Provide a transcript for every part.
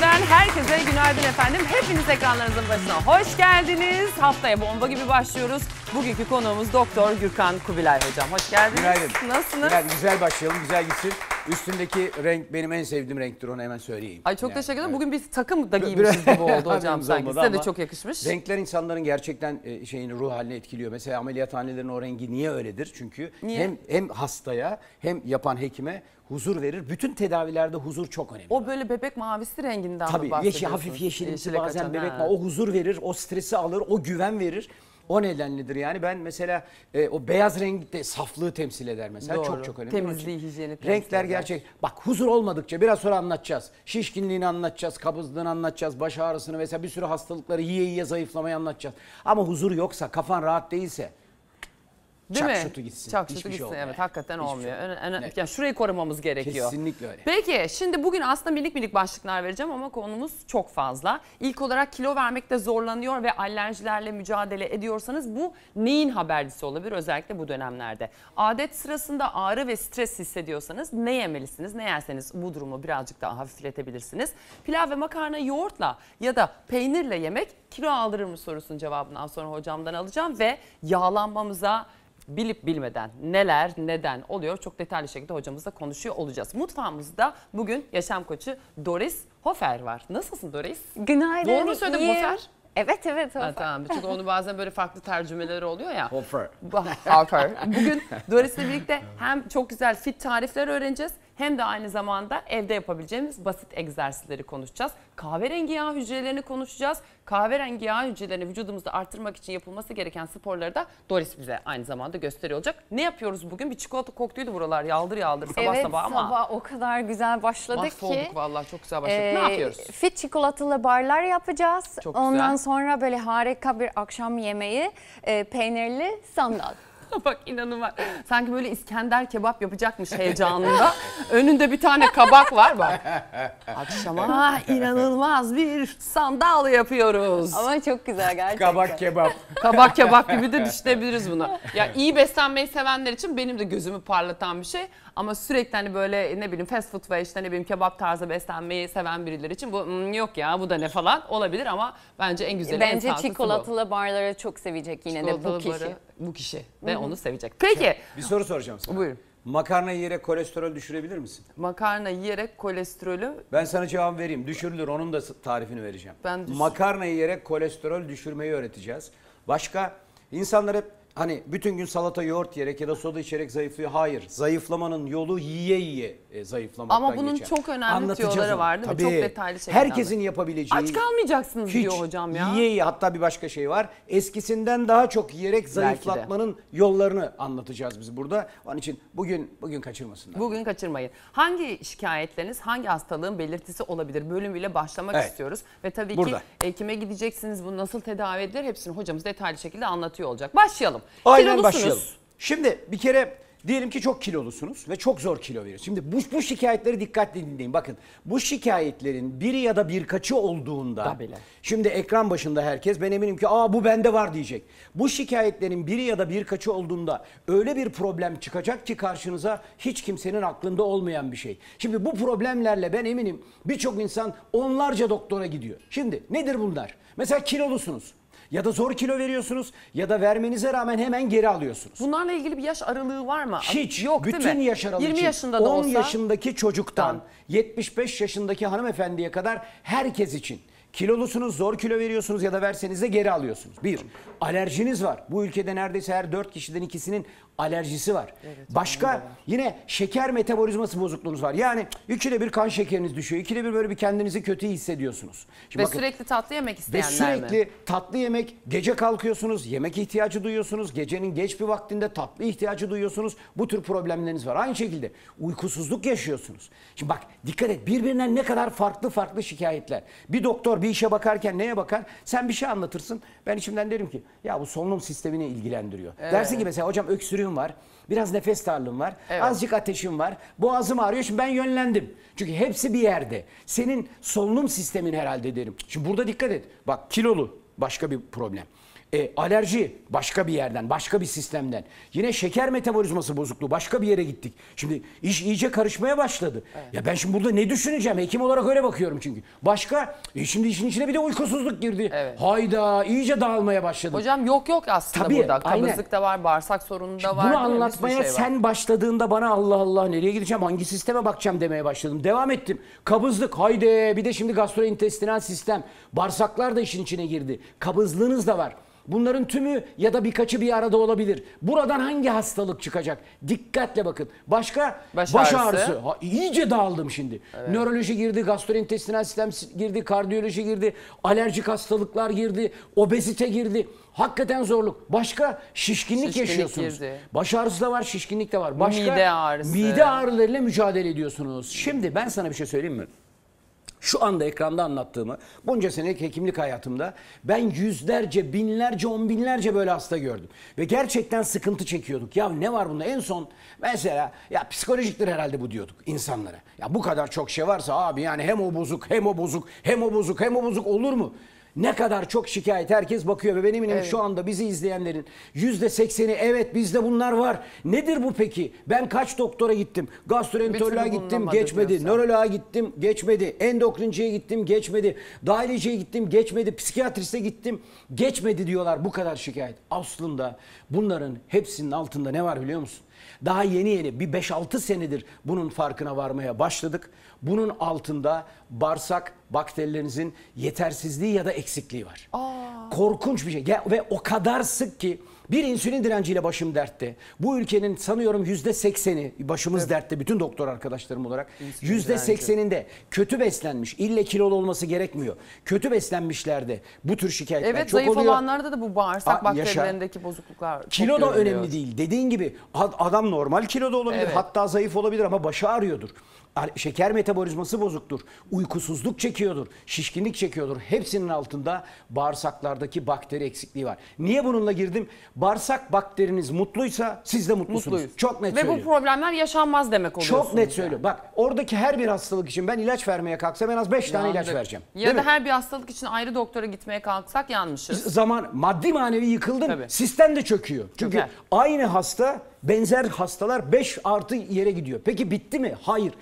Sektör'den herkese günaydın efendim. Hepiniz ekranlarınızın başına hoş geldiniz. Haftaya bomba gibi başlıyoruz. Bugünkü konuğumuz Doktor Gürkan Kubilay hocam. Hoş geldiniz. Günaydın. Nasılsınız? Günaydın. Güzel başlayalım, güzel gitsin. Üstündeki renk benim en sevdiğim renktir onu hemen söyleyeyim. Ay çok yani, teşekkür ederim. Evet. Bugün bir takım da giymişiz gibi oldu hocam sanki. Size de çok yakışmış. Renkler insanların gerçekten e, şeyini ruh haline etkiliyor. Mesela ameliyathanelerin o rengi niye öyledir? Çünkü niye? hem hem hastaya hem yapan hekime huzur verir. Bütün tedavilerde huzur çok önemli. O böyle bebek mavisi renginden Tabii, mi bahsediyorsunuz? Tabii hafif yeşilimsi Yeşile bazen kaçan, bebek ha. o huzur verir, o stresi alır, o güven verir. O nedenlidir yani ben mesela e, o beyaz renk de saflığı temsil eder mesela Doğru. çok çok önemli. Temizliği, hijyeni temsil Renkler eder. gerçek. Bak huzur olmadıkça biraz sonra anlatacağız. Şişkinliğini anlatacağız, kabızlığını anlatacağız, baş ağrısını vesaire bir sürü hastalıkları yiye yiye zayıflamayı anlatacağız. Ama huzur yoksa, kafan rahat değilse, Değil Çak mi? şutu gitsin. Çak şutu şey gitsin. Şey evet hakikaten Hiçbir olmuyor. Şey Öne, yani şurayı korumamız gerekiyor. Kesinlikle öyle. Peki şimdi bugün aslında minik minik başlıklar vereceğim ama konumuz çok fazla. İlk olarak kilo vermekte zorlanıyor ve alerjilerle mücadele ediyorsanız bu neyin habercisi olabilir özellikle bu dönemlerde? Adet sırasında ağrı ve stres hissediyorsanız ne yemelisiniz? Ne yerseniz bu durumu birazcık daha hafifletebilirsiniz. Pilav ve makarna yoğurtla ya da peynirle yemek kilo aldırır mı sorusunun cevabından sonra hocamdan alacağım ve yağlanmamıza bilip bilmeden neler neden oluyor çok detaylı şekilde hocamızla konuşuyor olacağız. Mutfağımızda bugün yaşam koçu Doris Hofer var. Nasılsın Doris? Günaydın. Doğru mu söyledim İyiyim. Hofer? Evet evet Hofer. Ha, tamam çünkü onu bazen böyle farklı tercümeleri oluyor ya. Hofer. Hofer. Bugün Doris'le birlikte hem çok güzel fit tarifler öğreneceğiz hem de aynı zamanda evde yapabileceğimiz basit egzersizleri konuşacağız. Kahverengi yağ hücrelerini konuşacağız. Kahverengi yağ hücrelerini vücudumuzda artırmak için yapılması gereken sporları da Doris bize aynı zamanda gösteriyor olacak. Ne yapıyoruz bugün? Bir çikolata koktuydu buralar yaldır yaldır sabah evet, sabah ama. Evet sabah o kadar güzel başladık ki. Mahvolduk vallahi çok güzel başladık. E, ne ee, yapıyoruz? Fit çikolatalı barlar yapacağız. Çok Ondan güzel. sonra böyle harika bir akşam yemeği e, peynirli sandal. Bak inanılmaz. Sanki böyle İskender kebap yapacakmış heyecanında. Önünde bir tane kabak var bak. Akşama ah, inanılmaz bir sandal yapıyoruz. Ama çok güzel gerçekten. Kabak kebap. Kabak kebap gibi de düşünebiliriz bunu. Ya iyi beslenmeyi sevenler için benim de gözümü parlatan bir şey. Ama sürekli hani böyle ne bileyim fast food ve işte ne bileyim kebap tarzı beslenmeyi seven birileri için bu hmm, yok ya bu da ne falan olabilir ama bence en güzeli en Bence bu. çikolatalı barları çok sevecek yine de bu kişi. barı bu kişi ve onu sevecek. Peki Bir soru soracağım sana. Buyurun. Makarna yiyerek kolesterol düşürebilir misin? makarna yiyerek kolesterolü Ben sana cevap vereyim. Düşürülür. Onun da tarifini vereceğim. Ben düşün- Makarna yiyerek kolesterol düşürmeyi öğreteceğiz. Başka insanlar hep Hani bütün gün salata yoğurt yerek ya da soda içerek zayıflıyor. Hayır. Zayıflamanın yolu yiye yiye e, zayıflamaktan geçer. Ama bunun geçer. çok önemli tiyoları var değil Tabii, Çok detaylı şekilde. Herkesin yapabileceği. Aç kalmayacaksınız hiç diyor hocam ya. Yiye yiye hatta bir başka şey var. Eskisinden daha çok yiyerek zayıflatmanın yollarını anlatacağız biz burada. Onun için bugün bugün kaçırmasınlar. Bugün kaçırmayın. Hangi şikayetleriniz, hangi hastalığın belirtisi olabilir? Bölümüyle başlamak evet. istiyoruz. Ve tabii burada. ki e, kime gideceksiniz, bu nasıl tedavi edilir hepsini hocamız detaylı şekilde anlatıyor olacak. Başlayalım. Aynen Kilolusunuz. başlayalım. Şimdi bir kere diyelim ki çok kilolusunuz ve çok zor kilo veriyorsunuz. Şimdi bu, bu şikayetleri dikkatli dinleyin. Bakın bu şikayetlerin biri ya da birkaçı olduğunda. Tabii. Şimdi ekran başında herkes ben eminim ki aa bu bende var diyecek. Bu şikayetlerin biri ya da birkaçı olduğunda öyle bir problem çıkacak ki karşınıza hiç kimsenin aklında olmayan bir şey. Şimdi bu problemlerle ben eminim birçok insan onlarca doktora gidiyor. Şimdi nedir bunlar? Mesela kilolusunuz. Ya da zor kilo veriyorsunuz ya da vermenize rağmen hemen geri alıyorsunuz. Bunlarla ilgili bir yaş aralığı var mı? Hiç. Yok Bütün değil mi? yaş aralığı 20 için. yaşında da 10 olsa. yaşındaki çocuktan Tamam. 75 yaşındaki hanımefendiye kadar herkes için. Kilolusunuz, zor kilo veriyorsunuz ya da verseniz de geri alıyorsunuz. Bir, alerjiniz var. Bu ülkede neredeyse her dört kişiden ikisinin alerjisi var. Evet, Başka yine şeker metabolizması bozukluğunuz var. Yani ikide bir kan şekeriniz düşüyor. İkide bir böyle bir kendinizi kötü hissediyorsunuz. Şimdi ve bakın, sürekli tatlı yemek isteyenler Ve sürekli mi? tatlı yemek gece kalkıyorsunuz. Yemek ihtiyacı duyuyorsunuz. Gecenin geç bir vaktinde tatlı ihtiyacı duyuyorsunuz. Bu tür problemleriniz var. Aynı şekilde uykusuzluk yaşıyorsunuz. Şimdi bak dikkat et birbirinden ne kadar farklı farklı şikayetler. Bir doktor bir işe bakarken neye bakar? Sen bir şey anlatırsın. Ben içimden derim ki ya bu solunum sistemini ilgilendiriyor. Evet. Dersin ki mesela hocam öksürüyor açlığım var. Biraz nefes darlığım var. Evet. Azıcık ateşim var. Boğazım ağrıyor. Şimdi ben yönlendim. Çünkü hepsi bir yerde. Senin solunum sistemin herhalde derim. Şimdi burada dikkat et. Bak kilolu başka bir problem. E, alerji başka bir yerden, başka bir sistemden. Yine şeker metabolizması bozukluğu başka bir yere gittik. Şimdi iş iyice karışmaya başladı. Evet. Ya ben şimdi burada ne düşüneceğim? Hekim olarak öyle bakıyorum çünkü. Başka, e şimdi işin içine bir de uykusuzluk girdi. Evet. Hayda iyice dağılmaya başladı. Hocam yok yok aslında Tabii, burada. Kabızlık da var, bağırsak sorunu da var. Bunu anlatmaya şey var. sen başladığında bana Allah Allah nereye gideceğim, hangi sisteme bakacağım demeye başladım. Devam ettim. Kabızlık haydi bir de şimdi gastrointestinal sistem. Bağırsaklar da işin içine girdi. Kabızlığınız da var. Bunların tümü ya da birkaçı bir arada olabilir. Buradan hangi hastalık çıkacak? Dikkatle bakın. Başka baş, baş ağrısı. ağrısı. Ha, iyice dağıldım şimdi. Evet. Nöroloji girdi, gastrointestinal sistem girdi, kardiyoloji girdi, alerjik hastalıklar girdi, obezite girdi. Hakikaten zorluk. Başka şişkinlik, şişkinlik yaşıyorsunuz. Girdi. Baş ağrısı da var, şişkinlik de var. Başka mide ağrısı. Mide ağrılarıyla mücadele ediyorsunuz. Şimdi ben sana bir şey söyleyeyim mi? şu anda ekranda anlattığımı bunca senelik hekimlik hayatımda ben yüzlerce, binlerce, on binlerce böyle hasta gördüm. Ve gerçekten sıkıntı çekiyorduk. Ya ne var bunda? En son mesela ya psikolojiktir herhalde bu diyorduk insanlara. Ya bu kadar çok şey varsa abi yani hem o bozuk, hem o bozuk, hem o bozuk, hem o bozuk olur mu? Ne kadar çok şikayet herkes bakıyor ve benim eminim evet. şu anda bizi izleyenlerin yüzde sekseni evet bizde bunlar var. Nedir bu peki? Ben kaç doktora gittim? Gastroenteroloğa gittim geçmedi. Nöroloğa gittim geçmedi. Endokrinciye gittim geçmedi. Dahiliciye gittim geçmedi. Psikiyatriste gittim geçmedi diyorlar bu kadar şikayet. Aslında bunların hepsinin altında ne var biliyor musun? Daha yeni yeni bir 5-6 senedir bunun farkına varmaya başladık. Bunun altında bağırsak bakterilerinizin yetersizliği ya da eksikliği var. Aa. Korkunç bir şey. Ya, ve o kadar sık ki bir insülin direnciyle başım dertte. Bu ülkenin sanıyorum yüzde sekseni başımız evet. dertte bütün doktor arkadaşlarım olarak. Yüzde sekseninde kötü beslenmiş. ille kilolu olması gerekmiyor. Kötü beslenmişlerde bu tür şikayetler evet, çok oluyor. Evet zayıf olanlarda da bu bağırsak bakterilerindeki bozukluklar Kilo da önemli değil. Dediğin gibi adam normal kiloda olabilir. Evet. Hatta zayıf olabilir ama başı ağrıyordur şeker metabolizması bozuktur, uykusuzluk çekiyordur, şişkinlik çekiyordur. Hepsinin altında bağırsaklardaki bakteri eksikliği var. Niye bununla girdim? Bağırsak bakteriniz mutluysa siz de mutlusunuz. Mutluyuz. Çok net Ve söylüyorum. bu problemler yaşanmaz demek oluyor. Çok net yani. Bak oradaki her bir hastalık için ben ilaç vermeye kalksam en az 5 tane ilaç vereceğim. Ya Değil da mi? her bir hastalık için ayrı doktora gitmeye kalksak yanlışız. Zaman maddi manevi yıkıldım. Tabii. Sistem de çöküyor. Çünkü Çöker. aynı hasta benzer hastalar 5 artı yere gidiyor. Peki bitti mi? Hayır.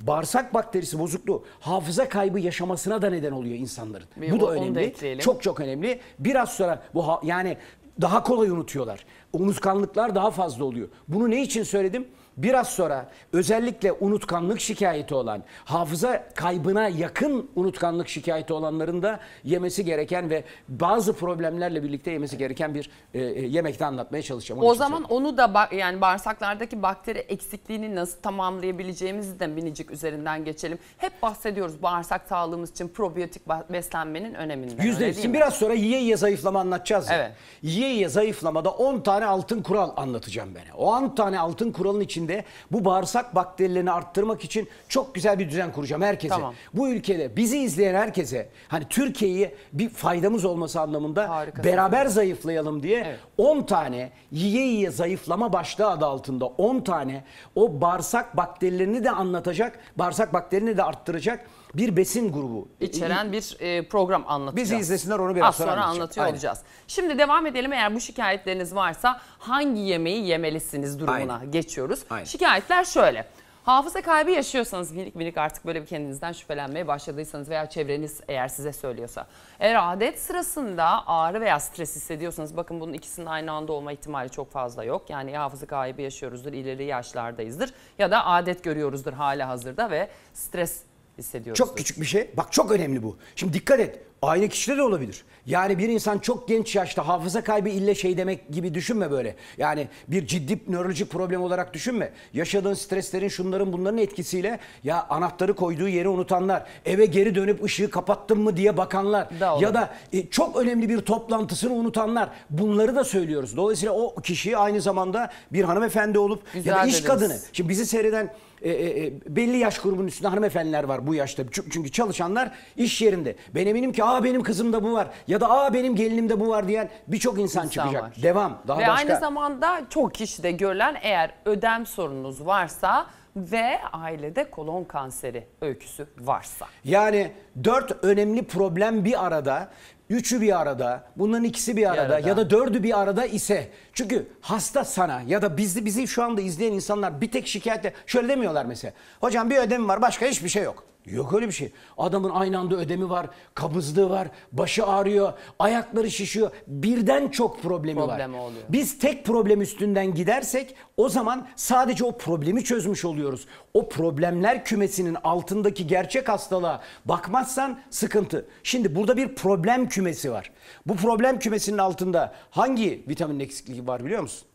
Bağırsak bakterisi bozukluğu hafıza kaybı yaşamasına da neden oluyor insanların. Bir, bu da önemli. Da çok çok önemli. Biraz sonra bu yani daha kolay unutuyorlar. Unutkanlıklar daha fazla oluyor. Bunu ne için söyledim? biraz sonra özellikle unutkanlık şikayeti olan, hafıza kaybına yakın unutkanlık şikayeti olanların da yemesi gereken ve bazı problemlerle birlikte yemesi gereken bir e, e, yemekte anlatmaya çalışacağım. Onun o zaman şey onu da ba yani bağırsaklardaki bakteri eksikliğini nasıl tamamlayabileceğimizi de minicik üzerinden geçelim. Hep bahsediyoruz bağırsak sağlığımız için probiyotik beslenmenin öneminden. Yüzde için biraz sonra yiye yiye zayıflama anlatacağız. Evet. Ya. Yiye yiye zayıflamada 10 tane altın kural anlatacağım ben. O 10 tane altın kuralın içinde içinde bu bağırsak bakterilerini arttırmak için çok güzel bir düzen kuracağım herkese. Tamam. Bu ülkede bizi izleyen herkese hani Türkiye'yi bir faydamız olması anlamında Harika. beraber zayıflayalım diye evet. 10 tane yiye yiye zayıflama başlığı adı altında 10 tane o bağırsak bakterilerini de anlatacak, bağırsak bakterilerini de arttıracak bir besin grubu. içeren bir e, program anlatacağız. Biz izlesinler onu biraz Az sonra, sonra anlatıyor Aynen. olacağız. Şimdi devam edelim eğer bu şikayetleriniz varsa hangi yemeği yemelisiniz durumuna Aynen. geçiyoruz. Aynen. Şikayetler şöyle. Hafıza kaybı yaşıyorsanız minik minik artık böyle bir kendinizden şüphelenmeye başladıysanız veya çevreniz eğer size söylüyorsa. Eğer adet sırasında ağrı veya stres hissediyorsanız bakın bunun ikisinin aynı anda olma ihtimali çok fazla yok. Yani ya hafıza kaybı yaşıyoruzdur, ileri yaşlardayızdır ya da adet görüyoruzdur hala hazırda ve stres hissediyoruz. Çok küçük bir şey. Bak çok önemli bu. Şimdi dikkat et. Aynı kişide de olabilir. Yani bir insan çok genç yaşta hafıza kaybı ille şey demek gibi düşünme böyle. Yani bir ciddi nörolojik problem olarak düşünme. Yaşadığın streslerin şunların bunların etkisiyle ya anahtarı koyduğu yeri unutanlar, eve geri dönüp ışığı kapattım mı diye bakanlar Doğru. ya da e, çok önemli bir toplantısını unutanlar bunları da söylüyoruz. Dolayısıyla o kişi aynı zamanda bir hanımefendi olup Güzel ya da iş dediniz. kadını. Şimdi bizi seyreden e, e, e, belli yaş grubunun üstünde hanımefendiler var bu yaşta. Çünkü çalışanlar iş yerinde. Ben eminim ki aa benim kızımda bu var. Ya ya da aa benim gelinimde bu var diyen birçok insan, insan çıkacak. Var. Devam. Daha ve başka. aynı zamanda çok kişide görülen eğer ödem sorununuz varsa ve ailede kolon kanseri öyküsü varsa. Yani dört önemli problem bir arada, üçü bir arada, bunların ikisi bir arada, bir arada ya da dördü bir arada ise çünkü hasta sana ya da bizi bizi şu anda izleyen insanlar bir tek şikayette şöyle demiyorlar mesela. Hocam bir ödem var başka hiçbir şey yok. Yok öyle bir şey. Adamın aynı anda ödemi var, kabızlığı var, başı ağrıyor, ayakları şişiyor. Birden çok problemi Problem var. Oluyor. Biz tek problem üstünden gidersek o zaman sadece o problemi çözmüş oluyoruz. O problemler kümesinin altındaki gerçek hastalığa bakmazsan sıkıntı. Şimdi burada bir problem kümesi var. Bu problem kümesinin altında hangi vitamin eksikliği var biliyor musun?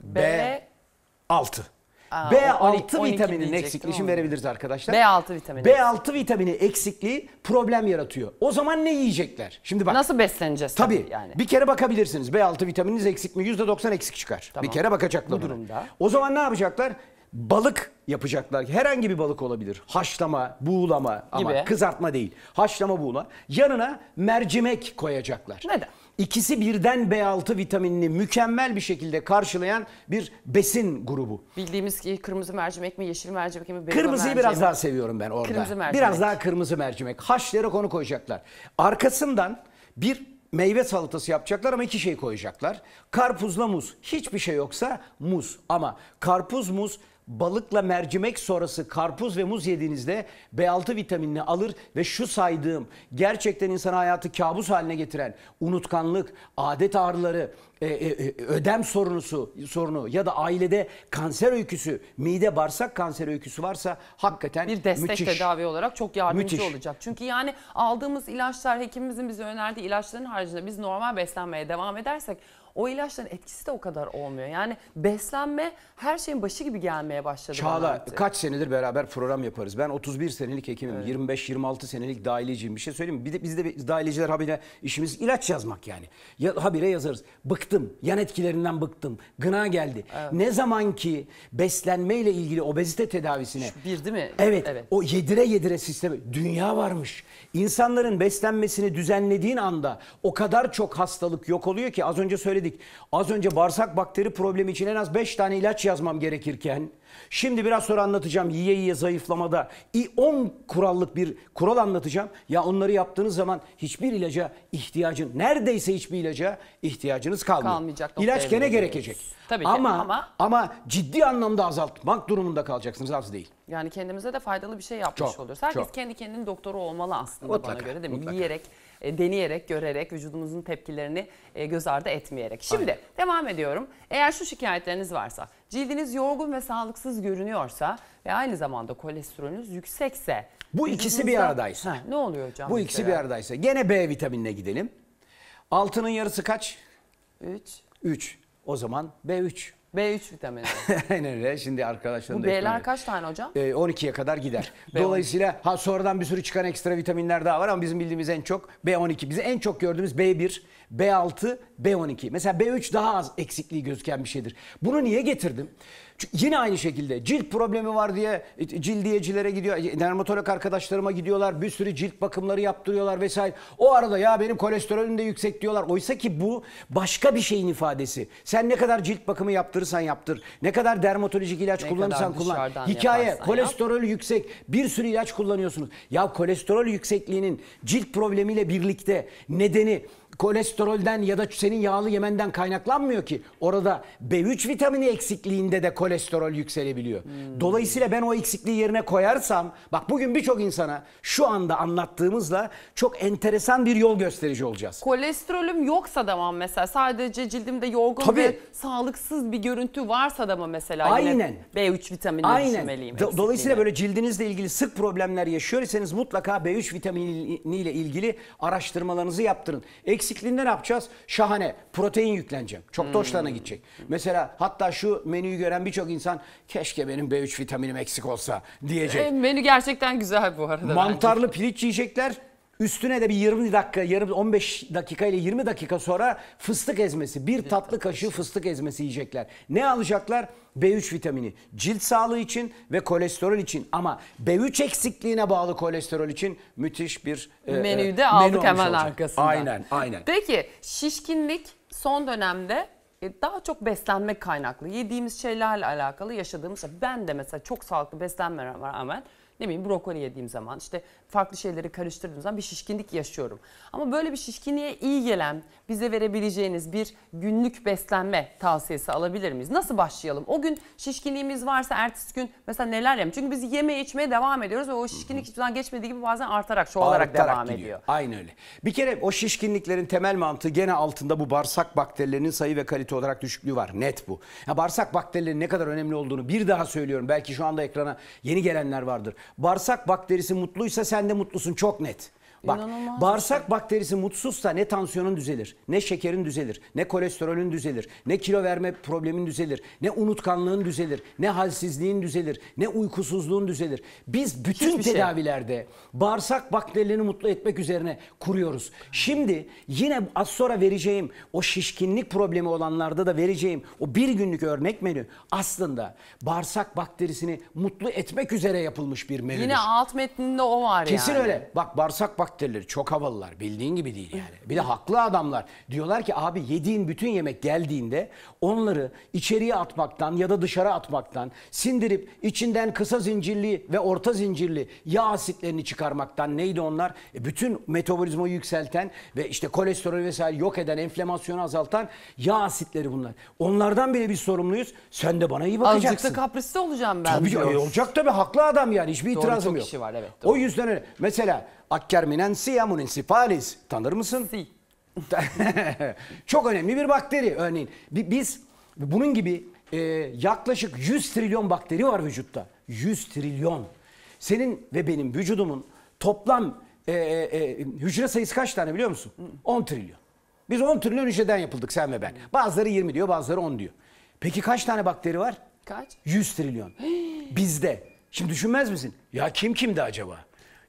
B, B B6 vitamininin eksikliği için verebiliriz arkadaşlar. B6 vitamini. B6 vitamini eksikliği problem yaratıyor. O zaman ne yiyecekler? Şimdi bak. Nasıl besleneceğiz tabii, yani? Bir kere bakabilirsiniz. B6 vitamininiz eksik mi? %90 eksik çıkar. Tamam. Bir kere bakacaklar. Bu durumda. O zaman ne yapacaklar? balık yapacaklar. Herhangi bir balık olabilir. Haşlama, buğulama ama Gibi. kızartma değil. Haşlama, buğula. Yanına mercimek koyacaklar. Neden? ikisi birden B6 vitaminini mükemmel bir şekilde karşılayan bir besin grubu. Bildiğimiz ki kırmızı mercimek mi, yeşil mercimek mi, Kırmızıyı biraz daha seviyorum ben orada. Kırmızı mercimek. Biraz daha kırmızı mercimek. Haşlere konu koyacaklar. Arkasından bir meyve salatası yapacaklar ama iki şey koyacaklar. Karpuzla muz. Hiçbir şey yoksa muz. Ama karpuz muz balıkla mercimek sonrası karpuz ve muz yediğinizde B6 vitaminini alır ve şu saydığım gerçekten insan hayatı kabus haline getiren unutkanlık, adet ağrıları, e, e, e, ödem sorunusu sorunu ya da ailede kanser öyküsü, mide bağırsak kanser öyküsü varsa hakikaten bir destek müthiş. tedavi olarak çok yardımcı müthiş. olacak. Çünkü yani aldığımız ilaçlar hekimimizin bize önerdiği ilaçların haricinde biz normal beslenmeye devam edersek o ilaçların etkisi de o kadar olmuyor. Yani beslenme her şeyin başı gibi gelmeye başladı. Çağla kaç senedir beraber program yaparız. Ben 31 senelik hekimim. Evet. 25-26 senelik daileciyim. Bir şey söyleyeyim mi? de, biz de daireciler habire işimiz ilaç yazmak yani. Ya, habire yazarız. Bıktım. Yan etkilerinden bıktım. Gına geldi. Evet. Ne zaman ki beslenmeyle ilgili obezite tedavisine. Şu bir değil mi? Evet, evet. O yedire yedire sistemi. Dünya varmış. İnsanların beslenmesini düzenlediğin anda o kadar çok hastalık yok oluyor ki az önce söylediğim dedik. Az önce bağırsak bakteri problemi için en az 5 tane ilaç yazmam gerekirken şimdi biraz sonra anlatacağım yiye yiye zayıflamada 10 kurallık bir kural anlatacağım. Ya onları yaptığınız zaman hiçbir ilaca ihtiyacın neredeyse hiçbir ilaca ihtiyacınız kalmıyor. Kalmayacak. İlaç gene gerekecek. Tabii ki, ama, ama ama ciddi anlamda azaltmak durumunda kalacaksınız az değil. Yani kendimize de faydalı bir şey yapmış çok, oluyoruz. Herkes çok. kendi kendinin doktoru olmalı aslında mutlaka, bana göre değil mi? Mutlaka. Yiyerek e, deneyerek, görerek, vücudumuzun tepkilerini e, göz ardı etmeyerek. Şimdi Aynen. devam ediyorum. Eğer şu şikayetleriniz varsa, cildiniz yorgun ve sağlıksız görünüyorsa ve aynı zamanda kolesterolünüz yüksekse. Bu ikisi bir aradaysa. Ha, ne oluyor hocam? Bu ikisi bir aradaysa. Gene B vitaminine gidelim. Altının yarısı kaç? 3. 3. O zaman B3. B3 vitamini. Aynen öyle. Şimdi arkadaşlarım? Bu B'ler kaç tane hocam? E, ee, 12'ye kadar gider. Dolayısıyla ha sonradan bir sürü çıkan ekstra vitaminler daha var ama bizim bildiğimiz en çok B12. Bizi en çok gördüğümüz B1, B6, B12. Mesela B3 daha az eksikliği gözüken bir şeydir. Bunu niye getirdim? Yine aynı şekilde cilt problemi var diye e, cildiyecilere gidiyor, e, dermatolog arkadaşlarıma gidiyorlar. Bir sürü cilt bakımları yaptırıyorlar vesaire. O arada ya benim kolesterolüm de yüksek diyorlar. Oysa ki bu başka bir şeyin ifadesi. Sen ne kadar cilt bakımı yaptırırsan yaptır. Ne kadar dermatolojik ilaç ne kullanırsan kullan. Hikaye kolesterol yap. yüksek. Bir sürü ilaç kullanıyorsunuz. Ya kolesterol yüksekliğinin cilt problemiyle birlikte nedeni kolesterolden ya da senin yağlı yemenden kaynaklanmıyor ki. Orada B3 vitamini eksikliğinde de kolesterol yükselebiliyor. Hmm. Dolayısıyla ben o eksikliği yerine koyarsam bak bugün birçok insana şu anda anlattığımızla çok enteresan bir yol gösterici olacağız. Kolesterolüm yoksa da mı mesela sadece cildimde yorgun ve sağlıksız bir görüntü varsa da mı mesela Aynen. B3 vitamini Aynen. Do dolayısıyla böyle cildinizle ilgili sık problemler yaşıyorsanız mutlaka B3 vitamini ile ilgili araştırmalarınızı yaptırın. Eksik eksikliğinde ne yapacağız? Şahane. Protein yükleneceğim. Çok da gidecek. Mesela hatta şu menüyü gören birçok insan keşke benim B3 vitaminim eksik olsa diyecek. E, menü gerçekten güzel bu arada. Mantarlı bence. piliç yiyecekler. Üstüne de bir 20 dakika, yarım 15 dakika ile 20 dakika sonra fıstık ezmesi, bir tatlı kaşığı fıstık ezmesi yiyecekler. Ne alacaklar? B3 vitamini. Cilt sağlığı için ve kolesterol için ama B3 eksikliğine bağlı kolesterol için müthiş bir e, menüde e, aldık menü hemen olacak. Aynen, aynen. Peki şişkinlik son dönemde e, daha çok beslenme kaynaklı. Yediğimiz şeylerle alakalı yaşadığımız Ben de mesela çok sağlıklı beslenme rağmen ne bileyim brokoli yediğim zaman işte farklı şeyleri karıştırdığım zaman bir şişkinlik yaşıyorum. Ama böyle bir şişkinliğe iyi gelen bize verebileceğiniz bir günlük beslenme tavsiyesi alabilir miyiz? Nasıl başlayalım? O gün şişkinliğimiz varsa ertesi gün mesela neler yapalım? Çünkü biz yeme içmeye devam ediyoruz ve o şişkinlik hiçbir geçmediği gibi bazen artarak, çoğalarak devam gidiyor. ediyor. Aynı öyle. Bir kere o şişkinliklerin temel mantığı gene altında bu bağırsak bakterilerinin sayı ve kalite olarak düşüklüğü var. Net bu. Ya bağırsak bakterilerinin ne kadar önemli olduğunu bir daha söylüyorum. Belki şu anda ekrana yeni gelenler vardır. Bağırsak bakterisi mutluysa sen sen de mutlusun çok net. Bak İnanılmaz bağırsak şey. bakterisi mutsuzsa ne tansiyonun düzelir, ne şekerin düzelir, ne kolesterolün düzelir, ne kilo verme problemin düzelir, ne unutkanlığın düzelir, ne halsizliğin düzelir, ne uykusuzluğun düzelir. Biz bütün Hiçbir şey. tedavilerde şey. bağırsak bakterilerini mutlu etmek üzerine kuruyoruz. Şimdi yine az sonra vereceğim o şişkinlik problemi olanlarda da vereceğim o bir günlük örnek menü aslında bağırsak bakterisini mutlu etmek üzere yapılmış bir menü. Yine alt metninde o var Kesin yani. Kesin öyle. Bak bağırsak bak karakterleri çok havalılar. Bildiğin gibi değil yani. Bir de haklı adamlar. Diyorlar ki abi yediğin bütün yemek geldiğinde onları içeriye atmaktan ya da dışarı atmaktan sindirip içinden kısa zincirli ve orta zincirli yağ asitlerini çıkarmaktan neydi onlar? E, bütün metabolizmayı yükselten ve işte kolesterol vesaire yok eden, enflamasyonu azaltan yağ asitleri bunlar. Onlardan bile biz sorumluyuz. Sen de bana iyi bakacaksın. Azıcık da kaprisli olacağım ben. Tabii, e, olacak tabii haklı adam yani hiçbir Doğru, çok yok. kişi var evet. doğru. O yüzden öyle. Mesela Akkerminen Sia municipalis. Tanır mısın? Si. Çok önemli bir bakteri örneğin. Biz bunun gibi e, yaklaşık 100 trilyon bakteri var vücutta. 100 trilyon. Senin ve benim vücudumun toplam e, e, e hücre sayısı kaç tane biliyor musun? 10 trilyon. Biz 10 trilyon hücreden yapıldık sen ve ben. Bazıları 20 diyor bazıları 10 diyor. Peki kaç tane bakteri var? Kaç? 100 trilyon. Bizde. Şimdi düşünmez misin? Ya kim kimde acaba?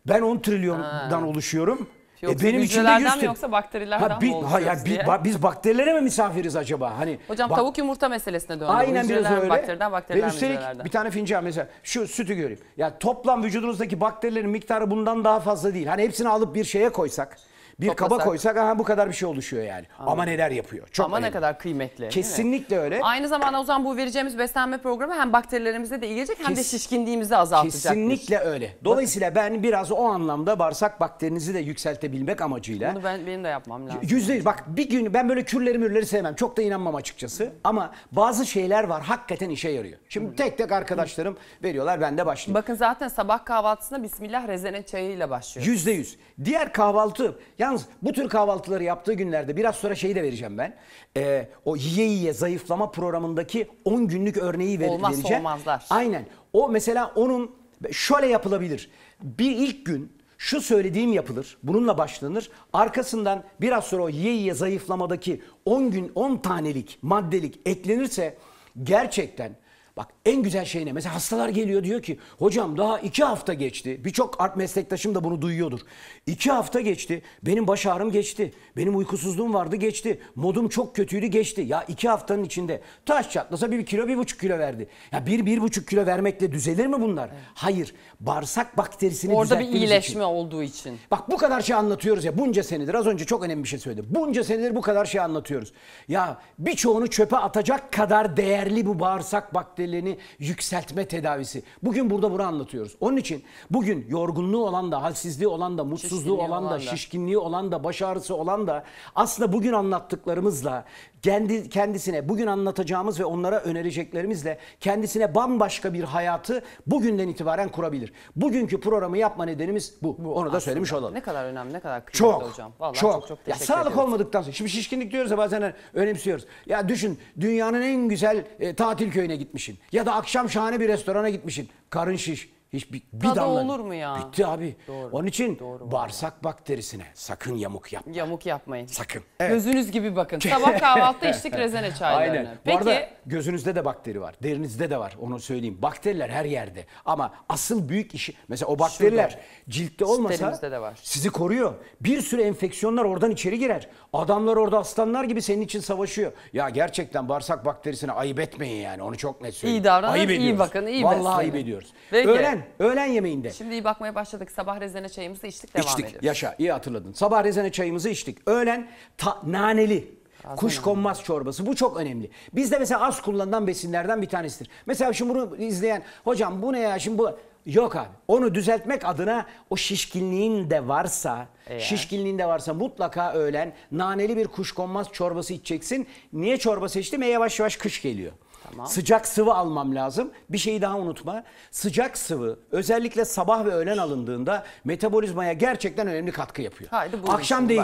Ben 10 trilyondan Ha. oluşuyorum. E, yoksa e benim içimde hücrelerden 100 mi yoksa bakterilerden mi oluşuyoruz ya bi- diye. ba- biz bakterilere mi misafiriz acaba? Hani Hocam bak- tavuk yumurta meselesine döndü. Aynen biraz öyle. Bakteriden, bakteriler Ve üstelik hücrelerden? bir tane fincan mesela şu sütü göreyim. Ya toplam vücudunuzdaki bakterilerin miktarı bundan daha fazla değil. Hani hepsini alıp bir şeye koysak bir toplasak. kaba koysak aha bu kadar bir şey oluşuyor yani. Anladım. Ama neler yapıyor. Çok Ama önemli. ne kadar kıymetli. Kesinlikle öyle. Aynı zamanda o zaman bu vereceğimiz beslenme programı hem bakterilerimize de iyi gelecek Kes hem de şişkinliğimizi azaltacak. Kesinlikle öyle. Dolayısıyla ben biraz o anlamda bağırsak bakterinizi de yükseltebilmek amacıyla. Bunu ben, benim de yapmam lazım. Yüzde yüz. Bak bir gün ben böyle kürleri mürleri sevmem. Çok da inanmam açıkçası. Hı. Ama bazı şeyler var hakikaten işe yarıyor. Şimdi Hı. tek tek arkadaşlarım Hı. veriyorlar ben de başlıyorum Bakın zaten sabah kahvaltısında Bismillah rezene çayıyla başlıyor. Yüzde yüz. Diğer kahvaltı ya Yalnız bu tür kahvaltıları yaptığı günlerde biraz sonra şeyi de vereceğim ben. Ee, o yiye yiye zayıflama programındaki 10 günlük örneği ver, Olmazsa vereceğim. olmazlar. Aynen. O mesela onun şöyle yapılabilir. Bir ilk gün şu söylediğim yapılır. Bununla başlanır. Arkasından biraz sonra o yiye yiye zayıflamadaki 10 gün 10 tanelik maddelik eklenirse gerçekten Bak en güzel şey ne? Mesela hastalar geliyor diyor ki hocam daha iki hafta geçti. Birçok art meslektaşım da bunu duyuyordur. İki hafta geçti. Benim baş ağrım geçti. Benim uykusuzluğum vardı geçti. Modum çok kötüydü geçti. Ya iki haftanın içinde taş çatlasa bir kilo bir buçuk kilo verdi. Ya bir bir buçuk kilo vermekle düzelir mi bunlar? Evet. Hayır. Bağırsak bakterisini Orada bir iyileşme için. olduğu için. Bak bu kadar şey anlatıyoruz ya bunca senedir. Az önce çok önemli bir şey söyledi. Bunca senedir bu kadar şey anlatıyoruz. Ya birçoğunu çöpe atacak kadar değerli bu bağırsak bakteri gelirlerini yükseltme tedavisi. Bugün burada bunu anlatıyoruz. Onun için bugün yorgunluğu olan da, halsizliği olan da, mutsuzluğu olan, da, şişkinliği olan da, baş ağrısı olan da aslında bugün anlattıklarımızla kendi kendisine bugün anlatacağımız ve onlara önereceklerimizle kendisine bambaşka bir hayatı bugünden itibaren kurabilir. Bugünkü programı yapma nedenimiz bu. bu Onu da söylemiş olalım. Ne kadar önemli, ne kadar kıymetli çok, hocam. Vallahi çok, çok, çok ya sağlık ediyoruz. olmadıktan sonra. Şimdi şişkinlik diyoruz ya bazen önemsiyoruz. Ya düşün dünyanın en güzel e, tatil köyüne gitmiş gitmişsin. Ya da akşam şahane bir restorana gitmişsin. Karın şiş. Hiç bir, damla olur mu ya? Bitti abi. Doğru. Onun için Doğru bağırsak ya. bakterisine sakın yamuk yapma. Yamuk yapmayın. Sakın. Evet. Gözünüz gibi bakın. Sabah kahvaltı içtik rezene çaylarını. Aynen. Peki... Bu arada gözünüzde de bakteri var. Derinizde de var. Onu söyleyeyim. Bakteriler her yerde. Ama asıl büyük işi mesela o bakteriler Şurada. ciltte olmasa de var. sizi koruyor. Bir sürü enfeksiyonlar oradan içeri girer. Adamlar orada aslanlar gibi senin için savaşıyor. Ya gerçekten bağırsak bakterisine ayıp etmeyin yani. Onu çok net söyleyeyim. İyi davranın, ayıp iyi bakın, iyi Vallahi beslenin. ayıp ediyoruz. Peki. Öğlen Öğlen. Öğlen yemeğinde. Şimdi iyi bakmaya başladık. Sabah rezene çayımızı içtik devam içtik. ediyoruz. Yaşa iyi hatırladın. Sabah rezene çayımızı içtik. Öğlen ta- naneli. Kuşkonmaz çorbası bu çok önemli. Bizde mesela az kullanılan besinlerden bir tanesidir. Mesela şimdi bunu izleyen hocam bu ne ya şimdi bu yok abi. Onu düzeltmek adına o şişkinliğin de varsa, Eğer. şişkinliğin de varsa mutlaka öğlen naneli bir kuşkonmaz çorbası içeceksin. Niye çorba seçtim? E yavaş yavaş kış geliyor. Tamam. Sıcak sıvı almam lazım. Bir şeyi daha unutma. Sıcak sıvı özellikle sabah ve öğlen alındığında metabolizmaya gerçekten önemli katkı yapıyor. Haydi buyurun. Akşam değil.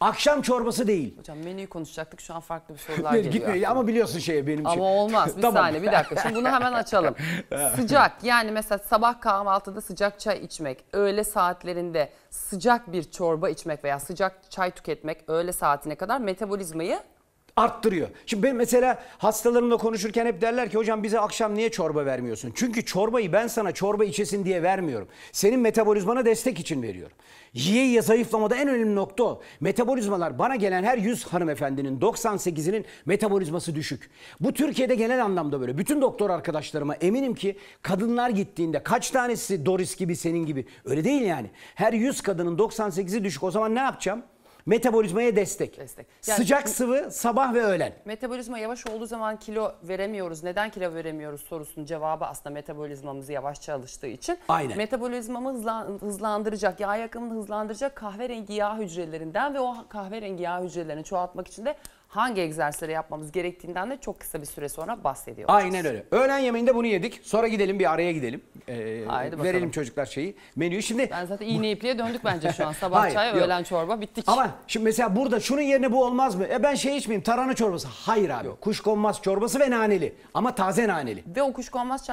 Akşam çorbası değil. Hocam menüyü konuşacaktık. Şu an farklı bir sorular geliyor. Gitmiyor ama biliyorsun şeye benim Ama olmaz. Bir tamam. saniye bir dakika. Şimdi bunu hemen açalım. sıcak yani mesela sabah kahvaltıda sıcak çay içmek, öğle saatlerinde sıcak bir çorba içmek veya sıcak çay tüketmek öğle saatine kadar metabolizmayı arttırıyor. Şimdi ben mesela hastalarımla konuşurken hep derler ki hocam bize akşam niye çorba vermiyorsun? Çünkü çorbayı ben sana çorba içesin diye vermiyorum. Senin metabolizmana destek için veriyorum. Yiye yiye zayıflamada en önemli nokta o. Metabolizmalar bana gelen her 100 hanımefendinin 98'inin metabolizması düşük. Bu Türkiye'de genel anlamda böyle. Bütün doktor arkadaşlarıma eminim ki kadınlar gittiğinde kaç tanesi Doris gibi senin gibi öyle değil yani. Her 100 kadının 98'i düşük o zaman ne yapacağım? Metabolizmaya destek. destek. Yani Sıcak sıvı sabah ve öğlen. Metabolizma yavaş olduğu zaman kilo veremiyoruz. Neden kilo veremiyoruz sorusunun cevabı aslında metabolizmamızı yavaş çalıştığı için. Aynen. Metabolizmamı hızlandıracak, yağ yakımını hızlandıracak kahverengi yağ hücrelerinden ve o kahverengi yağ hücrelerini çoğaltmak için de hangi egzersizleri yapmamız gerektiğinden de çok kısa bir süre sonra bahsediyor. Aynen öyle. Öğlen yemeğinde bunu yedik. Sonra gidelim bir araya gidelim. Ee, Haydi bakalım. verelim çocuklar şeyi. Menüyü şimdi... Ben zaten iğne ipliğe döndük bence şu an. Sabah Hayır, çay, yok. öğlen çorba bittik. Ama şimdi mesela burada şunun yerine bu olmaz mı? E ben şey içmeyeyim tarhana çorbası. Hayır abi. Yok. Kuşkonmaz çorbası ve naneli. Ama taze naneli. Ve o kuşkonmaz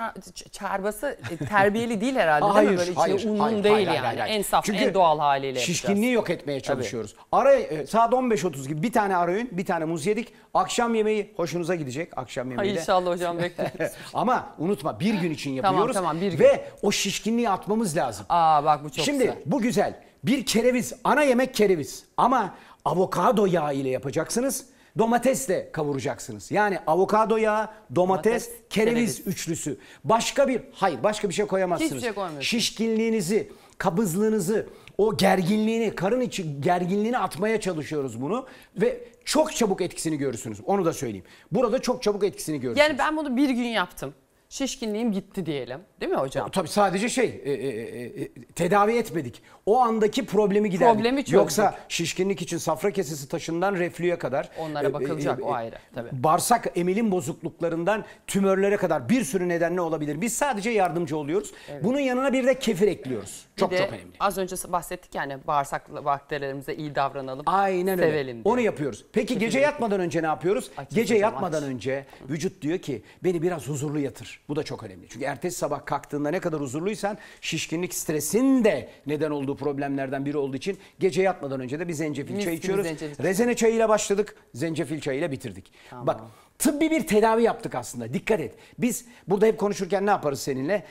çorbası e, terbiyeli değil herhalde hayır, değil mi? Böyle hayır, unun hayır, değil hayır, yani. Hayır, En saf, Çünkü en doğal haliyle şişkinliği yok etmeye çalışıyoruz. Tabii. Ara, e, saat 15.30 gibi bir tane arayın, bir tane muz yedik. Akşam yemeği hoşunuza gidecek. Akşam yemeği Ay de. inşallah hocam bekleriz. Ama unutma bir gün için yapıyoruz. tamam tamam bir gün. Ve o şişkinliği atmamız lazım. Aa bak bu çok Şimdi güzel. bu güzel. Bir kereviz, ana yemek kereviz. Ama avokado yağı ile yapacaksınız. Domatesle kavuracaksınız. Yani avokado yağı, domates, domates kereviz, kereviz üçlüsü. Başka bir, hayır başka bir şey koyamazsınız. Hiçbir şey koymuyorsunuz. Şişkinliğinizi, kabızlığınızı, o gerginliğini, karın içi gerginliğini atmaya çalışıyoruz bunu ve çok çabuk etkisini görürsünüz. Onu da söyleyeyim. Burada çok çabuk etkisini görürsünüz. Yani ben bunu bir gün yaptım şişkinliğim gitti diyelim. Değil mi hocam? Tabii sadece şey e, e, e, e, tedavi etmedik. O andaki problemi giderdik. Problemi çözdük. Yoksa şişkinlik için safra kesesi taşından reflüye kadar. Onlara e, e, bakılacak e, e, o ayrı. Tabii. Bağırsak emilim bozukluklarından tümörlere kadar bir sürü nedenle olabilir. Biz sadece yardımcı oluyoruz. Evet. Bunun yanına bir de kefir ekliyoruz. Bir çok de, çok önemli. Az önce bahsettik yani bağırsak bakterilerimize iyi davranalım. Aynen öyle. Sevelim diye. Onu yapıyoruz. Peki kefir gece yatmadan önce ne yapıyoruz? Açık gece yatmadan aç. önce vücut diyor ki beni biraz huzurlu yatır. Bu da çok önemli. Çünkü ertesi sabah kalktığında ne kadar huzurluysan şişkinlik stresin de neden olduğu problemlerden biri olduğu için gece yatmadan önce de bir zencefil çayı içiyoruz. Zencefil. Rezene çayıyla başladık, zencefil çayıyla bitirdik. Tamam. Bak tıbbi bir tedavi yaptık aslında. Dikkat et. Biz burada hep konuşurken ne yaparız seninle?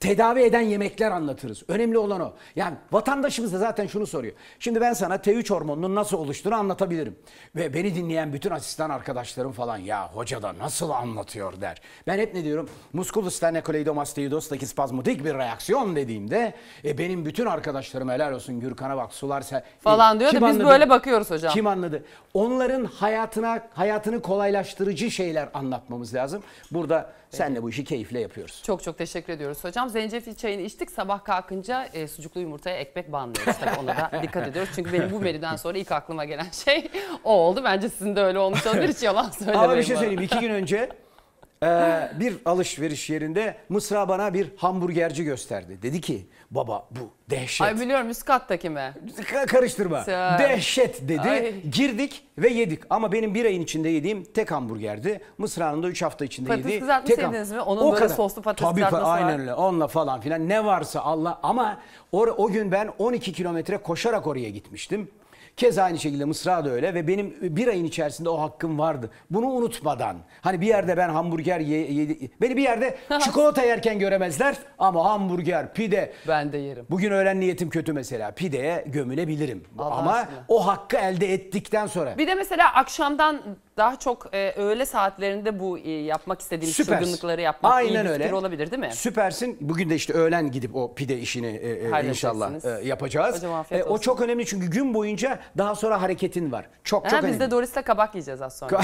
tedavi eden yemekler anlatırız. Önemli olan o. Yani vatandaşımız da zaten şunu soruyor. Şimdi ben sana T3 hormonunun nasıl oluştuğunu anlatabilirim. Ve beni dinleyen bütün asistan arkadaşlarım falan ya hoca da nasıl anlatıyor der. Ben hep ne diyorum? Musculus stenokoleidomastidos'taki spazmodik bir reaksiyon dediğimde e, benim bütün arkadaşlarım helal olsun Gürkan'a bak sular e, Falan e, diyor da biz anladı? böyle bakıyoruz hocam. Kim anladı? Onların hayatına hayatını kolaylaştırıcı şeyler anlatmamız lazım. Burada Senle bu işi keyifle yapıyoruz. Çok çok teşekkür ediyoruz hocam. Zencefil çayını içtik. Sabah kalkınca e, sucuklu yumurtaya ekmek banlıyoruz. Tabii ona da dikkat ediyoruz. Çünkü benim bu meriden sonra ilk aklıma gelen şey o oldu. Bence sizin de öyle olmuş olabilir. Hiç yalan söylemeyin. Ama bir şey söyleyeyim. iki gün önce Ee, bir alışveriş yerinde Mısra bana bir hamburgerci gösterdi. Dedi ki baba bu dehşet. Ay biliyorum üst kattaki mi? Ka- karıştırma. Sen... Dehşet dedi. Ay. Girdik ve yedik. Ama benim bir ayın içinde yediğim tek hamburgerdi. Mısra'nın da 3 hafta içinde patates yediği. Patates kızartması yediniz mi? Onun o böyle kadar. soslu patates Tabii, kızartması Tabii var. Aynen öyle. Onunla falan filan. Ne varsa Allah. Ama o, o gün ben 12 kilometre koşarak oraya gitmiştim. Keza aynı şekilde Mısra da öyle ve benim bir ayın içerisinde o hakkım vardı. Bunu unutmadan. Hani bir yerde ben hamburger ye, yedi, beni bir yerde çikolata yerken göremezler ama hamburger, pide. Ben de yerim. Bugün öğlen niyetim kötü mesela. Pideye gömülebilirim. Allah ama aşkına. o hakkı elde ettikten sonra. Bir de mesela akşamdan daha çok e, öğle saatlerinde bu e, yapmak istediğimiz Süpersin. çılgınlıkları yapmak Aynen iyi bir öyle. olabilir değil mi? Süpersin. Bugün de işte öğlen gidip o pide işini e, e inşallah e, yapacağız. Hocam afiyet e, o çok önemli çünkü gün boyunca daha sonra hareketin var. Çok ha, çok biz önemli. Biz de Doris'le kabak yiyeceğiz az sonra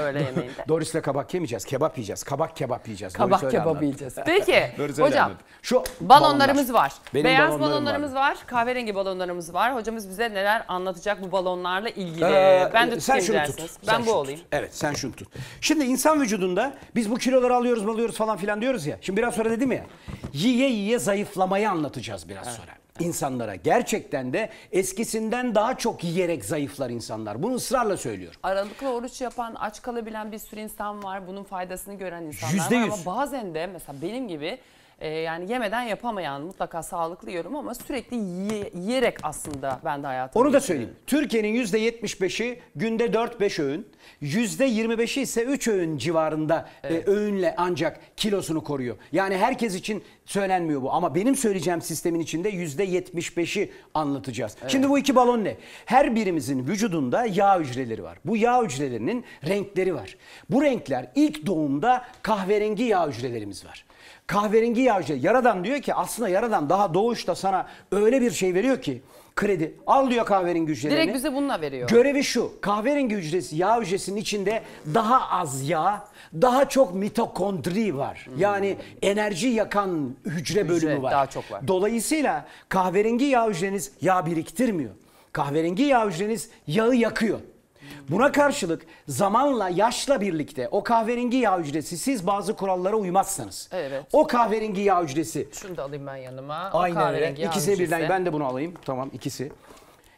öğle yemeğinde. Doris'le kabak yemeyeceğiz. Kebap yiyeceğiz. Kabak kebap yiyeceğiz. Kabak kebap yiyeceğiz. Peki hocam şu balonlarımız var. Benim Beyaz balonlarımız var. var. Kahverengi balonlarımız var. Hocamız bize neler anlatacak bu balonlarla ilgili. Ee, ben de sen şunu tut. Ben sen bu oldu alayım. Tut. Evet sen şunu tut. Şimdi insan vücudunda biz bu kiloları alıyoruz alıyoruz falan filan diyoruz ya. Şimdi biraz sonra dedim ya. Yiye yiye zayıflamayı anlatacağız biraz evet. sonra. insanlara. gerçekten de eskisinden daha çok yiyerek zayıflar insanlar. Bunu ısrarla söylüyor. Aralıklı oruç yapan, aç kalabilen bir sürü insan var. Bunun faydasını gören insanlar %100. var. Ama bazen de mesela benim gibi e, yani yemeden yapamayan mutlaka sağlıklı yiyorum ama sürekli yiye, yiyerek aslında ben de hayatımı Onu da söyleyeyim. Türkiye'nin %75'i günde 4-5 öğün, %25'i ise 3 öğün civarında e, evet. e, öğünle ancak kilosunu koruyor. Yani herkes için söylenmiyor bu ama benim söyleyeceğim sistemin içinde %75'i anlatacağız. Evet. Şimdi bu iki balon ne? Her birimizin vücudunda yağ hücreleri var. Bu yağ hücrelerinin renkleri var. Bu renkler ilk doğumda kahverengi yağ hücrelerimiz var. Kahverengi yağcı yaradan diyor ki aslında yaradan daha doğuşta sana öyle bir şey veriyor ki kredi. Al diyor kahverengi hücrelerini. Direkt bize bununla veriyor. Görevi şu kahverengi hücresi yağ hücresinin içinde daha az yağ daha çok mitokondri var. Hmm. Yani enerji yakan hücre, hücre bölümü var. Daha çok var. Dolayısıyla kahverengi yağ hücreniz yağ biriktirmiyor. Kahverengi yağ hücreniz yağı yakıyor. Buna karşılık zamanla yaşla birlikte o kahverengi yağ hücresi siz bazı kurallara uymazsanız. Evet. O kahverengi yağ hücresi. Şunu da alayım ben yanıma. O Aynen öyle. İkisini birden ben de bunu alayım. Tamam ikisi.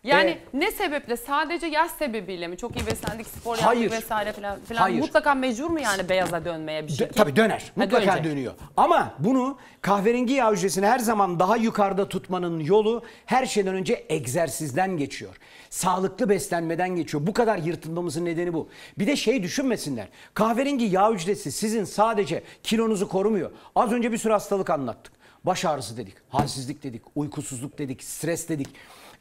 Yani ee, ne sebeple? Sadece yaş sebebiyle mi? Çok iyi beslendik, spor yaptık vesaire falan. falan. Hayır. Mutlaka mecbur mu yani beyaza dönmeye bir şey? Dö tabii döner. Mutlaka ha, dönüyor. Ama bunu kahverengi yağ hücresini her zaman daha yukarıda tutmanın yolu her şeyden önce egzersizden geçiyor sağlıklı beslenmeden geçiyor. Bu kadar yırtılmamızın nedeni bu. Bir de şey düşünmesinler. Kahverengi yağ hücresi sizin sadece kilonuzu korumuyor. Az önce bir sürü hastalık anlattık. Baş ağrısı dedik, halsizlik dedik, uykusuzluk dedik, stres dedik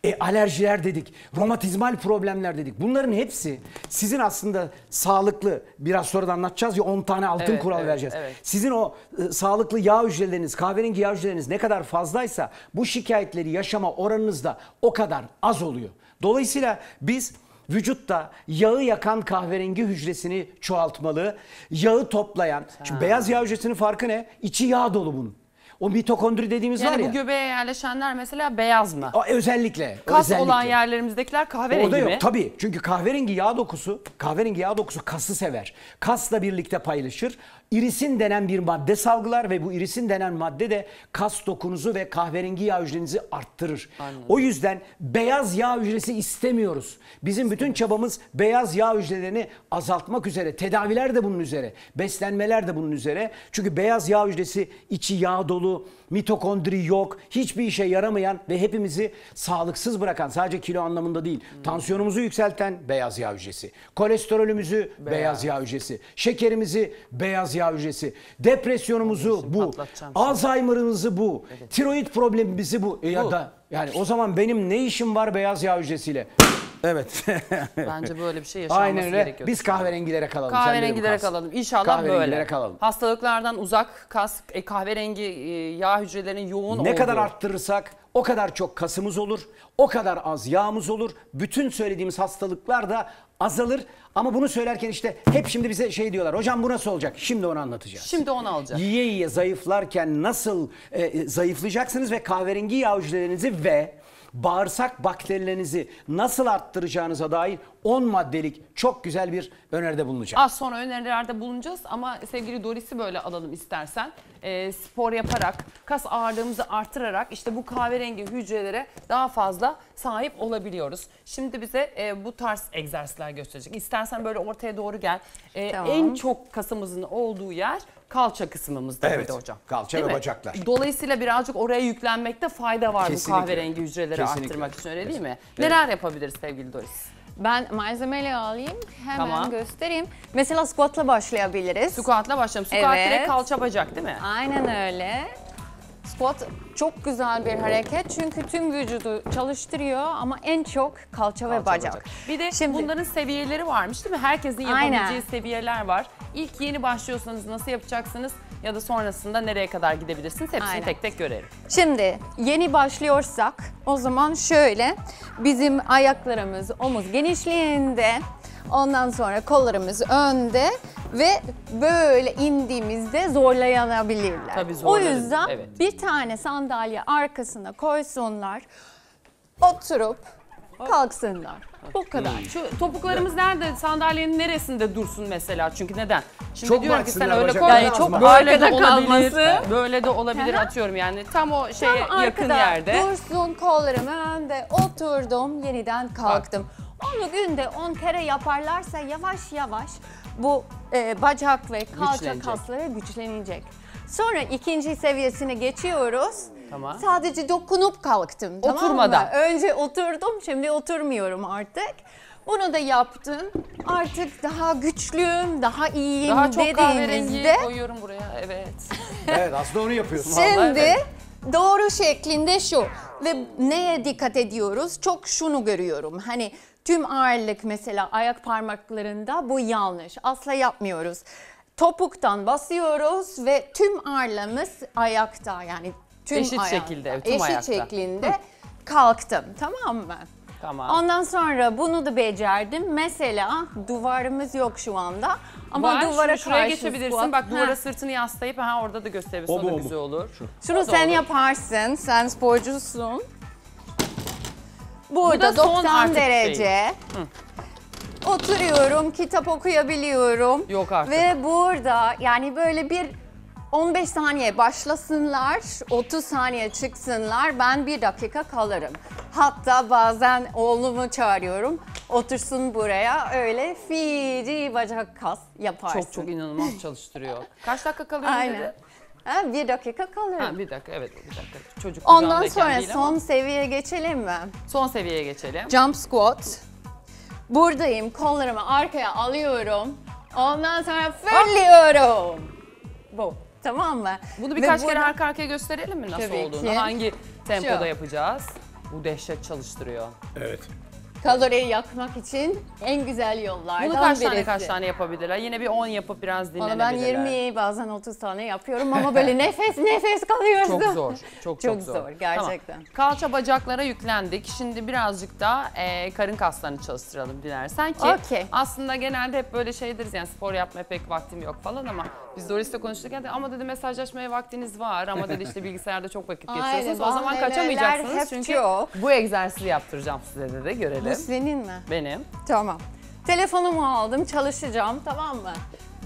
e, alerjiler dedik, romatizmal problemler dedik. Bunların hepsi sizin aslında sağlıklı, biraz sonra da anlatacağız ya 10 tane altın evet, kural evet, vereceğiz. Evet. Sizin o e, sağlıklı yağ hücreleriniz, kahverengi yağ hücreleriniz ne kadar fazlaysa bu şikayetleri yaşama oranınız da o kadar az oluyor. Dolayısıyla biz vücutta yağı yakan kahverengi hücresini çoğaltmalı. Yağı toplayan. Şimdi beyaz yağ hücresinin farkı ne? İçi yağ dolu bunun. O mitokondri dediğimiz yani var ya. Yani bu göbeğe yerleşenler mesela beyaz mı? A, özellikle. Kas özellikle. olan yerlerimizdekiler kahverengi Orada mi? tabii. Çünkü kahverengi yağ dokusu, kahverengi yağ dokusu kası sever. Kasla birlikte paylaşır irisin denen bir madde salgılar ve bu irisin denen madde de kas dokunuzu ve kahverengi yağ hücrenizi arttırır. Anladım. O yüzden beyaz yağ hücresi istemiyoruz. Bizim bütün çabamız beyaz yağ hücrelerini azaltmak üzere. Tedaviler de bunun üzere. Beslenmeler de bunun üzere. Çünkü beyaz yağ hücresi içi yağ dolu, mitokondri yok, hiçbir işe yaramayan ve hepimizi sağlıksız bırakan sadece kilo anlamında değil. Hmm. Tansiyonumuzu yükselten beyaz yağ hücresi, kolesterolümüzü beyaz, beyaz yağ hücresi, şekerimizi beyaz yağ hücresi, depresyonumuzu Bizim bu, Alzheimer'ımızı bu, evet. tiroid problemimizi bu. E ya da yani o zaman benim ne işim var beyaz yağ hücresiyle? Evet. Bence böyle bir şey yaşanması Aynen öyle. gerekiyor. Biz kahverengilere kalalım. Kahverengilere kalalım. İnşallah kahverengilere böyle. kalalım. Hastalıklardan uzak kas, e, kahverengi e, yağ hücrelerinin yoğun Ne olduğu. kadar arttırırsak o kadar çok kasımız olur, o kadar az yağımız olur. Bütün söylediğimiz hastalıklar da azalır. Ama bunu söylerken işte hep şimdi bize şey diyorlar. Hocam bu nasıl olacak? Şimdi onu anlatacağız. Şimdi onu alacağız. Yiye yiye zayıflarken nasıl e, e zayıflayacaksınız ve kahverengi yağ hücrelerinizi ve bağırsak bakterilerinizi nasıl arttıracağınıza dair 10 maddelik çok güzel bir öneride bulunacağım. Az sonra önerilerde bulunacağız ama sevgili Doris'i böyle alalım istersen. E, spor yaparak, kas ağırlığımızı artırarak işte bu kahverengi hücrelere daha fazla sahip olabiliyoruz. Şimdi bize e, bu tarz egzersizler gösterecek. İstersen böyle ortaya doğru gel. E, Tamam. En çok kasımızın olduğu yer kalça kısmımızda evet, hocam. Kalça ve bacaklar. Dolayısıyla birazcık oraya yüklenmekte fayda var Kesinlikle. bu kahverengi hücreleri Kesinlikle. arttırmak için öyle değil mi? Evet. Neler yapabiliriz sevgili Doris? Ben malzemeyle alayım. Hemen tamam. göstereyim. Mesela squatla başlayabiliriz. Squatla başlayalım. Squat evet. direkt kalça bacak değil mi? Aynen öyle squat çok güzel bir hareket çünkü tüm vücudu çalıştırıyor ama en çok kalça, kalça ve bacak. bacak. Bir de Şimdi, bunların seviyeleri varmış değil mi? Herkesin yapabileceği aynen. seviyeler var. İlk yeni başlıyorsanız nasıl yapacaksınız? ya da sonrasında nereye kadar gidebilirsiniz hepsini Aynen. tek tek görelim. Şimdi yeni başlıyorsak o zaman şöyle bizim ayaklarımız omuz genişliğinde Ondan sonra kollarımız önde ve böyle indiğimizde zorlayanabilirler. Tabii o yüzden evet. bir tane sandalye arkasına koysunlar. Oturup kalksınlar. bu kadar. Hmm. Şu topuklarımız nerede? Sandalyenin neresinde dursun mesela? Çünkü neden? Şimdi Çok diyorum ki sen öyle koy. Yani çok böyle de Arkada olabilir. Böyle de olabilir atıyorum yani. Tam o şeye yakın yerde. dursun kollarım önde oturdum yeniden kalktım. Onu günde 10 kere yaparlarsa yavaş yavaş bu e, bacak ve kalça kasları güçlenecek. Sonra ikinci seviyesine geçiyoruz. Tamam. Sadece dokunup kalktım. Tamam Oturmadan. Mı? Önce oturdum şimdi oturmuyorum artık. Bunu da yaptım. Artık daha güçlüyüm, daha iyiyim daha çok dediğinizde. koyuyorum buraya evet. evet aslında onu yapıyorsun. Şimdi doğru şeklinde şu ve neye dikkat ediyoruz? Çok şunu görüyorum hani tüm ağırlık mesela ayak parmaklarında bu yanlış. Asla yapmıyoruz. Topuktan basıyoruz ve tüm ağırlığımız ayakta yani Tüm eşit ayakta, şekilde, tüm eşit ayakta. şeklinde Hı. kalktım tamam mı? Tamam. Ondan sonra bunu da becerdim. Mesela duvarımız yok şu anda. Ama Var, duvara şuraya karşı geçebilirsin. Bak duvara Ha. sırtını yaslayıp ha orada da gösterebilirsin. O, O da bu. güzel olur. Şu. Şunu O sen olur. yaparsın. Sen sporcusun. Burada Bu 90 şey. derece. Oturuyorum, kitap okuyabiliyorum. Yok artık. Ve burada yani böyle bir 15 saniye başlasınlar, 30 saniye çıksınlar. Ben bir dakika kalırım. Hatta bazen oğlumu çağırıyorum. Otursun buraya öyle fici bacak kas yaparsın. Çok çok inanılmaz çalıştırıyor. Kaç dakika kalıyor Aynen. dedi? Ha, bir dakika kalırım. Ha, bir dakika evet bir dakika. Çocuk Ondan sonra son ama. seviyeye geçelim mi? Son seviyeye geçelim. Jump squat. Buradayım kollarımı arkaya alıyorum. Ondan sonra fırlıyorum. Bu tamam mı? Bunu birkaç kere arka arkaya gösterelim mi nasıl Tabii olduğunu? ki. Hangi tempoda Şu. yapacağız? Bu dehşet çalıştırıyor. Evet. Kaloriyi yakmak için en güzel yollardan Bunu kaç birisi. tane kaç tane yapabilirler? Yine bir 10 yapıp biraz Valla dinlenebilirler. ben 20 bazen 30 tane yapıyorum ama böyle nefes nefes kalıyoruz. Çok zor. Çok çok, Çok zor, gerçekten. Tamam. Kalça bacaklara yüklendik. Şimdi birazcık da e, karın kaslarını çalıştıralım dilersen ki Okey. aslında genelde hep böyle şey yani spor yapmaya pek vaktim yok falan ama biz Doris'le konuştuk yani ama dedi mesajlaşmaya vaktiniz var ama dedi işte bilgisayarda çok vakit Aynen, o zaman kaçamayacaksınız çünkü çok. bu egzersizi yaptıracağım size de görelim. Bu senin mi? Benim. Tamam. Telefonumu aldım, çalışacağım tamam mı?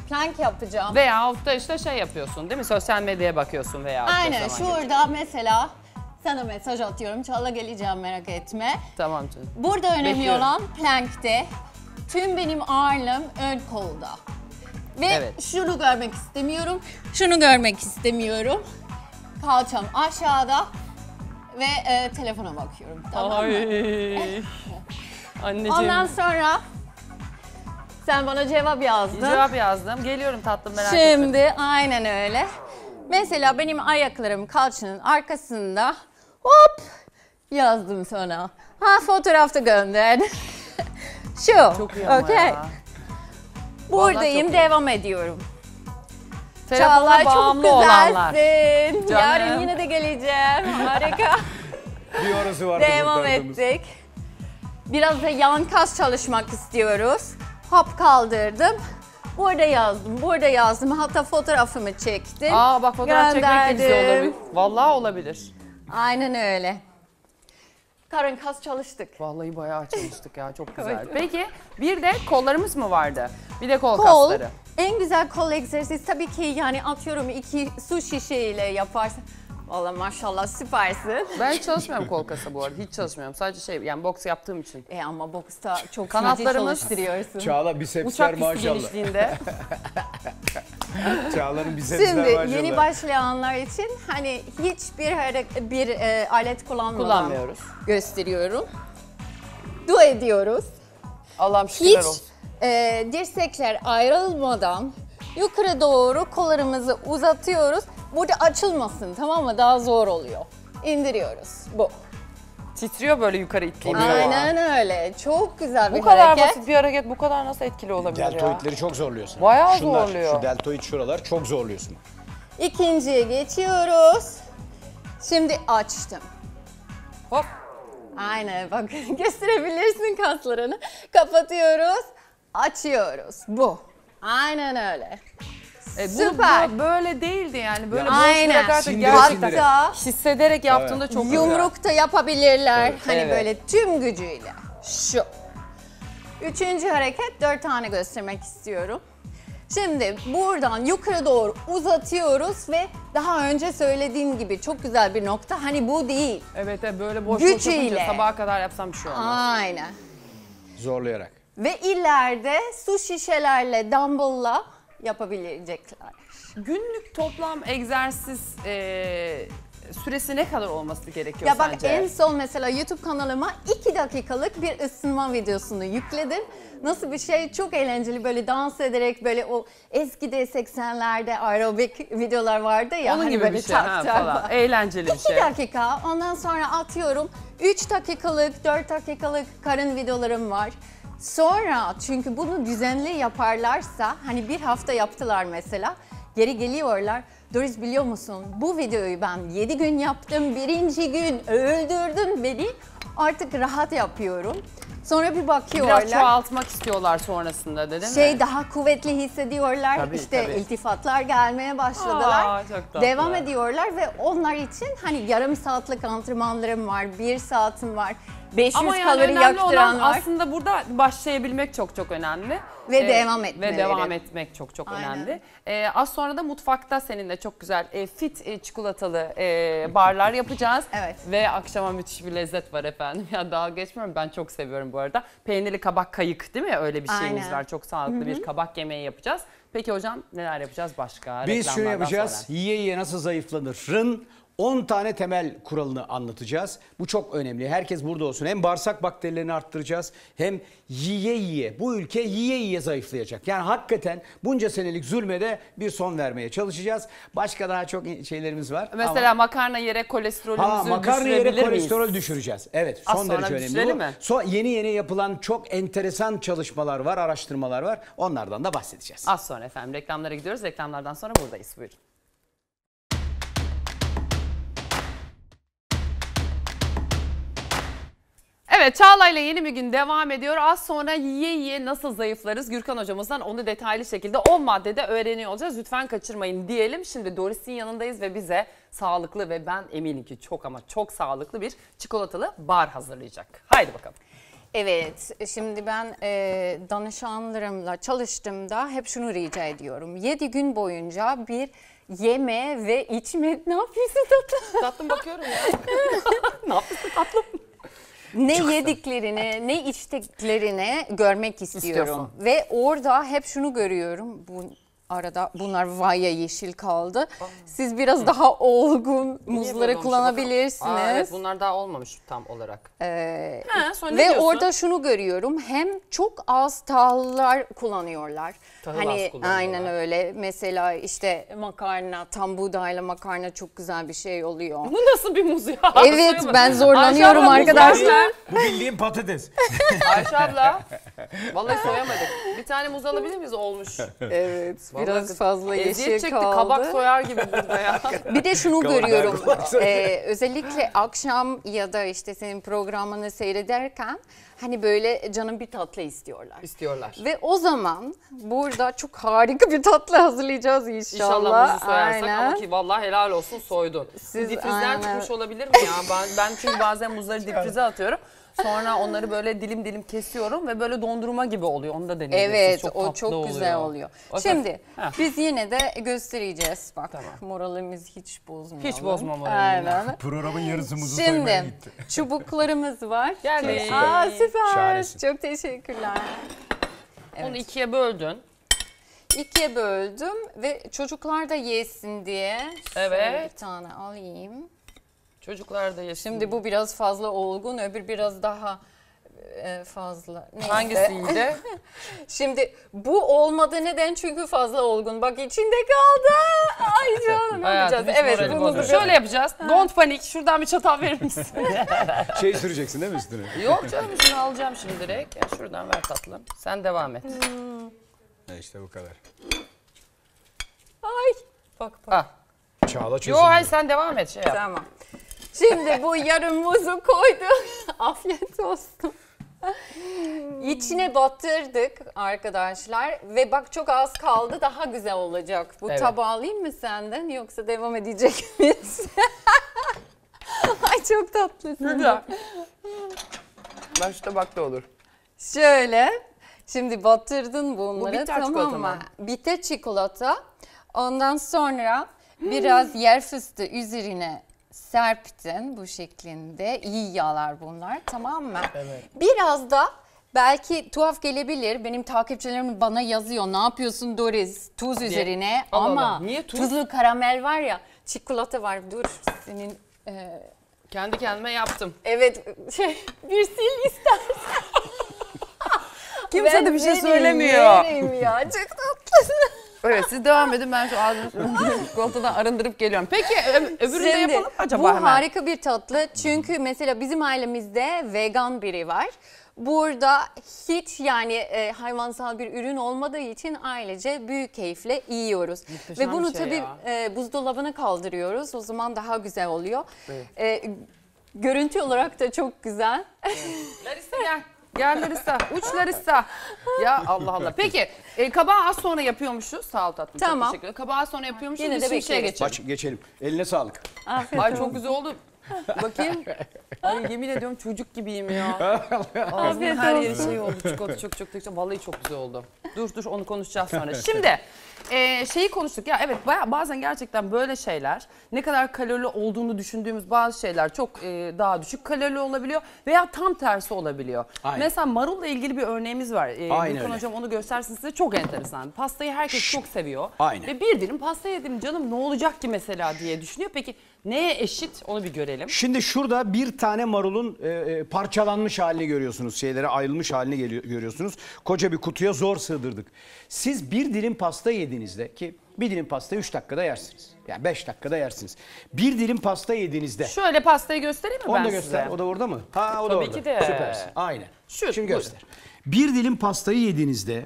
Plank yapacağım. Veya da işte şey yapıyorsun değil mi? Sosyal medyaya bakıyorsun veya. da Aynen zaman geçiyor. mesela sana mesaj atıyorum. Çala geleceğim merak etme. Tamam canım. Burada önemli Bekliyorum. olan plankte tüm benim ağırlığım ön kolda. Ve Evet. şunu görmek istemiyorum, şunu görmek istemiyorum. Kalçam aşağıda, ve e, telefona bakıyorum. Tamam mı? Ondan sonra sen bana cevap yazdın. Cevap yazdım. Geliyorum tatlım merak etme. Şimdi aynen öyle. Mesela benim ayaklarım kalçanın arkasında hop yazdım sana. Ha fotoğrafta gönder. Şu. Çok iyi ama Okey. ya. Buradayım çok iyi. devam ediyorum. Telefona Çağlar çok bağımlı güzelsin. olanlar. Yarın yine de geleceğim. Harika. Bir orası vardı Devam ettik. Biraz da yan kas çalışmak istiyoruz. Hop kaldırdım. Burada yazdım, burada yazdım. Hatta fotoğrafımı çektim. Aa bak fotoğraf çekmek de güzel olabilir. Vallahi olabilir. Aynen öyle. Karın kas çalıştık. Vallahi bayağı çalıştık ya çok güzel. Peki bir de kollarımız mı vardı? Bir de kol, kol kasları. En güzel kol egzersizi tabii ki yani atıyorum iki su şişeyle yaparsın. Valla maşallah süpersin. Ben çalışmıyorum kol kası bu arada. Hiç çalışmıyorum. Sadece şey yani boks yaptığım için. E ama boksta çok kanatlarımız çalıştırıyorsun. Çağla bisepsler Uçak maşallah. Uçak Çağlar'ın bize Şimdi yeni başlayanlar için hani hiçbir bir e, alet kullanmadan Kullanmıyoruz. gösteriyorum. Dua ediyoruz. Allah'ım şükürler Hiç olsun. e, dirsekler ayrılmadan yukarı doğru kollarımızı uzatıyoruz. Burada açılmasın tamam mı? Daha zor oluyor. İndiriyoruz. Bu titriyor böyle yukarı ittiğinde. Aynen öyle. Çok güzel bir Bu kadar basit bir hareket bu kadar nasıl etkili olabilir ya? Deltoidleri çok zorluyorsun. Bayağı Şunlar, zorluyor. Şu deltoid şuralar çok zorluyorsun. İkinciye geçiyoruz. Şimdi açtım. Hop. Aynen bak gösterebilirsin kaslarını. Kapatıyoruz. Açıyoruz. Bu. Aynen öyle. E, bu, Süper. bu böyle değildi yani. Böyle Aynen. boş bırakarak gerçekten Hatta hissederek yaptığında çok güzel. Yumruk da yapabilirler. Evet. Hani Evet. böyle tüm gücüyle. Şu. Üçüncü hareket dört tane göstermek istiyorum. Şimdi buradan yukarı doğru uzatıyoruz ve daha önce söylediğim gibi çok güzel bir nokta. Hani bu değil. Evet evet böyle boş boş yapınca sabaha kadar yapsam bir şey olmaz. Aynen. Zorlayarak. Ve ileride su şişelerle, dumbbell'la yapabilecekler. Günlük toplam egzersiz e, süresi ne kadar olması gerekiyor ya sence? Ya bak en son mesela YouTube kanalıma 2 dakikalık bir ısınma videosunu yükledim. Nasıl bir şey çok eğlenceli böyle dans ederek böyle o eskide 80'lerde aerobik videolar vardı ya. Onun hani gibi böyle bir şey tak, ha, tak, falan. Eğlenceli bir şey. 2 dakika ondan sonra atıyorum 3 dakikalık 4 dakikalık karın videolarım var. Sonra çünkü bunu düzenli yaparlarsa hani bir hafta yaptılar mesela geri geliyorlar. Doris biliyor musun bu videoyu ben 7 gün yaptım birinci gün öldürdün beni artık rahat yapıyorum. Sonra bir bakıyorlar. Biraz çoğaltmak istiyorlar sonrasında da değil mi? Şey daha kuvvetli hissediyorlar. Tabii, işte tabii. iltifatlar gelmeye başladılar. Aa, çok Devam ediyorlar ve onlar için hani yarım saatlik antrenmanlarım var, bir saatim var. 500 Ama kalori önemli yaktıran olan var. aslında burada başlayabilmek çok çok önemli. Ve Ee, devam etmek. Ve devam etmek çok çok Aynen. önemli. Ee, az sonra da mutfakta seninle çok güzel e, fit e, çikolatalı e, barlar yapacağız. Evet. Ve akşama müthiş bir lezzet var efendim. Ya dalga geçmiyorum ben çok seviyorum bu arada. Peynirli kabak kayık değil mi? Öyle bir şeyimiz var. Çok sağlıklı bir kabak yemeği yapacağız. Peki hocam neler yapacağız başka? Biz şunu yapacağız. sonra. Yiye yiye nasıl zayıflanırın 10 tane temel kuralını anlatacağız. Bu çok önemli. Herkes burada olsun. Hem bağırsak bakterilerini arttıracağız hem yiye yiye. Bu ülke yiye yiye zayıflayacak. Yani hakikaten bunca senelik zulme de bir son vermeye çalışacağız. Başka daha çok şeylerimiz var. Mesela Ama... makarna yere kolesterolümüzü ha, makarna yere kolesterol miyiz? düşüreceğiz. Evet son Az derece önemli bu. Mi? So, yeni yeni yapılan çok enteresan çalışmalar var, araştırmalar var. Onlardan da bahsedeceğiz. Az sonra efendim reklamlara gidiyoruz. Reklamlardan sonra buradayız. Buyurun. Evet Çağla'yla yeni bir gün devam ediyor. Az sonra yiye yiye nasıl zayıflarız Gürkan hocamızdan onu detaylı şekilde 10 maddede öğreniyor olacağız. Lütfen kaçırmayın diyelim. Şimdi Doris'in yanındayız ve bize sağlıklı ve ben eminim ki çok ama çok sağlıklı bir çikolatalı bar hazırlayacak. Haydi bakalım. Evet, şimdi ben e, danışanlarımla çalıştığımda hep şunu rica ediyorum. 7 gün boyunca bir yeme ve içme. Ne yapıyorsun tatlım? Tatlım bakıyorum ya. ne yapıyorsun tatlım? ne Çok yediklerini, ne içtiklerini görmek istiyorum. İstiyorsun. Ve orada hep şunu görüyorum. Bu arada bunlar vaya yeşil kaldı. Siz biraz daha olgun muzları kullanabilirsiniz. Aa, evet bunlar daha olmamış tam olarak. Ee, Ha, sonra ve diyorsun? orada şunu görüyorum. Hem çok az tahıllar kullanıyorlar. Tahıl hani aynen öyle. Mesela işte makarna, tam buğdayla makarna çok güzel bir şey oluyor. Bu nasıl bir muz ya? Evet ben zorlanıyorum Ayşe arkadaşlar. Bu bildiğim patates. Ayşe abla. Vallahi soyamadık. Bir tane muz alabilir miyiz? Olmuş. Evet. Vallahi biraz fazla yeşil kaldı. çekti kabak soyar gibi burada ya. Bir de şunu görüyorum. Ee, özellikle akşam ya da işte senin programını seyrederken hani böyle e, canım bir tatlı istiyorlar. İstiyorlar. Ve o zaman burada çok harika bir tatlı hazırlayacağız inşallah. İnşallah bizi soyarsak aynen. ama ki vallahi helal olsun soydun. Siz, Difrizden aynen. çıkmış olabilir mi ya? Ben, ben çünkü bazen muzları difrize atıyorum. Sonra onları böyle dilim dilim kesiyorum ve böyle dondurma gibi oluyor. Onu da deneyebilirsiniz. Evet çok o çok güzel oluyor. oluyor. Şimdi da, biz yine de göstereceğiz. Bak tamam. moralimiz hiç bozmuyor. Hiç bozma moralini. Aynen. Programın yarısımızı saymaya Şimdi gitti. çubuklarımız var. Geldi. Aa süper. Şahanesin. Çok teşekkürler. Evet. Onu ikiye böldün. İkiye böldüm ve çocuklar da yesin diye. Evet. bir tane alayım. Çocuklar da ya. Şimdi hmm. bu biraz fazla olgun, öbür biraz daha e, fazla. Neyse. Hangisiydi? Şimdi bu olmadı neden? Çünkü fazla olgun. Bak içinde kaldı. Ay canım yapacağız. Evet bunu oluyor. şöyle yapacağız. Don't panik. Şuradan bir çatal verir misin? şey süreceksin değil mi üstüne? Yok canım şunu alacağım şimdi direkt. Ya şuradan ver tatlım. Sen devam et. Hmm. İşte bu kadar. Ay. Bak bak. Ah. Çağla çözüm. Yok hayır sen devam et. Şey yap. Tamam. Şimdi bu yarım muzu koydum. Afiyet olsun. İçine batırdık arkadaşlar ve bak çok az kaldı daha güzel olacak. Bu Evet. tabağı alayım mı senden yoksa devam edecek miyiz? Ay çok tatlısın. Güzel. Ben şu tabakta olur. Şöyle. Şimdi batırdın bunları bitter tamam çikolata mı? mı? çikolata. Ondan sonra biraz yer fıstığı üzerine serptin bu şeklinde. İyi yağlar bunlar tamam mı? Evet. Biraz da belki tuhaf gelebilir. Benim takipçilerim bana yazıyor. Ne yapıyorsun Doris? Tuz Niye? üzerine Allah ama Allah. Niye tuz? tuzlu karamel var ya. Çikolata var. Dur senin e... kendi kendime yaptım. Evet. Şey bir sil istersen. Kimse ben de bir şey söylemiyor. Vereyim ya. Çok tatlısın. Evet siz devam edin ben şu ağzımı çikolatadan arındırıp geliyorum. Peki öbürünü de yapalım mı acaba bu hemen? harika bir tatlı çünkü mesela bizim ailemizde vegan biri var. Burada hiç yani e, hayvansal bir ürün olmadığı için ailece büyük keyifle yiyoruz. Muhteşem Ve bunu şey tabii e, buzdolabına kaldırıyoruz. O zaman daha güzel oluyor. Evet. E, görüntü olarak da çok güzel. Larissa gel. Yerleri sağ, uçları sağ. Ya Allah Allah. Peki e, kabağı az sonra yapıyormuşuz. Sağ ol tatlım. Tamam. Çok teşekkür ederim. Kabağı az sonra yapıyormuşuz. Yine Yine de de geçelim. geçelim. Eline sağlık. Ay çok güzel oldu. Bakayım. Ay, yemin ediyorum çocuk gibiyim ya. Ağzımın her yeri şey oldu. Çikolata çok çok çok. Vallahi çok güzel oldu. Dur dur onu konuşacağız sonra. Şimdi e, şeyi konuştuk. Ya evet bazen gerçekten böyle şeyler ne kadar kalorili olduğunu düşündüğümüz bazı şeyler çok e, daha düşük kalorili olabiliyor veya tam tersi olabiliyor. Aynen. Mesela marulla ilgili bir örneğimiz var. E, Aynen Gülkan öyle. hocam onu göstersin size çok enteresan. Pastayı herkes Şşş. çok seviyor. Aynen. Ve bir dilim pasta yedim canım ne olacak ki mesela diye düşünüyor. Peki Neye eşit onu bir görelim. Şimdi şurada bir tane marulun e, e, parçalanmış halini görüyorsunuz. Şeylere ayrılmış halini geliyor, görüyorsunuz. Koca bir kutuya zor sığdırdık. Siz bir dilim pasta yediğinizde ki bir dilim pasta 3 dakikada yersiniz. Yani 5 dakikada yersiniz. Bir dilim pasta yediğinizde. Şöyle pastayı göstereyim mi Onu ben da göster. Size? O da orada mı? Ha o Tabii da orada. Tabii ki de. Süpersin. Aynen. Şu, Şimdi buyurun. göster. Bir dilim pastayı yediğinizde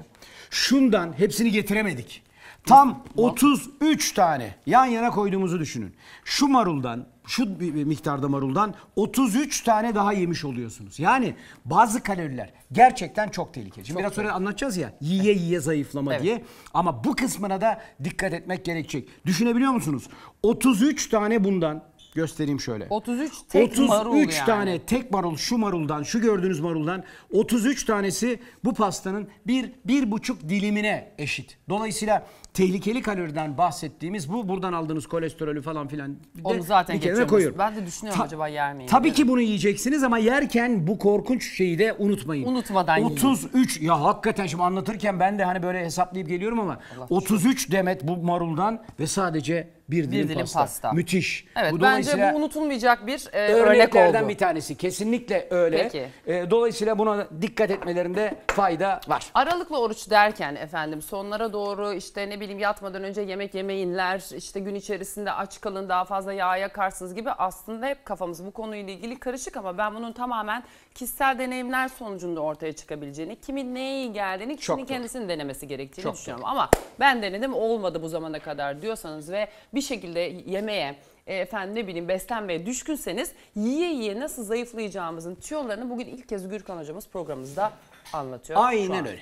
şundan hepsini getiremedik. Tam 33 tane yan yana koyduğumuzu düşünün. Şu maruldan, şu miktarda maruldan 33 tane daha yemiş oluyorsunuz. Yani bazı kaloriler gerçekten çok tehlikeli. Şimdi biraz sonra anlatacağız ya yiye yiye zayıflama Evet. diye. Ama bu kısmına da dikkat etmek gerekecek. Düşünebiliyor musunuz? 33 tane bundan göstereyim şöyle. 33 tek 33 marul yani. tane tek marul şu maruldan şu gördüğünüz maruldan 33 tanesi bu pastanın bir, bir buçuk dilimine eşit. Dolayısıyla tehlikeli kaloriden bahsettiğimiz bu buradan aldığınız kolesterolü falan filan bir Onu zaten bir kenara koyuyorum. Ben de düşünüyorum Ta acaba yer miyim? Tabii ki bunu yiyeceksiniz ama yerken bu korkunç şeyi de unutmayın. Unutmadan 33 yiyin. ya hakikaten şimdi anlatırken ben de hani böyle hesaplayıp geliyorum ama Allah 33 şükür. demet bu maruldan ve sadece bir dilim, bir dilim pasta. pasta. Müthiş. Evet bu bence bu unutulmayacak bir e, örnek oldu. bir tanesi. Kesinlikle öyle. Peki. E, dolayısıyla buna dikkat etmelerinde fayda var. Aralıklı oruç derken efendim sonlara doğru işte ne bileyim bileyim yatmadan önce yemek yemeyinler, işte gün içerisinde aç kalın daha fazla yağ yakarsınız gibi aslında hep kafamız bu konuyla ilgili karışık ama ben bunun tamamen kişisel deneyimler sonucunda ortaya çıkabileceğini, kimin neye iyi geldiğini, kişinin Çok kendisinin doğru. denemesi gerektiğini Çok düşünüyorum. Doğru. Ama ben denedim olmadı bu zamana kadar diyorsanız ve bir şekilde yemeğe, efendim ne bileyim beslenmeye düşkünseniz yiye yiye nasıl zayıflayacağımızın tüyolarını bugün ilk kez Gürkan hocamız programımızda anlatıyor. Aynen öyle.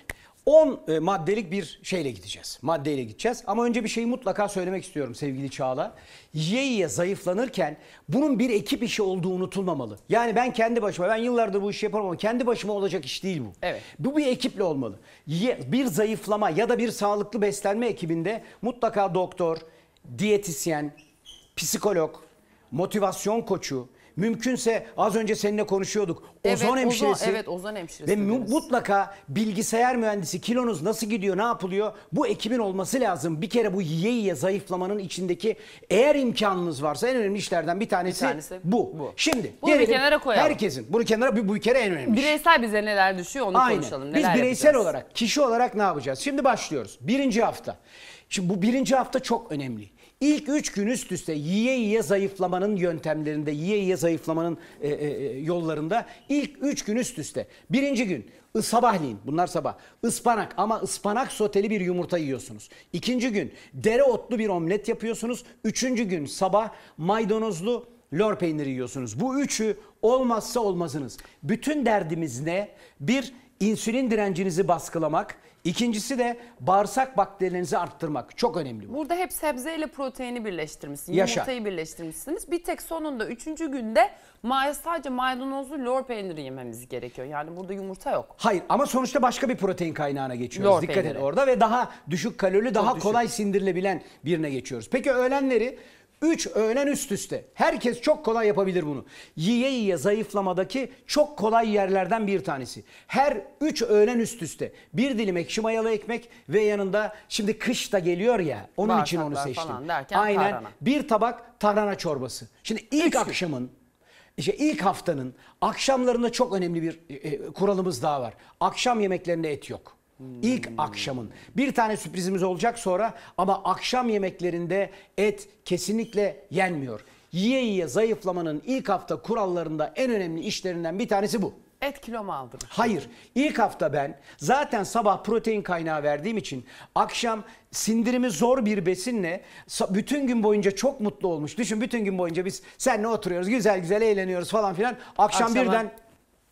10 e, maddelik bir şeyle gideceğiz. Maddeyle gideceğiz. Ama önce bir şeyi mutlaka söylemek istiyorum sevgili Çağla. Yiye zayıflanırken bunun bir ekip işi olduğu unutulmamalı. Yani ben kendi başıma, ben yıllardır bu işi yaparım ama kendi başıma olacak iş değil bu. Evet. Bu bir ekiple olmalı. Yiye, bir zayıflama ya da bir sağlıklı beslenme ekibinde mutlaka doktor, diyetisyen, psikolog, motivasyon koçu, Mümkünse az önce seninle konuşuyorduk. Ozon evet, hemşiresi. evet ozon hemşiresi. Ve deriz. mutlaka bilgisayar mühendisi kilonuz nasıl gidiyor ne yapılıyor bu ekibin olması lazım. Bir kere bu yiye yiye zayıflamanın içindeki eğer imkanınız varsa en önemli işlerden bir tanesi, bir tanesi bu. bu. Şimdi bunu gelelim, bir kenara koyalım. Herkesin bunu kenara bir bu bir kere en önemli. Bireysel bize neler düşüyor onu Aynen. konuşalım. Neler Biz bireysel yapacağız? olarak kişi olarak ne yapacağız? Şimdi başlıyoruz. Birinci hafta. Şimdi bu birinci hafta çok önemli. İlk üç gün üst üste yiye yiye zayıflamanın yöntemlerinde, yiye yiye zayıflamanın e, e, e yollarında ilk üç gün üst üste. Birinci gün sabahleyin bunlar sabah ıspanak ama ıspanak soteli bir yumurta yiyorsunuz. İkinci gün dereotlu bir omlet yapıyorsunuz. Üçüncü gün sabah maydanozlu lor peyniri yiyorsunuz. Bu üçü olmazsa olmazınız. Bütün derdimiz ne? Bir insülin direncinizi baskılamak, İkincisi de bağırsak bakterilerinizi arttırmak. Çok önemli bu. Burada hep sebzeyle proteini birleştirmişsiniz. Yaşa. Yumurtayı birleştirmişsiniz. Bir tek sonunda üçüncü günde sadece maydanozlu lor peyniri yememiz gerekiyor. Yani burada yumurta yok. Hayır ama sonuçta başka bir protein kaynağına geçiyoruz. Lor Dikkat peyniri. edin orada ve daha düşük kalorili, daha düşük. kolay sindirilebilen birine geçiyoruz. Peki öğlenleri 3 öğlen üst üste. Herkes çok kolay yapabilir bunu. Yiye yiye zayıflamadaki çok kolay yerlerden bir tanesi. Her 3 öğlen üst üste bir dilim ekşi mayalı ekmek ve yanında şimdi kış da geliyor ya onun Bağırsaklar için onu seçtim. Aynen tarhana. bir tabak tarhana çorbası. Şimdi ilk Üç akşamın işte ilk haftanın akşamlarında çok önemli bir e, e kuralımız daha var. Akşam yemeklerinde et yok. İlk akşamın. Bir tane sürprizimiz olacak sonra ama akşam yemeklerinde et kesinlikle yenmiyor. Yiye yiye zayıflamanın ilk hafta kurallarında en önemli işlerinden bir tanesi bu. Et kilo mu aldınız? Hayır. İlk hafta ben zaten sabah protein kaynağı verdiğim için akşam sindirimi zor bir besinle bütün gün boyunca çok mutlu olmuş. Düşün bütün gün boyunca biz seninle oturuyoruz güzel güzel eğleniyoruz falan filan. Akşam Akşama- birden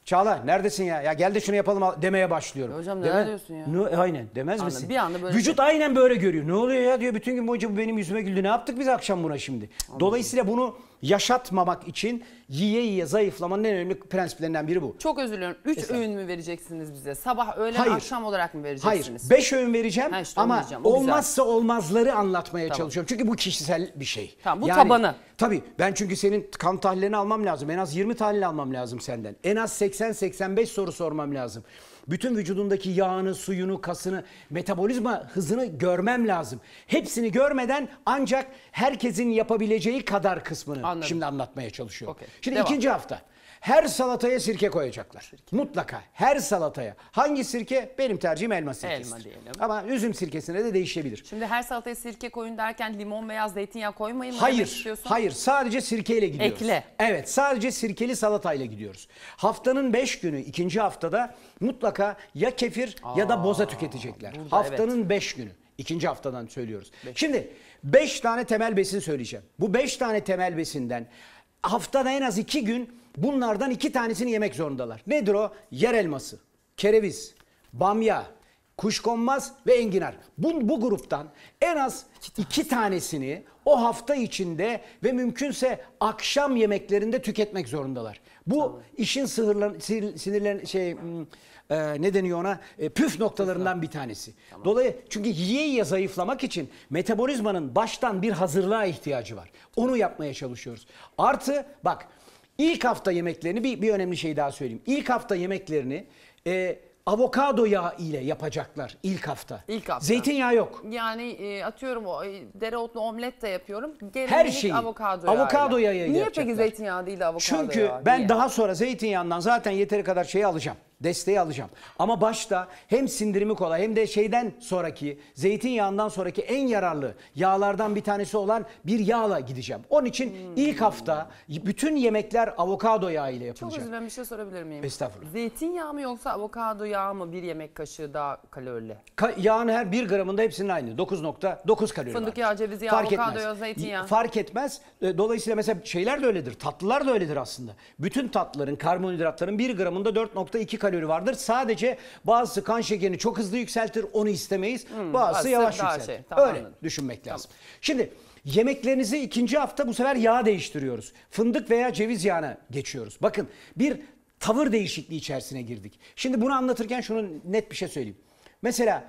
Çağla neredesin ya? Ya gel de şunu yapalım demeye başlıyorum. E hocam ne diyorsun ya? Ne, aynen demez Anladım. misin? Bir anda böyle Vücut şey. aynen böyle görüyor. Ne oluyor ya diyor bütün gün boyunca bu benim yüzüme güldü. Ne yaptık biz akşam buna şimdi? Anladım. Dolayısıyla bunu yaşatmamak için yiye yiye zayıflamanın en önemli prensiplerinden biri bu. Çok özür diliyorum. 3 öğün mü vereceksiniz bize? Sabah, öğlen, Hayır. akşam olarak mı vereceksiniz? Hayır. 5 öğün vereceğim işte ama olmazsa olmazları anlatmaya tamam. çalışıyorum. Çünkü bu kişisel bir şey. Tamam bu yani, tabanı. Tabii ben çünkü senin kan tahlilini almam lazım. En az 20 tahlil almam lazım senden. En az 80-85 soru sormam lazım. Bütün vücudundaki yağını, suyunu, kasını, metabolizma hızını görmem lazım. Hepsini görmeden ancak herkesin yapabileceği kadar kısmını. Anladım. Şimdi anlatmaya çalışıyorum. Okay. Şimdi Devam. ikinci hafta. Her salataya sirke koyacaklar. Sirke. Mutlaka. Her salataya. Hangi sirke? Benim tercihim elma sirkesi. Elma diyelim. Ama üzüm sirkesine de değişebilir. Şimdi her salataya sirke koyun derken limon veya zeytinyağı koymayın mı? Hayır. Hayır. Sadece sirkeyle gidiyoruz. Ekle. Evet. Sadece sirkeli salatayla gidiyoruz. Haftanın beş günü ikinci haftada mutlaka ya kefir Aa, ya da boza tüketecekler. Burada, haftanın 5 evet. günü. ikinci haftadan söylüyoruz. Beş. Şimdi 5 tane temel besin söyleyeceğim. Bu 5 tane temel besinden haftada en az 2 gün bunlardan 2 tanesini yemek zorundalar. Nedir o? Yer elması, kereviz, bamya, kuşkonmaz ve enginar. Bu, bu gruptan en az 2 tanesini o hafta içinde ve mümkünse akşam yemeklerinde tüketmek zorundalar. Bu tamam. işin sihirlen, sihir, sinirlen, şey hmm, e, ne deniyor ona e, püf noktalarından bir tanesi. Tamam. Dolayı çünkü yiye yiye zayıflamak için metabolizmanın baştan bir hazırlığa ihtiyacı var. Onu yapmaya çalışıyoruz. Artı bak ilk hafta yemeklerini bir, bir önemli şey daha söyleyeyim. İlk hafta yemeklerini e, avokado yağı ile yapacaklar ilk hafta. İlk hafta. Zeytinyağı yok. Yani e, atıyorum o e, dereotlu omlet de yapıyorum. Gerilik Her şeyi avokado, avokado yağı. Yağı Niye yapacaklar. peki zeytinyağı değil de avokado Çünkü yağı? Çünkü ben Niye? daha sonra zeytinyağından zaten yeteri kadar şeyi alacağım desteği alacağım. Ama başta hem sindirimi kolay hem de şeyden sonraki zeytinyağından sonraki en yararlı yağlardan bir tanesi olan bir yağla gideceğim. Onun için hmm. ilk hafta bütün yemekler avokado yağı ile yapılacak. Çok özür bir şey sorabilir miyim? Estağfurullah. Zeytinyağı mı yoksa avokado yağı mı bir yemek kaşığı daha kalorili? Ka yağın her bir gramında hepsinin aynı. 9.9 kalori Fındık yağı, ceviz yağı, Fark avokado yağı, zeytinyağı. Fark etmez. E, dolayısıyla mesela şeyler de öyledir. Tatlılar da öyledir aslında. Bütün tatlıların, karbonhidratların bir gramında 4.2 kalori kalori vardır. Sadece bazı kan şekerini çok hızlı yükseltir onu istemeyiz. Hmm, bazısı yavaş yükseltir. Şey, tamam, Öyle anladım. düşünmek lazım. Tamam. Şimdi Yemeklerinizi ikinci hafta bu sefer yağ değiştiriyoruz. Fındık veya ceviz yağına geçiyoruz. Bakın bir tavır değişikliği içerisine girdik. Şimdi bunu anlatırken şunu net bir şey söyleyeyim. Mesela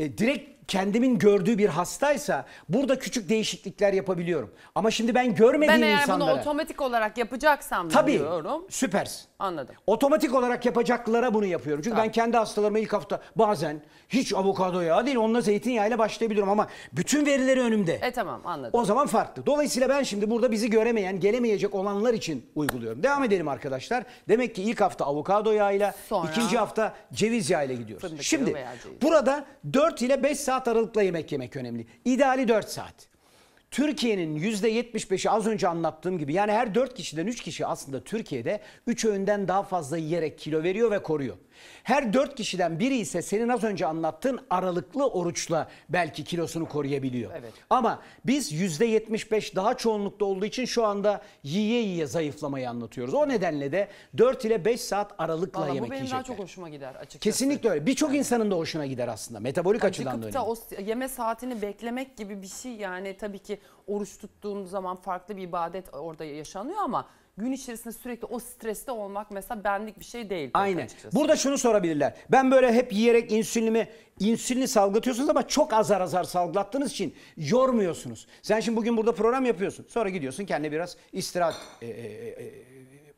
e, direkt kendimin gördüğü bir hastaysa burada küçük değişiklikler yapabiliyorum. Ama şimdi ben görmediğim insanlara... Ben eğer bunu otomatik olarak yapacaksam tabii, diyorum. süpersin. Anladım. Otomatik olarak yapacaklara bunu yapıyorum. Çünkü tamam. ben kendi hastalarıma ilk hafta bazen hiç avokado yağı değil onunla zeytinyağıyla başlayabiliyorum. Ama bütün verileri önümde. E tamam anladım. O zaman farklı. Dolayısıyla ben şimdi burada bizi göremeyen, gelemeyecek olanlar için uyguluyorum. Devam edelim arkadaşlar. Demek ki ilk hafta avokado yağıyla, Sonra... ikinci hafta ceviz yağıyla gidiyoruz. Fındık şimdi burada 4 ile 5 saat saat aralıkla yemek yemek önemli. İdeali 4 saat. Türkiye'nin %75'i az önce anlattığım gibi yani her 4 kişiden 3 kişi aslında Türkiye'de 3 öğünden daha fazla yiyerek kilo veriyor ve koruyor. Her dört kişiden biri ise senin az önce anlattığın aralıklı oruçla belki kilosunu koruyabiliyor. Evet. Ama biz yüzde yetmiş beş daha çoğunlukta olduğu için şu anda yiye yiye zayıflamayı anlatıyoruz. O nedenle de dört ile beş saat aralıkla Vallahi yemek yiyecekler. Bu benim yiyecekler. daha çok hoşuma gider açıkçası. Kesinlikle öyle. Birçok yani. insanın da hoşuna gider aslında. Metabolik yani açıdan da öyle. o yeme saatini beklemek gibi bir şey yani tabii ki oruç tuttuğun zaman farklı bir ibadet orada yaşanıyor ama gün içerisinde sürekli o streste olmak mesela benlik bir şey değil. Aynen. Açıkçası. Burada şunu sorabilirler. Ben böyle hep yiyerek insülinimi insülini salgıtıyorsunuz ama çok azar azar salgılattığınız için yormuyorsunuz. Sen şimdi bugün burada program yapıyorsun. Sonra gidiyorsun kendine biraz istirahat e, e, e, e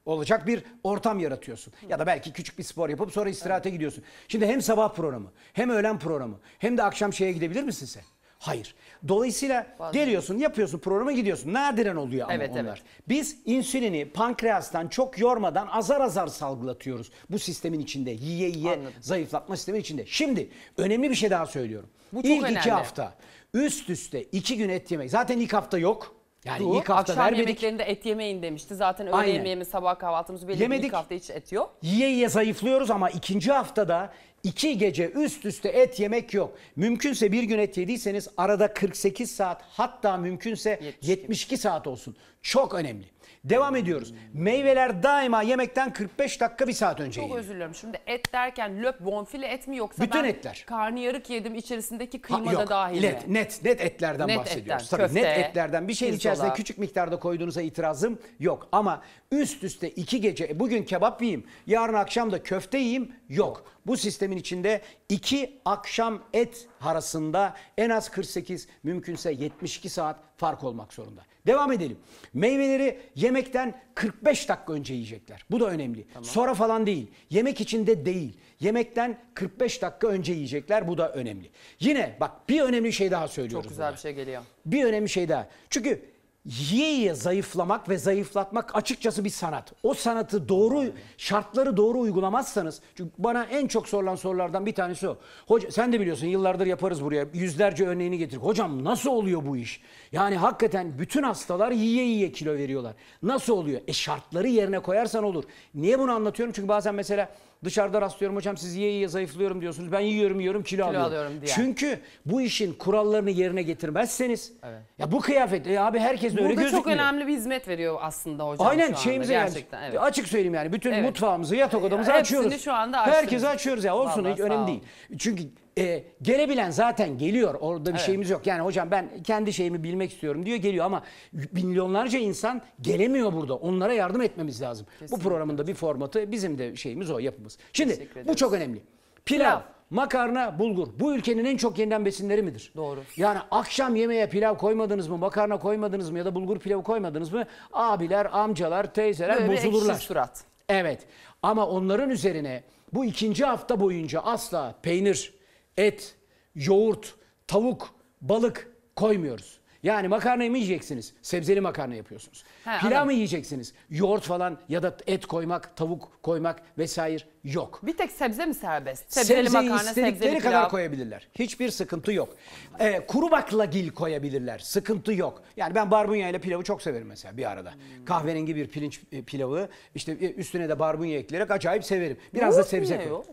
olacak bir ortam yaratıyorsun. Hı. Ya da belki küçük bir spor yapıp sonra istirahate evet. gidiyorsun. Şimdi hem sabah programı, hem öğlen programı, hem de akşam şeye gidebilir misin sen? Hayır. Dolayısıyla Bazen. geliyorsun, yapıyorsun, programa gidiyorsun. Nadiren oluyor ama evet, onlar. Evet. Biz insülini pankreastan çok yormadan azar azar salgılatıyoruz. Bu sistemin içinde. Yiye yiye Anladım. zayıflatma sistemin içinde. Şimdi önemli bir şey daha söylüyorum. Bu çok İlk önemli. iki hafta üst üste iki gün et yemek. Zaten ilk hafta yok. Yani Dur, ilk hafta akşam vermedik. yemeklerinde et yemeyin demişti. Zaten öğle yemeğimiz, sabah kahvaltımız belli Yemedik. ilk hafta hiç et yok. Yiye yiye zayıflıyoruz ama ikinci haftada İki gece üst üste et yemek yok. Mümkünse bir gün et yediyseniz arada 48 saat hatta mümkünse 72, 72 saat olsun. Çok önemli. Devam ediyoruz. Meyveler daima yemekten 45 dakika bir saat önce Çok özür dilerim. Şimdi et derken löp bonfile et mi yoksa Bütün ben etler. yarık yedim içerisindeki kıyma da dahil mi? Net, net, etlerden net bahsediyoruz. Etten, Tabii köfte, net etlerden bir şey içerisine küçük miktarda koyduğunuza itirazım yok. Ama üst üste iki gece e, bugün kebap yiyeyim yarın akşam da köfte yiyeyim yok. Bu sistemin içinde iki akşam et arasında en az 48 mümkünse 72 saat fark olmak zorunda. Devam edelim. Meyveleri yemekten 45 dakika önce yiyecekler. Bu da önemli. Tamam. Sonra falan değil. Yemek içinde değil. Yemekten 45 dakika önce yiyecekler. Bu da önemli. Yine bak bir önemli şey daha söylüyorum Çok güzel burada. bir şey geliyor. Bir önemli şey daha. Çünkü yiye yiye zayıflamak ve zayıflatmak açıkçası bir sanat. O sanatı doğru, şartları doğru uygulamazsanız, çünkü bana en çok sorulan sorulardan bir tanesi o. Hoca, sen de biliyorsun yıllardır yaparız buraya, yüzlerce örneğini getirdik. Hocam nasıl oluyor bu iş? Yani hakikaten bütün hastalar yiye yiye kilo veriyorlar. Nasıl oluyor? E şartları yerine koyarsan olur. Niye bunu anlatıyorum? Çünkü bazen mesela Dışarıda rastlıyorum hocam siz yiye yiye zayıflıyorum diyorsunuz. Ben yiyorum yiyorum kilo, kilo alıyorum. alıyorum diye. Çünkü bu işin kurallarını yerine getirmezseniz evet. ya bu kıyafet e, abi herkes öyle gözükmüyor. Burada çok önemli bir hizmet veriyor aslında hocam Aynen şu şeyimize Yani, evet. Açık söyleyeyim yani bütün evet. mutfağımızı yatak odamızı ya, açıyoruz. Hepsini şu anda açtınız. Herkese açıyoruz ya olsun Vallahi, hiç önemli değil. Çünkü e, gelebilen zaten geliyor. Orada bir evet. şeyimiz yok. Yani hocam ben kendi şeyimi bilmek istiyorum diyor geliyor ama milyonlarca insan gelemiyor burada. Onlara yardım etmemiz lazım. Kesinlikle. Bu programın da bir formatı bizim de şeyimiz o yapımız. Şimdi bu çok önemli. Pilav, pilav, makarna, bulgur. Bu ülkenin en çok yenilen besinleri midir? Doğru. Yani akşam yemeğe pilav koymadınız mı, makarna koymadınız mı ya da bulgur pilavı koymadınız mı? Abiler, amcalar, teyzeler Böyle bozulurlar. surat. Evet. Ama onların üzerine bu ikinci hafta boyunca asla peynir, et, yoğurt, tavuk, balık koymuyoruz. Yani makarnayı mı yiyeceksiniz? Sebzeli makarna yapıyorsunuz. He, Pilav mı yiyeceksiniz? Yoğurt falan ya da et koymak, tavuk koymak vesaire yok. Bir tek sebze mi serbest? Sebzeli Sebzeyi makarna, sebzeli istedikleri pilav. kadar koyabilirler. Hiçbir sıkıntı yok. Ee, kuru baklagil koyabilirler. Sıkıntı yok. Yani ben barbunya ile pilavı çok severim mesela bir arada. Kahverengi bir pirinç e, pilavı işte e, üstüne de barbunya ekleyerek acayip severim. Biraz da sebze niye koy. yok?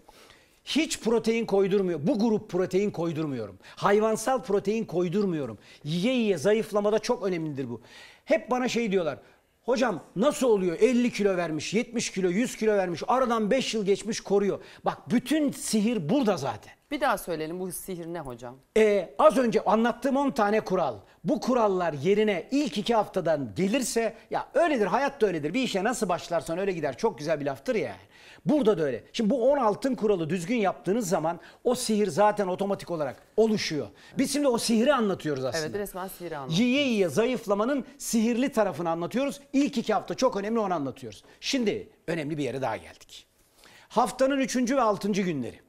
Hiç protein koydurmuyor. Bu grup protein koydurmuyorum. Hayvansal protein koydurmuyorum. Yiye yiye zayıflamada çok önemlidir bu. Hep bana şey diyorlar. Hocam nasıl oluyor 50 kilo vermiş, 70 kilo, 100 kilo vermiş, aradan 5 yıl geçmiş koruyor. Bak bütün sihir burada zaten. Bir daha söyleyelim bu sihir ne hocam? Ee, az önce anlattığım 10 tane kural. Bu kurallar yerine ilk 2 haftadan gelirse ya öyledir hayat da öyledir. Bir işe nasıl başlarsan öyle gider çok güzel bir laftır ya. Yani. Burada da öyle. Şimdi bu 10 altın kuralı düzgün yaptığınız zaman o sihir zaten otomatik olarak oluşuyor. Biz şimdi o sihri anlatıyoruz aslında. Evet resmen sihri anlatıyoruz. Yiye yiye zayıflamanın sihirli tarafını anlatıyoruz. İlk iki hafta çok önemli onu anlatıyoruz. Şimdi önemli bir yere daha geldik. Haftanın üçüncü ve altıncı günleri.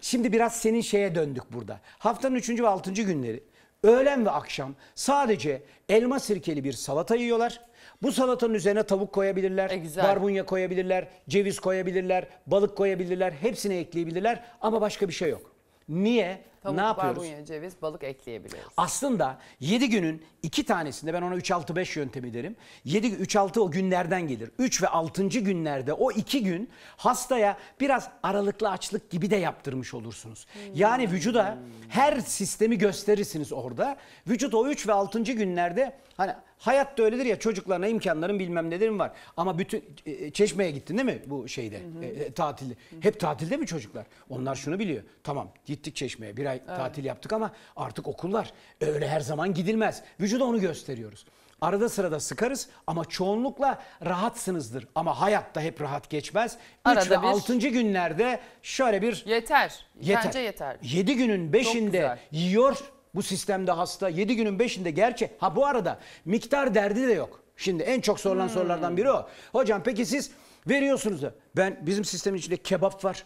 Şimdi biraz senin şeye döndük burada. Haftanın üçüncü ve altıncı günleri öğlen ve akşam sadece elma sirkeli bir salata yiyorlar. Bu salatanın üzerine tavuk koyabilirler, E, barbunya koyabilirler, ceviz koyabilirler, balık koyabilirler, hepsini ekleyebilirler ama başka bir şey yok. Niye? Tavuk, ne yapıyoruz? barbunya, ceviz, balık ekleyebiliriz. Aslında 7 günün 2 tanesinde ben ona 3-6-5 yöntemi derim. 7 3-6 o günlerden gelir. 3 ve 6. günlerde o 2 gün hastaya biraz aralıklı açlık gibi de yaptırmış olursunuz. Hmm. Yani vücuda her sistemi gösterirsiniz orada. Vücut o 3 ve 6. günlerde hani hayat da öyledir ya çocuklarına imkanların bilmem nelerin var. Ama bütün e, e, Çeşme'ye gittin değil mi bu şeyde hı hı. E, e tatilde? Hı hı. Hep tatilde mi çocuklar? Onlar şunu biliyor. Tamam gittik Çeşme'ye bir bir ay evet. tatil yaptık ama artık okullar öyle her zaman gidilmez. Vücuda onu gösteriyoruz. Arada sırada sıkarız ama çoğunlukla rahatsınızdır. Ama hayatta hep rahat geçmez. 3 ve 6. günlerde şöyle bir... Yeter. yeter. Bence yeter. 7 günün 5'inde yiyor bu sistemde hasta. 7 günün 5'inde gerçi... Ha bu arada miktar derdi de yok. Şimdi en çok sorulan hmm. sorulardan biri o. Hocam peki siz veriyorsunuz da ben bizim sistemin içinde kebap var,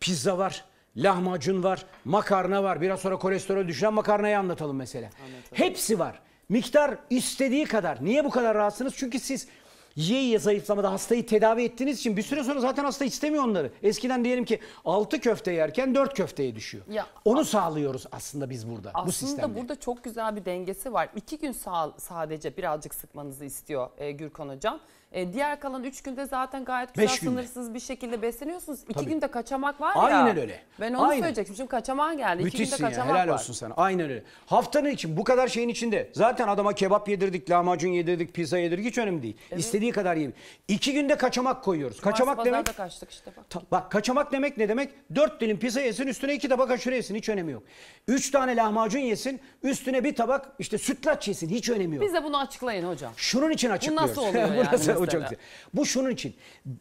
pizza var, lahmacun var, makarna var. Biraz sonra kolesterol düşüren makarnayı anlatalım mesela. Anlatalım. Hepsi var. Miktar istediği kadar. Niye bu kadar rahatsınız? Çünkü siz yiye zayıflamada hastayı tedavi ettiğiniz için bir süre sonra zaten hasta istemiyor onları. Eskiden diyelim ki 6 köfte yerken 4 köfteye düşüyor. Ya, Onu aslında, sağlıyoruz aslında biz burada aslında bu sistemde. burada çok güzel bir dengesi var. 2 gün sağ, sadece birazcık sıkmanızı istiyor e, Gürkan Hocam. E, diğer kalan 3 günde zaten gayet güzel sınırsız bir şekilde besleniyorsunuz. 2 Tabii. günde kaçamak var ya. Aynen öyle. Ben onu Aynen. söyleyecektim. Şimdi kaçamağa geldi. 2 günde Müthişsin ya kaçamak helal var. olsun sana. Aynen öyle. Haftanın için bu kadar şeyin içinde. Zaten adama kebap yedirdik, lahmacun yedirdik, pizza yedirdik hiç önemli değil. İstediği kadar yiyin. İki günde kaçamak koyuyoruz. Kaçamak demek... kaçtık işte bak. Ta- bak kaçamak demek ne demek? Dört dilim pizza yesin üstüne iki tabak aşure yesin hiç önemi yok. Üç tane lahmacun yesin üstüne bir tabak işte sütlaç yesin hiç önemi yok. Bize bunu açıklayın hocam. Şunun için açıklıyoruz. Bu nasıl oluyor yani? o çok güzel. Bu şunun için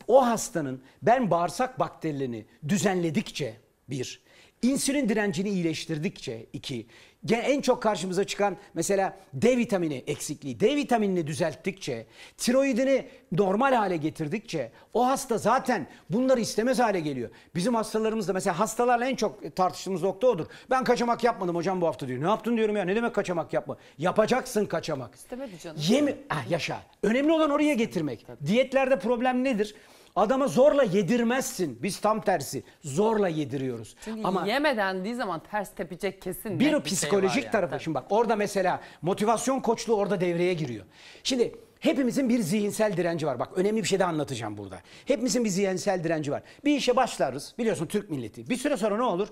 o hastanın ben bağırsak bakterilerini düzenledikçe bir İnsülin direncini iyileştirdikçe iki, en çok karşımıza çıkan mesela D vitamini eksikliği, D vitaminini düzelttikçe, tiroidini normal hale getirdikçe o hasta zaten bunları istemez hale geliyor. Bizim hastalarımızda mesela hastalarla en çok tartıştığımız nokta odur. Ben kaçamak yapmadım hocam bu hafta diyor. Ne yaptın diyorum ya ne demek kaçamak yapma. Yapacaksın kaçamak. İstemedi canım. Yemi ah, yaşa. Önemli olan oraya getirmek. Tabii. Diyetlerde problem nedir? Adama zorla yedirmezsin. Biz tam tersi. Zorla yediriyoruz. Çünkü Ama yemeden diye zaman ters tepecek kesin. Bir, o şey psikolojik şey tarafı. Tabii. Şimdi bak orada mesela motivasyon koçluğu orada devreye giriyor. Şimdi hepimizin bir zihinsel direnci var. Bak önemli bir şey de anlatacağım burada. Hepimizin bir zihinsel direnci var. Bir işe başlarız. Biliyorsun Türk milleti. Bir süre sonra ne olur?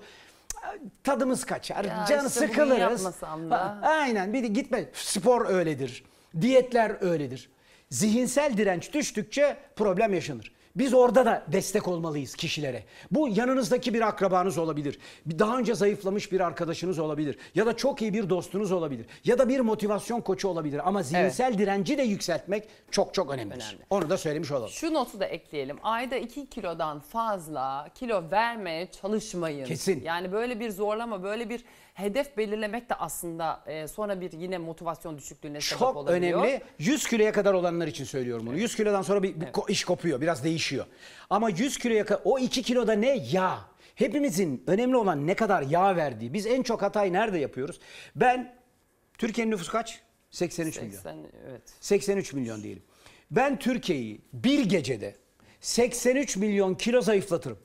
Tadımız kaçar. Ya canı işte sıkılırız. Da. Aynen. Bir de gitme. Spor öyledir. Diyetler öyledir. Zihinsel direnç düştükçe problem yaşanır. Biz orada da destek olmalıyız kişilere. Bu yanınızdaki bir akrabanız olabilir. Daha önce zayıflamış bir arkadaşınız olabilir. Ya da çok iyi bir dostunuz olabilir. Ya da bir motivasyon koçu olabilir. Ama zihinsel evet. direnci de yükseltmek çok çok önemlidir. Önemli. Onu da söylemiş olalım. Şu notu da ekleyelim. Ayda 2 kilodan fazla kilo vermeye çalışmayın. Kesin. Yani böyle bir zorlama, böyle bir hedef belirlemek de aslında e, sonra bir yine motivasyon düşüklüğüne sebep Çok olabiliyor. önemli. 100 kiloya kadar olanlar için söylüyorum bunu. 100 kilodan sonra bir, bir ko- iş kopuyor. Biraz değişiyor. Ama 100 kiloya ka- o 2 kiloda ne yağ? Hepimizin önemli olan ne kadar yağ verdiği. Biz en çok hatayı nerede yapıyoruz? Ben Türkiye'nin nüfusu kaç? 83 milyon. evet. 83 milyon diyelim. Ben Türkiye'yi bir gecede 83 milyon kilo zayıflatırım.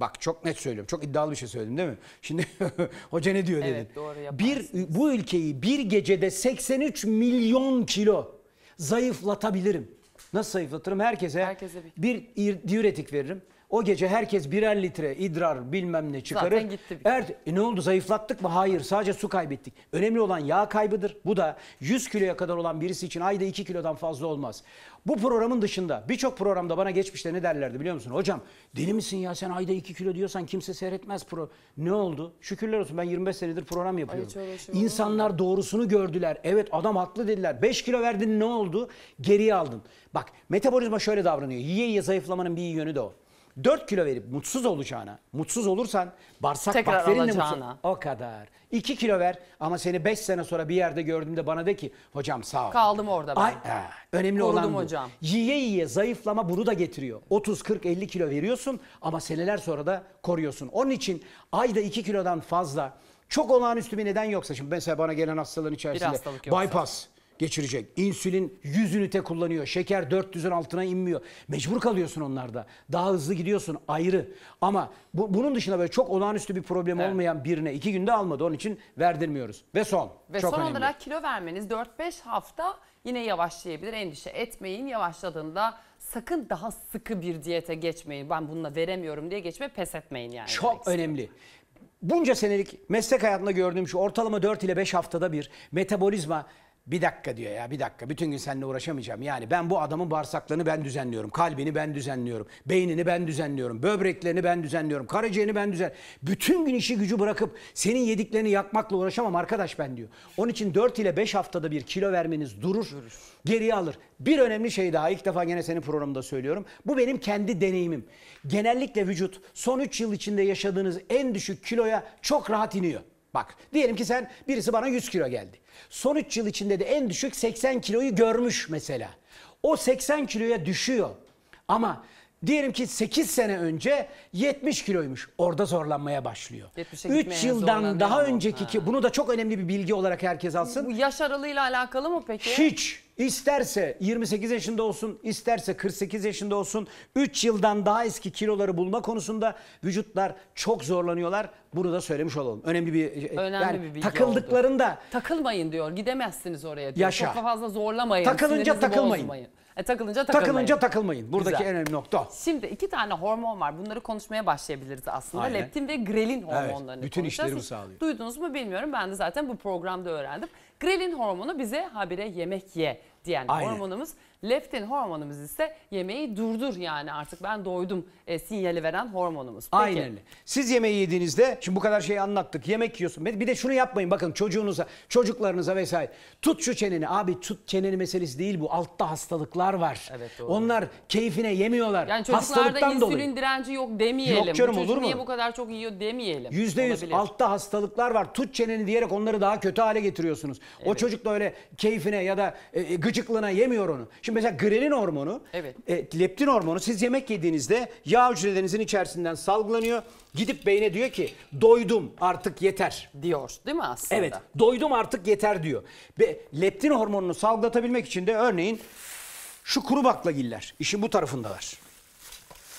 Bak çok net söylüyorum. Çok iddialı bir şey söyledim değil mi? Şimdi hoca ne diyor dedin. Evet, doğru bir, bu ülkeyi bir gecede 83 milyon kilo zayıflatabilirim. Nasıl zayıflatırım? Herkese, Herkese bir. bir diüretik veririm. O gece herkes birer litre idrar bilmem ne çıkarır. Zaten gitti. Er, e ne oldu zayıflattık mı? Hayır sadece su kaybettik. Önemli olan yağ kaybıdır. Bu da 100 kiloya kadar olan birisi için ayda 2 kilodan fazla olmaz. Bu programın dışında birçok programda bana geçmişte ne derlerdi biliyor musun? Hocam deli misin ya sen ayda 2 kilo diyorsan kimse seyretmez pro. Ne oldu? Şükürler olsun ben 25 senedir program yapıyorum. Ay, İnsanlar doğrusunu gördüler. Evet adam haklı dediler. 5 kilo verdin ne oldu? Geriye aldın. Bak metabolizma şöyle davranıyor. Yiye yiye zayıflamanın bir yönü de o. 4 kilo verip mutsuz olacağına, mutsuz olursan bağırsak Tekrar bakterinle mutsuz. alacağına. O kadar. 2 kilo ver ama seni 5 sene sonra bir yerde gördüğümde bana de ki hocam sağ ol. Kaldım orada ben. Ay, ha, önemli Korudum olan bu. hocam. Yiye yiye zayıflama bunu da getiriyor. 30, 40, 50 kilo veriyorsun ama seneler sonra da koruyorsun. Onun için ayda 2 kilodan fazla çok olağanüstü bir neden yoksa. Şimdi mesela bana gelen hastaların içerisinde hastalık yoksa. bypass, geçirecek. İnsülin 100 ünite kullanıyor. Şeker 400'ün altına inmiyor. Mecbur kalıyorsun onlarda. Daha hızlı gidiyorsun ayrı. Ama bu, bunun dışında böyle çok olağanüstü bir problem evet. olmayan birine iki günde almadı. Onun için verdirmiyoruz. Ve son. Ve çok son önemli. olarak kilo vermeniz 4-5 hafta yine yavaşlayabilir. Endişe etmeyin. Yavaşladığında sakın daha sıkı bir diyete geçmeyin. Ben bununla veremiyorum diye geçme pes etmeyin yani. Çok önemli bunca senelik meslek hayatında gördüğüm şu ortalama 4 ile 5 haftada bir metabolizma bir dakika diyor ya bir dakika bütün gün seninle uğraşamayacağım. Yani ben bu adamın bağırsaklarını ben düzenliyorum. Kalbini ben düzenliyorum. Beynini ben düzenliyorum. Böbreklerini ben düzenliyorum. Karaciğerini ben düzen. Bütün gün işi gücü bırakıp senin yediklerini yakmakla uğraşamam arkadaş ben diyor. Onun için 4 ile 5 haftada bir kilo vermeniz durur. durur. Geriye alır. Bir önemli şey daha ilk defa gene senin programda söylüyorum. Bu benim kendi deneyimim. Genellikle vücut son 3 yıl içinde yaşadığınız en düşük kiloya çok rahat iniyor. Bak diyelim ki sen birisi bana 100 kilo geldi. Son 3 yıl içinde de en düşük 80 kiloyu görmüş mesela. O 80 kiloya düşüyor. Ama diyelim ki 8 sene önce 70 kiloymuş. Orada zorlanmaya başlıyor. 3 yıldan daha önceki ki bunu da çok önemli bir bilgi olarak herkes alsın. Bu yaş aralığıyla alakalı mı peki? Hiç. İsterse 28 yaşında olsun, isterse 48 yaşında olsun 3 yıldan daha eski kiloları bulma konusunda vücutlar çok zorlanıyorlar. Bunu da söylemiş olalım. Önemli bir e, e, Önemli yani bir bilgi takıldıklarında oldu. takılmayın diyor. Gidemezsiniz oraya diyor. Yaşa. Çok fazla zorlamayın. Takılınca takılmayın. E, takılınca takılmayın. Takılınca takılmayın. Buradaki Güzel. önemli nokta Şimdi iki tane hormon var. Bunları konuşmaya başlayabiliriz aslında. Aynen. Leptin ve grelin hormonlarını evet, bütün Bütün işlerimi sağlıyor. Duydunuz mu bilmiyorum. Ben de zaten bu programda öğrendim. Grelin hormonu bize habire yemek ye diyen Aynen. hormonumuz Leptin hormonumuz ise yemeği durdur yani artık ben doydum e, sinyali veren hormonumuz. Peki. Aynen öyle. Siz yemeği yediğinizde şimdi bu kadar şeyi anlattık. Yemek yiyorsun. Bir de şunu yapmayın bakın çocuğunuza, çocuklarınıza vesaire. Tut şu çeneni. Abi tut çeneni meselesi değil bu. Altta hastalıklar var. Evet, doğru. Onlar keyfine yemiyorlar. Yani çocuklarda insülin dolayı. direnci yok demeyelim. Yok canım, bu olur mu? niye bu kadar çok yiyor demeyelim. Yüzde yüz altta hastalıklar var. Tut çeneni diyerek onları daha kötü hale getiriyorsunuz. Evet. O çocuk da öyle keyfine ya da e, e gıcıklığına yemiyor onu. Şimdi mesela grelin hormonu, evet. e, leptin hormonu siz yemek yediğinizde yağ hücrelerinizin içerisinden salgılanıyor. Gidip beyne diyor ki doydum artık yeter. Diyor değil mi aslında? Evet doydum artık yeter diyor. Ve leptin hormonunu salgılatabilmek için de örneğin şu kuru baklagiller işin bu tarafındalar.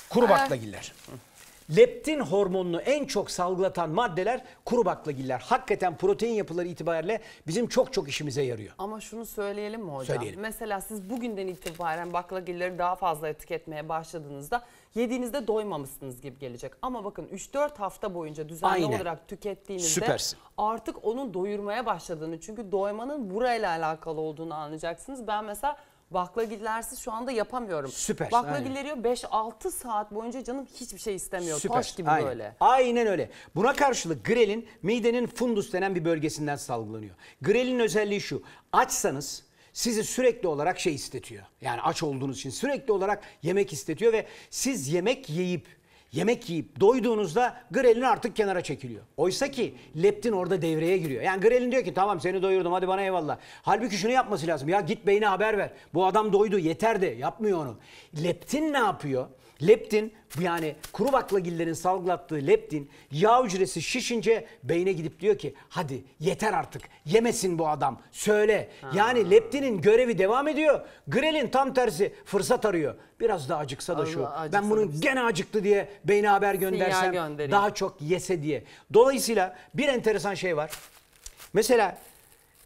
Kuru ee, baklagiller. Ee. Leptin hormonunu en çok salgılatan maddeler kuru baklagiller. Hakikaten protein yapıları itibariyle bizim çok çok işimize yarıyor. Ama şunu söyleyelim mi hocam? Söyleyelim. Mesela siz bugünden itibaren baklagilleri daha fazla tüketmeye başladığınızda yediğinizde doymamışsınız gibi gelecek. Ama bakın 3-4 hafta boyunca düzenli Aynen. olarak tükettiğinizde Süpersin. artık onun doyurmaya başladığını çünkü doymanın burayla alakalı olduğunu anlayacaksınız. Ben mesela Baklagillersiz şu anda yapamıyorum. Süper. Baklagilleri 5-6 saat boyunca canım hiçbir şey istemiyor. Süper. Taş gibi aynen. böyle. Aynen öyle. Buna karşılık grelin midenin fundus denen bir bölgesinden salgılanıyor. Grelin özelliği şu. Açsanız sizi sürekli olarak şey istetiyor. Yani aç olduğunuz için sürekli olarak yemek istetiyor ve siz yemek yiyip yemek yiyip doyduğunuzda grelin artık kenara çekiliyor. Oysa ki leptin orada devreye giriyor. Yani grelin diyor ki tamam seni doyurdum hadi bana eyvallah. Halbuki şunu yapması lazım. Ya git beyne haber ver. Bu adam doydu yeter de yapmıyor onu. Leptin ne yapıyor? Leptin yani kuru baklagillerin salgılattığı leptin yağ hücresi şişince beyne gidip diyor ki hadi yeter artık yemesin bu adam söyle. Ha. Yani leptinin görevi devam ediyor. Grelin tam tersi fırsat arıyor. Biraz daha acıksa Allah da şu acıksa ben bunun biz. gene acıktı diye beyne haber göndersem daha çok yese diye. Dolayısıyla bir enteresan şey var. Mesela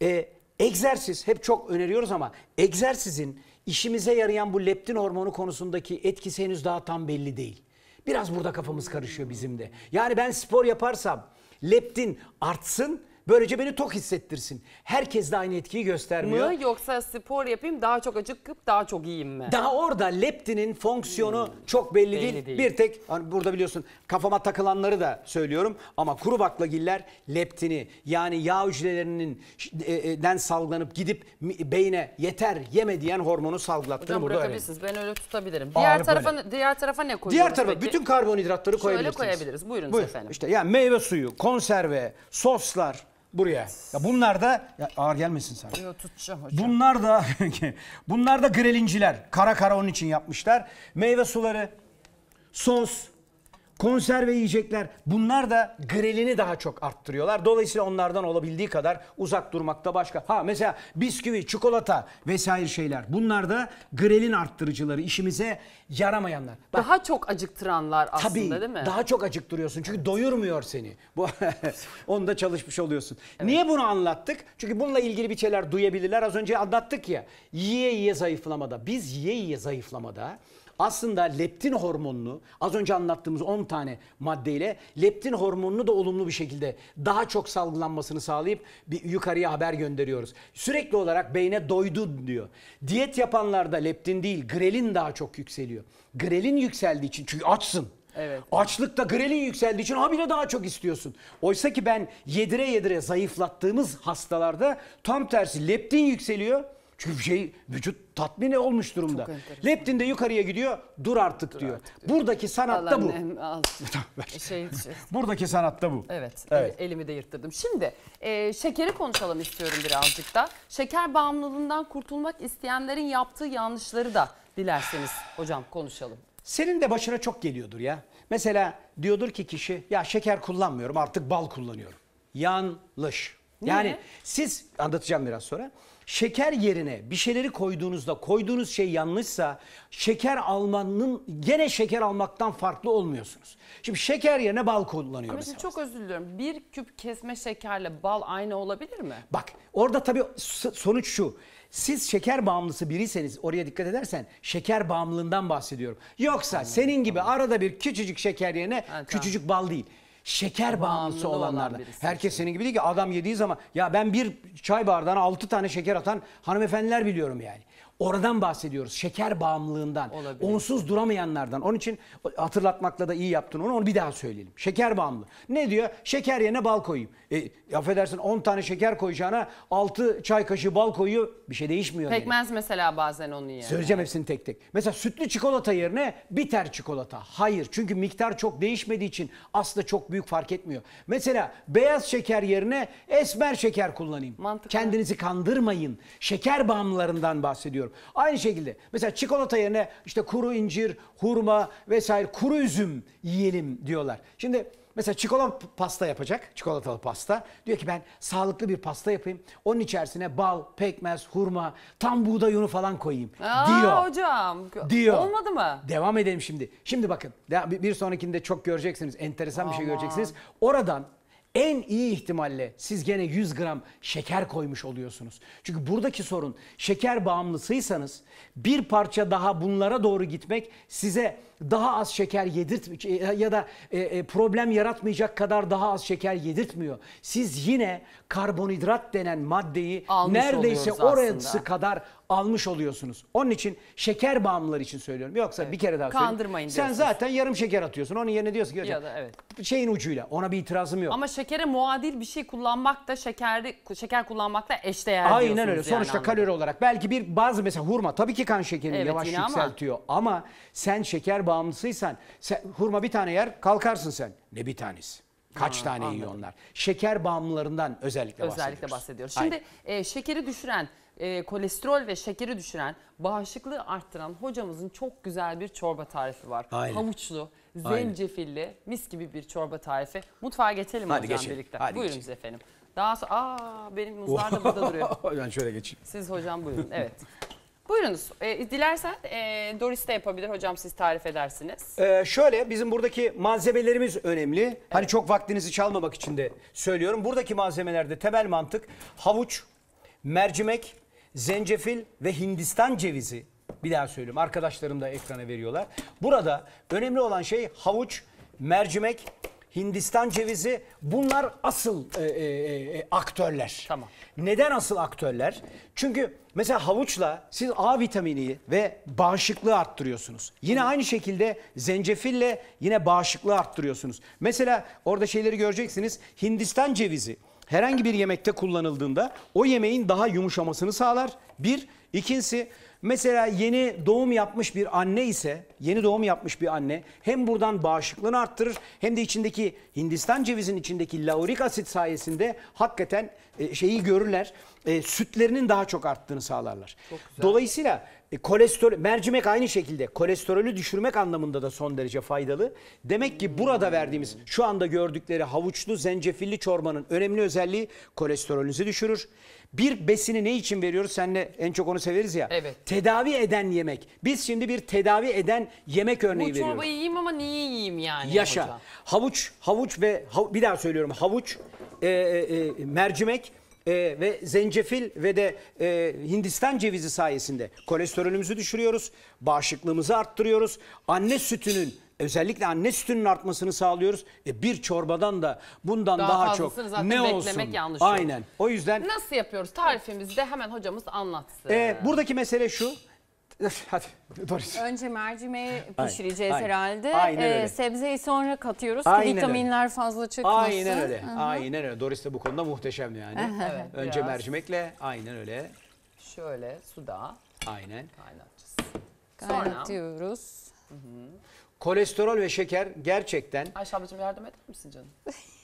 e, egzersiz hep çok öneriyoruz ama egzersizin İşimize yarayan bu leptin hormonu konusundaki etkisi henüz daha tam belli değil. Biraz burada kafamız karışıyor bizim de. Yani ben spor yaparsam leptin artsın Böylece beni tok hissettirsin. Herkes de aynı etkiyi göstermiyor. Mı yoksa spor yapayım daha çok acıkıp daha çok yiyeyim mi? Daha orada leptinin fonksiyonu hmm. çok belli, belli değil. değil. Bir tek hani burada biliyorsun kafama takılanları da söylüyorum ama kuru baklagiller leptini yani yağ hücrelerinin e, e, den salgılanıp gidip beyne yeter yeme diyen hormonu salgılattığını Hocam, burada bırakabilirsiniz. Öğrenin. Ben öyle tutabilirim. Diğer Ağır tarafa diğer tarafa ne koyuyoruz? Diğer tarafa peki? bütün karbonhidratları Şöyle koyabilirsiniz. Şöyle koyabiliriz. Buyurunuz Buyur. efendim. İşte yani meyve suyu, konserve, soslar, buraya. Ya bunlar da ya ağır gelmesin sen. Yo, tutacağım hocam. Bunlar da bunlar da grelinciler. Kara kara onun için yapmışlar. Meyve suları, sos, konserve yiyecekler bunlar da grelini daha çok arttırıyorlar. Dolayısıyla onlardan olabildiği kadar uzak durmakta başka. Ha mesela bisküvi, çikolata vesaire şeyler bunlar da grelin arttırıcıları işimize yaramayanlar. Bak, daha çok acıktıranlar aslında tabii, değil mi? Daha çok acıktırıyorsun çünkü doyurmuyor seni. Bu Onda çalışmış oluyorsun. Evet. Niye bunu anlattık? Çünkü bununla ilgili bir şeyler duyabilirler. Az önce anlattık ya yiye yiye zayıflamada biz yiye yiye zayıflamada aslında leptin hormonunu az önce anlattığımız 10 tane maddeyle leptin hormonunu da olumlu bir şekilde daha çok salgılanmasını sağlayıp bir yukarıya haber gönderiyoruz. Sürekli olarak beyne doydu diyor. Diyet yapanlarda leptin değil grelin daha çok yükseliyor. Grelin yükseldiği için çünkü açsın. Evet. Açlıkta grelin yükseldiği için habire daha çok istiyorsun. Oysa ki ben yedire yedire zayıflattığımız hastalarda tam tersi leptin yükseliyor çünkü şey vücut tatmin olmuş durumda. Leptin de yukarıya gidiyor. Dur artık Dur diyor. Artık. Buradaki sanatta bu. Şey, şey, Buradaki sanatta bu. Evet, evet. Elimi de yırttırdım. Şimdi e, şekeri konuşalım istiyorum birazcık da. Şeker bağımlılığından kurtulmak isteyenlerin yaptığı yanlışları da dilerseniz hocam konuşalım. Senin de başına çok geliyordur ya. Mesela diyordur ki kişi ya şeker kullanmıyorum artık bal kullanıyorum. Yanlış. Niye? siz anlatacağım biraz sonra şeker yerine bir şeyleri koyduğunuzda koyduğunuz şey yanlışsa şeker almanın gene şeker almaktan farklı olmuyorsunuz. Şimdi şeker yerine bal kullanıyor Ama Mesela çok özür diliyorum. Bir küp kesme şekerle bal aynı olabilir mi? Bak orada tabii sonuç şu. Siz şeker bağımlısı biriyseniz oraya dikkat edersen şeker bağımlılığından bahsediyorum. Yoksa senin gibi arada bir küçücük şeker yerine küçücük bal değil şeker bağımlısı olanlardan. Olan Herkes senin gibi değil ki adam yediği zaman ya ben bir çay bardağına 6 tane şeker atan hanımefendiler biliyorum yani. Oradan bahsediyoruz. Şeker bağımlılığından. Olabilir. Onsuz duramayanlardan. Onun için hatırlatmakla da iyi yaptın onu. Onu bir daha söyleyelim. Şeker bağımlı. Ne diyor? Şeker yerine bal koyayım. E, affedersin 10 tane şeker koyacağına 6 çay kaşığı bal koyuyor. Bir şey değişmiyor. Pekmez yani. mesela bazen onu yerine. Söyleyeceğim hepsini tek tek. Mesela sütlü çikolata yerine biter çikolata. Hayır. Çünkü miktar çok değişmediği için aslında çok büyük fark etmiyor. Mesela beyaz şeker yerine esmer şeker kullanayım. Mantıklı. Kendinizi kandırmayın. Şeker bağımlılarından bahsediyorum söylüyorum. Aynı şekilde mesela çikolata yerine işte kuru incir, hurma vesaire kuru üzüm yiyelim diyorlar. Şimdi Mesela çikolata pasta yapacak, çikolatalı pasta. Diyor ki ben sağlıklı bir pasta yapayım. Onun içerisine bal, pekmez, hurma, tam buğday unu falan koyayım Aa, diyor. hocam. Diyor. Olmadı mı? Devam edelim şimdi. Şimdi bakın bir sonrakinde çok göreceksiniz, enteresan Aman. bir şey göreceksiniz. Oradan en iyi ihtimalle siz gene 100 gram şeker koymuş oluyorsunuz. Çünkü buradaki sorun şeker bağımlısıysanız bir parça daha bunlara doğru gitmek size daha az şeker yedirtmiyor ya da e, e, problem yaratmayacak kadar daha az şeker yedirtmiyor. Siz yine karbonhidrat denen maddeyi Almış neredeyse orası kadar almış oluyorsunuz. Onun için şeker bağımlıları için söylüyorum. Yoksa evet. bir kere daha söyleyeyim. Kandırmayın Sen diyorsunuz. zaten yarım şeker atıyorsun. Onun yerine diyorsun ki ya da evet. şeyin ucuyla ona bir itirazım yok. Ama şekere muadil bir şey kullanmak da şekerli şeker kullanmak da eşdeğer Aynen diyorsunuz. Aynen öyle. Sonuçta yani kalori olarak belki bir bazı mesela hurma tabii ki kan şekerini evet, yavaş yükseltiyor ama. ama sen şeker bağımlısıysan sen, hurma bir tane yer kalkarsın sen. Ne bir tanesi? Kaç ha, tane anladım. yiyor onlar? Şeker bağımlılarından özellikle, özellikle bahsediyoruz. Şimdi e, şekeri düşüren, e, kolesterol ve şekeri düşüren, bağışıklığı arttıran hocamızın çok güzel bir çorba tarifi var. Aynen. Havuçlu, zencefilli, Aynen. mis gibi bir çorba tarifi. Mutfağa geçelim Hadi hocam geçelim. birlikte. Hadi Buyurunuz geçelim. efendim. Daha sonra aa benim muzlar da burada duruyor. ben şöyle geçeyim. Siz hocam buyurun. Evet. Buyurunuz. E, dilersen e, Doris de yapabilir hocam siz tarif edersiniz. Ee, şöyle bizim buradaki malzemelerimiz önemli. Hani çok vaktinizi çalmamak için de söylüyorum. Buradaki malzemelerde temel mantık havuç, mercimek, zencefil ve Hindistan cevizi. Bir daha söyleyeyim arkadaşlarım da ekrana veriyorlar. Burada önemli olan şey havuç, mercimek, Hindistan cevizi bunlar asıl e, e, e, e, aktörler. Tamam. Neden asıl aktörler? Çünkü mesela havuçla siz A vitamini ve bağışıklığı arttırıyorsunuz. Yine aynı şekilde zencefille yine bağışıklığı arttırıyorsunuz. Mesela orada şeyleri göreceksiniz. Hindistan cevizi herhangi bir yemekte kullanıldığında o yemeğin daha yumuşamasını sağlar. Bir, ikincisi Mesela yeni doğum yapmış bir anne ise, yeni doğum yapmış bir anne hem buradan bağışıklığını arttırır hem de içindeki Hindistan cevizin içindeki laurik asit sayesinde hakikaten e, şeyi görürler. E, sütlerinin daha çok arttığını sağlarlar. Dolayısıyla e, kolesterol mercimek aynı şekilde kolesterolü düşürmek anlamında da son derece faydalı. Demek ki burada verdiğimiz şu anda gördükleri havuçlu zencefilli çorbanın önemli özelliği kolesterolünüzü düşürür. Bir besini ne için veriyoruz? Senle en çok onu severiz ya. Evet. Tedavi eden yemek. Biz şimdi bir tedavi eden yemek örneği Bu veriyoruz. çorbayı yiyeyim ama niye yiyeyim yani Yaşa. hocam? Havuç, havuç ve hav- bir daha söylüyorum. Havuç, e, e, e, mercimek e, ve zencefil ve de e, Hindistan cevizi sayesinde kolesterolümüzü düşürüyoruz. Bağışıklığımızı arttırıyoruz. Anne sütünün özellikle anne sütünün artmasını sağlıyoruz. E bir çorbadan da bundan daha, daha çok zaten ne olsun. Yanlış Aynen. Olur. O yüzden nasıl yapıyoruz? Tarifimizi de hemen hocamız anlatsın. E, buradaki mesele şu. Hadi Doris. Önce mercimeği pişireceğiz Aynen. herhalde. Aynen Ee, sebzeyi sonra katıyoruz Aynen ki vitaminler öyle. fazla çıkmasın. Aynen öyle. Hı -hı. Aynen öyle. Doris de bu konuda muhteşem yani. evet, Önce biraz. mercimekle. Aynen öyle. Şöyle suda. Aynen. Kaynatacağız. Kaynatıyoruz. Sonra kolesterol ve şeker gerçekten... Ayşe ablacığım yardım eder misin canım?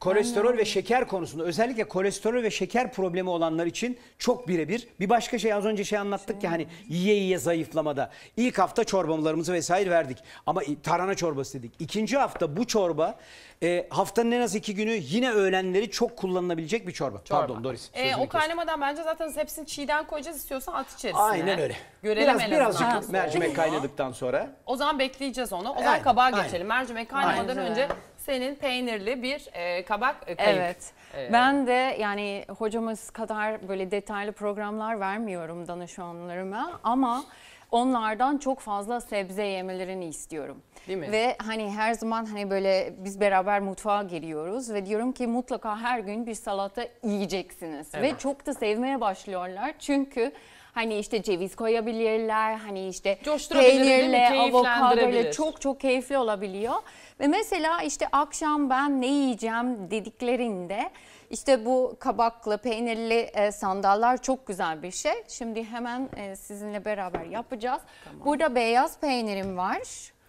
Kolesterol Aynen. ve şeker konusunda özellikle kolesterol ve şeker problemi olanlar için çok birebir. Bir başka şey az önce şey anlattık ki hani şey yiye yiye zayıflamada. İlk hafta çorbalarımızı vesaire verdik ama tarhana çorbası dedik. İkinci hafta bu çorba e, haftanın en az iki günü yine öğlenleri çok kullanılabilecek bir çorba. çorba. Pardon Doris. E, o kaynamadan bence zaten hepsini çiğden koyacağız istiyorsan at içerisine. Aynen öyle. Görelim Biraz, birazcık mercimek kaynadıktan sonra. O zaman bekleyeceğiz onu. O zaman yani, kabağa geçelim. Aynen. Mercimek kaynamadan Aynen. önce senin peynirli bir e, kabak e, kayık. Evet. Ee, ben de yani hocamız kadar böyle detaylı programlar vermiyorum danışanlarıma ama onlardan çok fazla sebze yemelerini istiyorum. Değil mi? Ve hani her zaman hani böyle biz beraber mutfağa giriyoruz ve diyorum ki mutlaka her gün bir salata yiyeceksiniz. Evet. Ve çok da sevmeye başlıyorlar çünkü hani işte ceviz koyabilirler hani işte peynirle avokadoyla çok çok keyifli olabiliyor. Ve mesela işte akşam ben ne yiyeceğim dediklerinde işte bu kabaklı peynirli e, sandallar çok güzel bir şey. Şimdi hemen e, sizinle beraber yapacağız. Tamam. Burada beyaz peynirim var.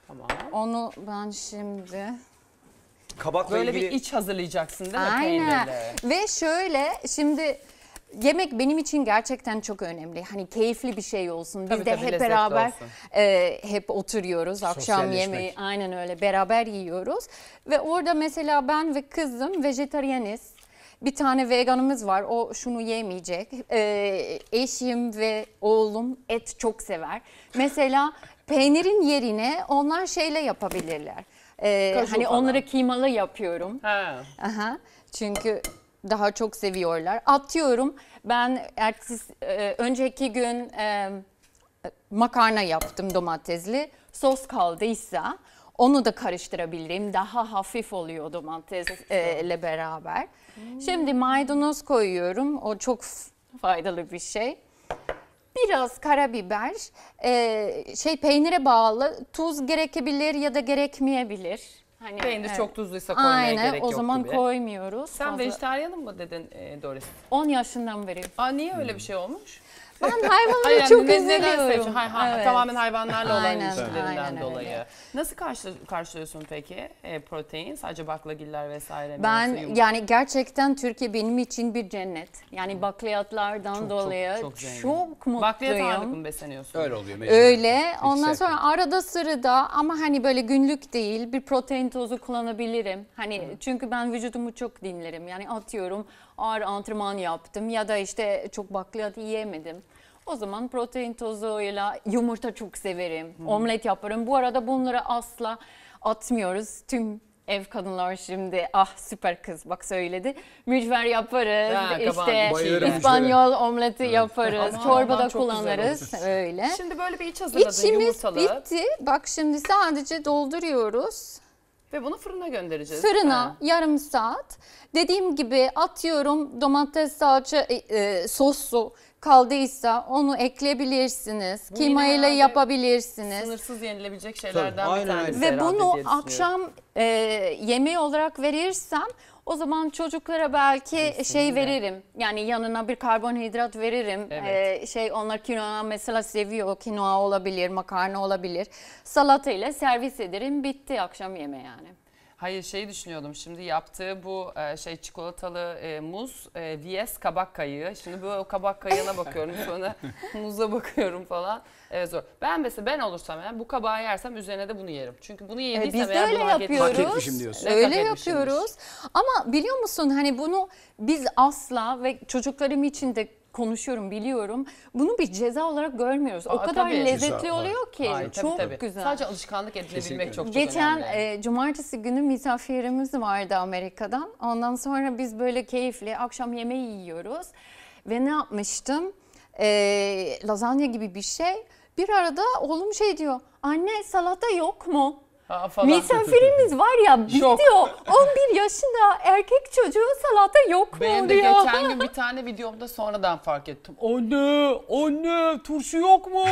Tamam. Onu ben şimdi kabakla Böyle ilgili... bir iç hazırlayacaksın değil mi Aynen. peynirle? Ve şöyle şimdi yemek benim için gerçekten çok önemli. Hani keyifli bir şey olsun. Biz tabii, de tabii, hep beraber e, hep oturuyoruz akşam yemeği aynen öyle beraber yiyoruz. Ve orada mesela ben ve kızım vejetaryenist bir tane veganımız var o şunu yemeyecek. Ee, eşim ve oğlum et çok sever. Mesela peynirin yerine onlar şeyle yapabilirler. Ee, Kaşu hani falan. onları kıymalı yapıyorum. Ha. Aha. Çünkü daha çok seviyorlar. Atıyorum ben ertesi, e, önceki gün e, makarna yaptım domatesli. Sos kaldıysa onu da karıştırabilirim. Daha hafif oluyor domatesle e, beraber. Hmm. Şimdi maydanoz koyuyorum. O çok faydalı bir şey. Biraz karabiber, şey peynire bağlı tuz gerekebilir ya da gerekmeyebilir. Hani, Peynir evet. çok tuzluysa koymaya Aynen, gerek yok o zaman koymuyoruz. Sen fazla. vejetaryenim mı dedin e, Doris? 10 yaşından beri. Aa, niye öyle bir hmm. şey olmuş? Ben hayvanları çok ne, üzülüyorum. Ha, ha, evet. Tamamen hayvanlarla olan aynen, ilişkilerinden aynen dolayı. Öyle. Nasıl karşı, karşılıyorsun peki e, protein? Sadece baklagiller vesaire mi? Ben yani gerçekten Türkiye benim için bir cennet. Yani bakliyatlardan çok, dolayı çok, çok, çok mutluyum. Bakliyat ağırlıklı mı besleniyorsun? Öyle oluyor. Mecbur. Öyle. Ondan İkisi sonra arada sırada ama hani böyle günlük değil bir protein tozu kullanabilirim. Hani Hı. çünkü ben vücudumu çok dinlerim. Yani atıyorum ağır antrenman yaptım ya da işte çok bakliyat yiyemedim. O zaman protein tozuyla yumurta çok severim. Hmm. Omlet yaparım. Bu arada bunları asla atmıyoruz. Tüm ev kadınlar şimdi ah süper kız bak söyledi. Mücver yaparız. Ha, işte bayılırım. İspanyol omleti evet. yaparız. Ama Çorbada kullanırız. Öyle. Şimdi böyle bir iç hazırladın İçimiz yumurtalı. bitti. Bak şimdi sadece dolduruyoruz. Ve bunu fırına göndereceğiz. Fırına ha. yarım saat. Dediğim gibi atıyorum domates salça e, e, sosu kaldıysa onu ekleyebilirsiniz. Bu Kima ile yapabilirsiniz. Sınırsız yenilebilecek şeylerden Tabii, bir tanesi. Ve bunu akşam e, yemeği olarak verirsem o zaman çocuklara belki şey Kesinlikle. şey veririm. Yani yanına bir karbonhidrat veririm. Evet. Ee, şey onlar kinoa mesela seviyor. Kinoa olabilir, makarna olabilir. Salata ile servis ederim. Bitti akşam yemeği yani. Hayır şey düşünüyordum şimdi yaptığı bu e, şey çikolatalı e, muz e, vs kabak kayığı. Şimdi bu kabak kayığına bakıyorum sonra muza bakıyorum falan. Evet zor. Ben mesela ben olursam yani bu kabağı yersem üzerine de bunu yerim. Çünkü bunu yediysem e, biz de öyle yapıyoruz. Öyle yapıyoruz. Ama biliyor musun hani bunu biz asla ve çocuklarım için de konuşuyorum biliyorum. Bunu bir ceza olarak görmüyoruz. o kadar tabii. lezzetli Güzel, oluyor ki Aynen, çok tabii. güzel. Sadece alışkanlık edinebilmek Kesinlikle. çok çok Geçen önemli. e, cumartesi günü misafirimiz vardı Amerika'dan. Ondan sonra biz böyle keyifli akşam yemeği yiyoruz. Ve ne yapmıştım? E, lazanya gibi bir şey. Bir arada oğlum şey diyor. Anne salata yok mu? Misafirimiz var ya bitti o. 11 yaşında erkek çocuğu salata yok mu Ben de oluyor? geçen gün bir tane videomda sonradan fark ettim. Anne, anne turşu yok mu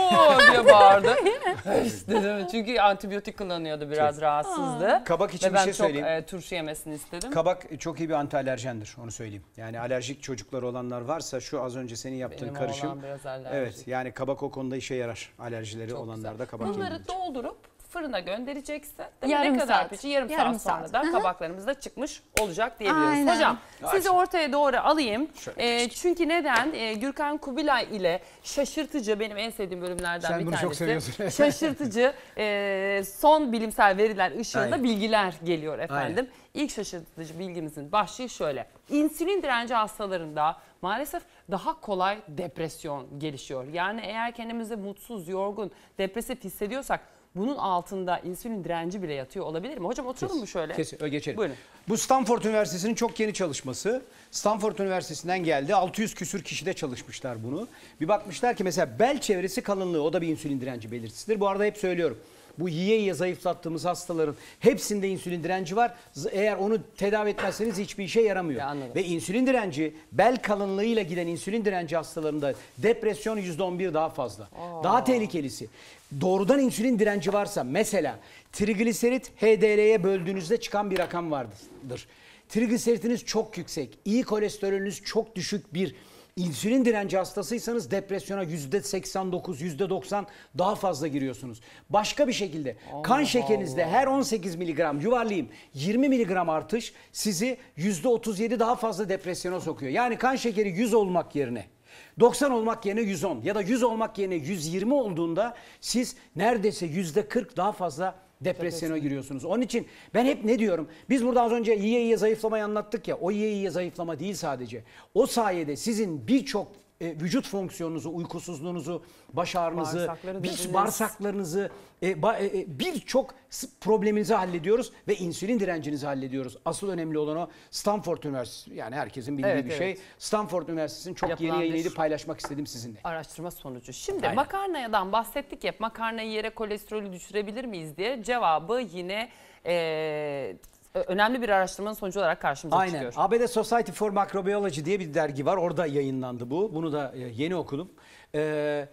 diye bağırdı. Hıs dedim. Çünkü antibiyotik kullanıyordu biraz şey- rahatsızdı. Kabak için Ve bir şey çok söyleyeyim. e, turşu yemesini istedim. Kabak çok iyi bir anti alerjendir. onu söyleyeyim. Yani alerjik çocuklar olanlar varsa şu az önce senin yaptığın Benim karışım. biraz Evet yani kabak o konuda işe yarar. Alerjileri olanlarda kabak Bunları yenilir. doldurup fırına göndereceksin. Değil yarım ne kadar saat. Pişi? Yarım, yarım saat, sonra da kabaklarımız da çıkmış olacak diyebiliyoruz. Aynen. Hocam Gerçekten. sizi ortaya doğru alayım. Şöyle e, çünkü neden? E, Gürkan Kubilay ile şaşırtıcı benim en sevdiğim bölümlerden Sen bir tanesi. Sen bunu çok seviyorsun. şaşırtıcı e, son bilimsel veriler ışığında Aynen. bilgiler geliyor efendim. Aynen. İlk şaşırtıcı bilgimizin başlığı şöyle. İnsülin direnci hastalarında maalesef daha kolay depresyon gelişiyor. Yani eğer kendimizi mutsuz, yorgun, depresif hissediyorsak bunun altında insülin direnci bile yatıyor olabilir mi? Hocam oturalım mı şöyle? Kesin, geçelim. Buyurun. Bu Stanford Üniversitesi'nin çok yeni çalışması. Stanford Üniversitesi'nden geldi. 600 küsür kişide çalışmışlar bunu. Bir bakmışlar ki mesela bel çevresi kalınlığı o da bir insülin direnci belirtisidir. Bu arada hep söylüyorum bu yiye zayıflattığımız hastaların hepsinde insülin direnci var. Eğer onu tedavi etmezseniz hiçbir işe yaramıyor. Ya, Ve insülin direnci bel kalınlığıyla giden insülin direnci hastalarında depresyon %11 daha fazla. Aa. Daha tehlikelisi doğrudan insülin direnci varsa mesela trigliserit HDL'ye böldüğünüzde çıkan bir rakam vardır. Trigliseritiniz çok yüksek, iyi kolesterolünüz çok düşük bir İnsülin direnci hastasıysanız depresyona %89, %90 daha fazla giriyorsunuz. Başka bir şekilde Allah kan şekerinizde Allah. her 18 miligram yuvarlayayım 20 miligram artış sizi %37 daha fazla depresyona sokuyor. Yani kan şekeri 100 olmak yerine 90 olmak yerine 110 ya da 100 olmak yerine 120 olduğunda siz neredeyse %40 daha fazla depresyona giriyorsunuz. Onun için ben hep ne diyorum? Biz burada az önce yiye yiye zayıflamayı anlattık ya. O yiye yiye zayıflama değil sadece. O sayede sizin birçok e, vücut fonksiyonunuzu, uykusuzluğunuzu, baş ağrınızı, Bağırsakları bir, dediniz. bağırsaklarınızı, e, ba, e, e birçok probleminizi hallediyoruz ve insülin direncinizi hallediyoruz. Asıl önemli olan o Stanford Üniversitesi yani herkesin bildiği Evet, bir şey. evet. Stanford Üniversitesi'nin çok Yapılan yeni bir- yayınıydı paylaşmak istedim sizinle. Araştırma sonucu. Şimdi Aynen. makarnadan bahsettik ya makarnayı yere kolesterolü düşürebilir miyiz diye cevabı yine e, önemli bir araştırmanın sonucu olarak karşımıza Aynen. çıkıyor. Aynen. ABD Society for Microbiology diye bir dergi var. Orada yayınlandı bu. Bunu da e, yeni okudum. Ee,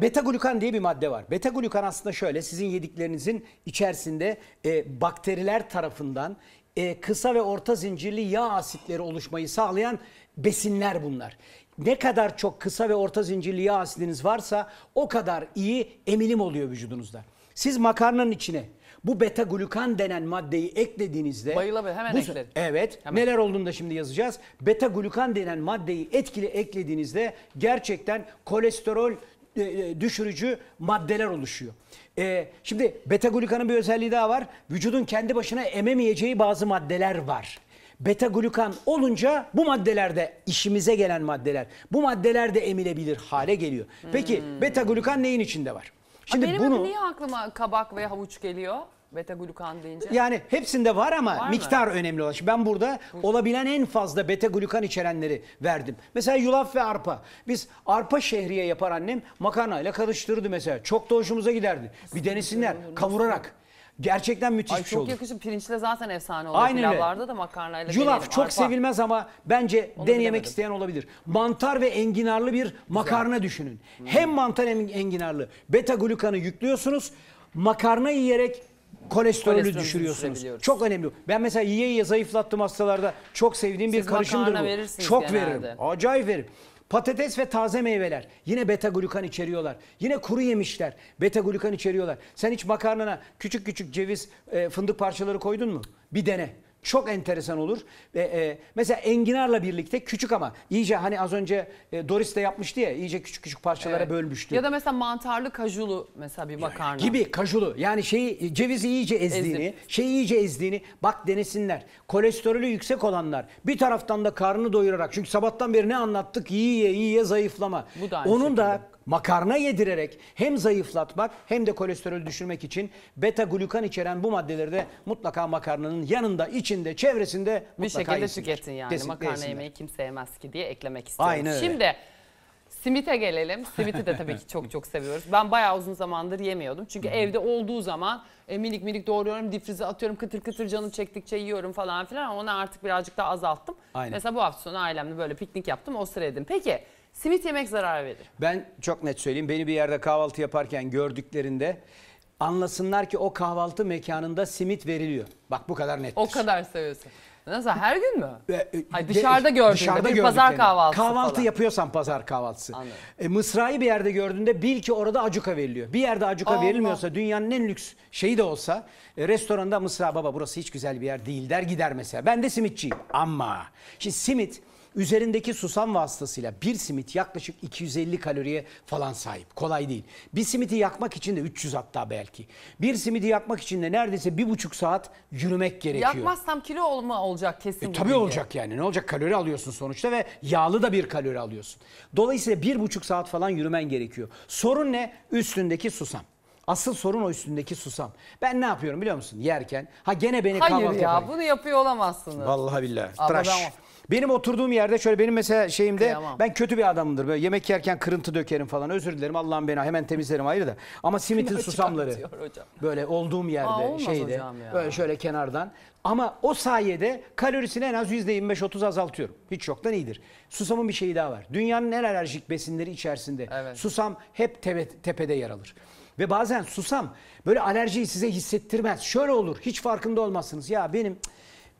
beta glukan diye bir madde var. Beta glukan aslında şöyle sizin yediklerinizin içerisinde e, bakteriler tarafından e, kısa ve orta zincirli yağ asitleri oluşmayı sağlayan besinler bunlar. Ne kadar çok kısa ve orta zincirli yağ asidiniz varsa o kadar iyi emilim oluyor vücudunuzda. Siz makarnanın içine bu beta glukan denen maddeyi eklediğinizde Bayıla hemen bu, eklerim. Evet. Hemen. Neler olduğunu da şimdi yazacağız. Beta glukan denen maddeyi etkili eklediğinizde gerçekten kolesterol e, e, düşürücü maddeler oluşuyor. E, şimdi beta glukanın bir özelliği daha var. Vücudun kendi başına ememeyeceği bazı maddeler var. Beta glukan olunca bu maddelerde işimize gelen maddeler bu maddelerde emilebilir hale geliyor. Peki beta glukan neyin içinde var? Şimdi benim bunu, niye aklıma kabak ve havuç geliyor? Beta glukan deyince. Yani hepsinde var ama var miktar mı? önemli olan. Ben burada olabilen en fazla beta glukan içerenleri verdim. Mesela yulaf ve arpa. Biz arpa şehriye yapar annem makarna ile karıştırdı mesela. Çok da hoşumuza giderdi. Bir denesinler kavurarak. Gerçekten müthiş Ay, bir şey çok olur. Çok yakışır. Pirinçle zaten efsane olur. Aynen Pilavlarda da makarnayla. Yulaf çok Arpa. sevilmez ama bence Onu deneyemek bilemedim. isteyen olabilir. Mantar ve enginarlı bir makarna Güzel. düşünün. Hmm. Hem mantar hem enginarlı. Beta glukanı yüklüyorsunuz. Makarna yiyerek kolesterolü, kolesterolü düşürüyorsunuz. Çok önemli. Ben mesela yiye yiye zayıflattım hastalarda. Çok sevdiğim Siz bir karışımdır bu. Çok genelde. veririm. Acayip veririm. Patates ve taze meyveler yine beta glukan içeriyorlar. Yine kuru yemişler beta glukan içeriyorlar. Sen hiç makarnana küçük küçük ceviz, e, fındık parçaları koydun mu? Bir dene. Çok enteresan olur. Ve e, mesela enginarla birlikte küçük ama iyice hani az önce e, Doris de yapmıştı ya iyice küçük küçük parçalara Evet. bölmüştü. Ya da mesela mantarlı kajulu mesela bir makarna. gibi kajulu yani şeyi cevizi iyice ezdiğini, Ezdim. şeyi iyice ezdiğini bak denesinler. Kolesterolü yüksek olanlar bir taraftan da karnını doyurarak çünkü sabahtan beri ne anlattık yiye yiye zayıflama. Bu da aynı Onun da makarna yedirerek hem zayıflatmak hem de kolesterolü düşürmek için beta glukan içeren bu maddeleri de mutlaka makarnanın yanında, içinde, çevresinde bir şekilde yesinler. tüketin yani. Kesinlikle makarna yesinler. yemeği kim sevmez ki diye eklemek istiyorum. Aynen öyle. Şimdi Simite gelelim. Simiti de tabii ki çok çok seviyoruz. Ben bayağı uzun zamandır yemiyordum. Çünkü evde olduğu zaman e, minik minik doğruyorum, difrize atıyorum, kıtır kıtır canım çektikçe yiyorum falan filan. Ama onu artık birazcık daha azalttım. Aynı. Mesela bu hafta sonu ailemle böyle piknik yaptım, o sıra yedim. Peki Simit yemek zarar verir. Ben çok net söyleyeyim. Beni bir yerde kahvaltı yaparken gördüklerinde anlasınlar ki o kahvaltı mekanında simit veriliyor. Bak bu kadar nettir. O kadar seviyorsun. Nasıl her gün mü? E, Hayır, dışarıda gördüğünde dışarıda bir pazar kahvaltısı Kahvaltı falan. yapıyorsan pazar kahvaltısı. Anladım. E, mısrayı bir yerde gördüğünde bil ki orada acuka veriliyor. Bir yerde acuka Allah. verilmiyorsa dünyanın en lüks şeyi de olsa e, restoranda mısra baba burası hiç güzel bir yer değil der gider mesela. Ben de simitçiyim ama şimdi simit Üzerindeki susam vasıtasıyla bir simit yaklaşık 250 kaloriye falan sahip. Kolay değil. Bir simiti yakmak için de 300 hatta belki. Bir simidi yakmak için de neredeyse bir buçuk saat yürümek gerekiyor. Yakmazsam kilo olma olacak kesin. E, tabii olacak yani. Ne olacak? Kalori alıyorsun sonuçta ve yağlı da bir kalori alıyorsun. Dolayısıyla bir buçuk saat falan yürümen gerekiyor. Sorun ne? Üstündeki susam. Asıl sorun o üstündeki susam. Ben ne yapıyorum biliyor musun? Yerken. Ha gene beni Hayır ya yaparım. bunu yapıyor olamazsınız. Vallahi billahi. Tıraş. Benim oturduğum yerde şöyle benim mesela şeyimde Kıyamam. ben kötü bir adamımdır. Böyle yemek yerken kırıntı dökerim falan. Özür dilerim Allah'ım beni hemen temizlerim ayrı da. Ama simitin susamları böyle olduğum yerde Aa, şeyde böyle şöyle kenardan. Ama o sayede kalorisini en az %25-30 azaltıyorum. Hiç yoktan iyidir. Susamın bir şeyi daha var. Dünyanın en alerjik besinleri içerisinde evet. susam hep tepe, tepede yer alır. Ve bazen susam böyle alerjiyi size hissettirmez. Şöyle olur hiç farkında olmazsınız. Ya benim... Cık,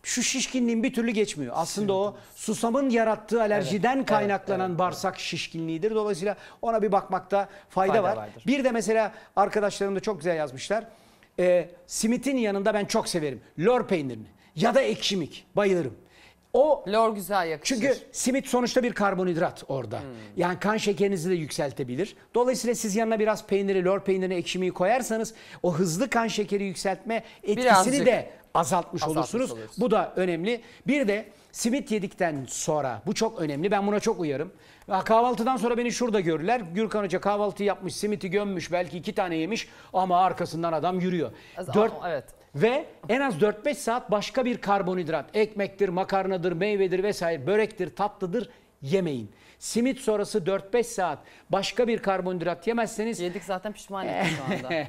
şu şişkinliğin bir türlü geçmiyor. Aslında o susamın yarattığı alerjiden evet, kaynaklanan evet, evet, bağırsak şişkinliğidir. Dolayısıyla ona bir bakmakta fayda, fayda var. Vardır. Bir de mesela arkadaşlarım da çok güzel yazmışlar. E, simitin yanında ben çok severim. Lor peynirini ya da ekşimik bayılırım. O lor güzel yakışır. Çünkü simit sonuçta bir karbonhidrat orada. Hmm. Yani kan şekerinizi de yükseltebilir. Dolayısıyla siz yanına biraz peyniri, lor peynirini, ekşimiği koyarsanız o hızlı kan şekeri yükseltme etkisini Birazcık. de azaltmış, olursunuz. Oluruz. Bu da önemli. Bir de simit yedikten sonra bu çok önemli. Ben buna çok uyarım. Kahvaltıdan sonra beni şurada görürler. Gürkan Hoca kahvaltı yapmış, simiti gömmüş, belki iki tane yemiş ama arkasından adam yürüyor. Dört, evet. Ve en az 4-5 saat başka bir karbonhidrat, ekmektir, makarnadır, meyvedir vesaire, börektir, tatlıdır yemeyin. Simit sonrası 4-5 saat başka bir karbonhidrat yemezseniz... Yedik zaten pişman ettik şu anda.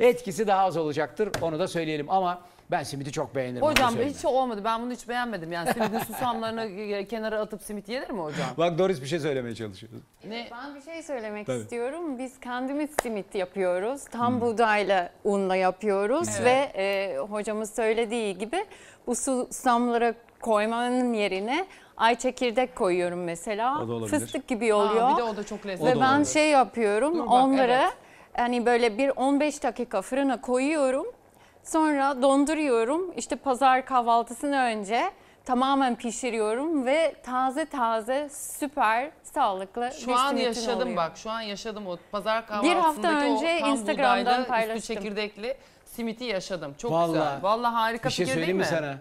etkisi daha az olacaktır onu da söyleyelim ama... Ben simidi çok beğenirim. Hocam hiç olmadı. Ben bunu hiç beğenmedim. Yani simidin susamlarını e, kenara atıp simit yenir mi hocam? Bak Doris bir şey söylemeye çalışıyor. Ne? Ben bir şey söylemek Tabii. istiyorum. Biz kendimiz simit yapıyoruz. Tam hmm. buğdayla unla yapıyoruz evet. ve e, hocamız söylediği gibi bu susamlara koymanın yerine ay çekirdek koyuyorum mesela. O da Fıstık gibi oluyor. Aa, bir de o da çok lezzetli. Ve ben şey yapıyorum. Dur bak, onları evet. hani böyle bir 15 dakika fırına koyuyorum. Sonra donduruyorum. İşte pazar kahvaltısını önce tamamen pişiriyorum ve taze taze süper sağlıklı Şu an yaşadım oluyor. bak. Şu an yaşadım o pazar kahvaltısındaki Bir hafta önce o Instagram'dan paylaştım. üstü çekirdekli simiti yaşadım. Çok Vallahi. güzel. Vallahi harika bir şey değil mi? söyleyeyim mi sana?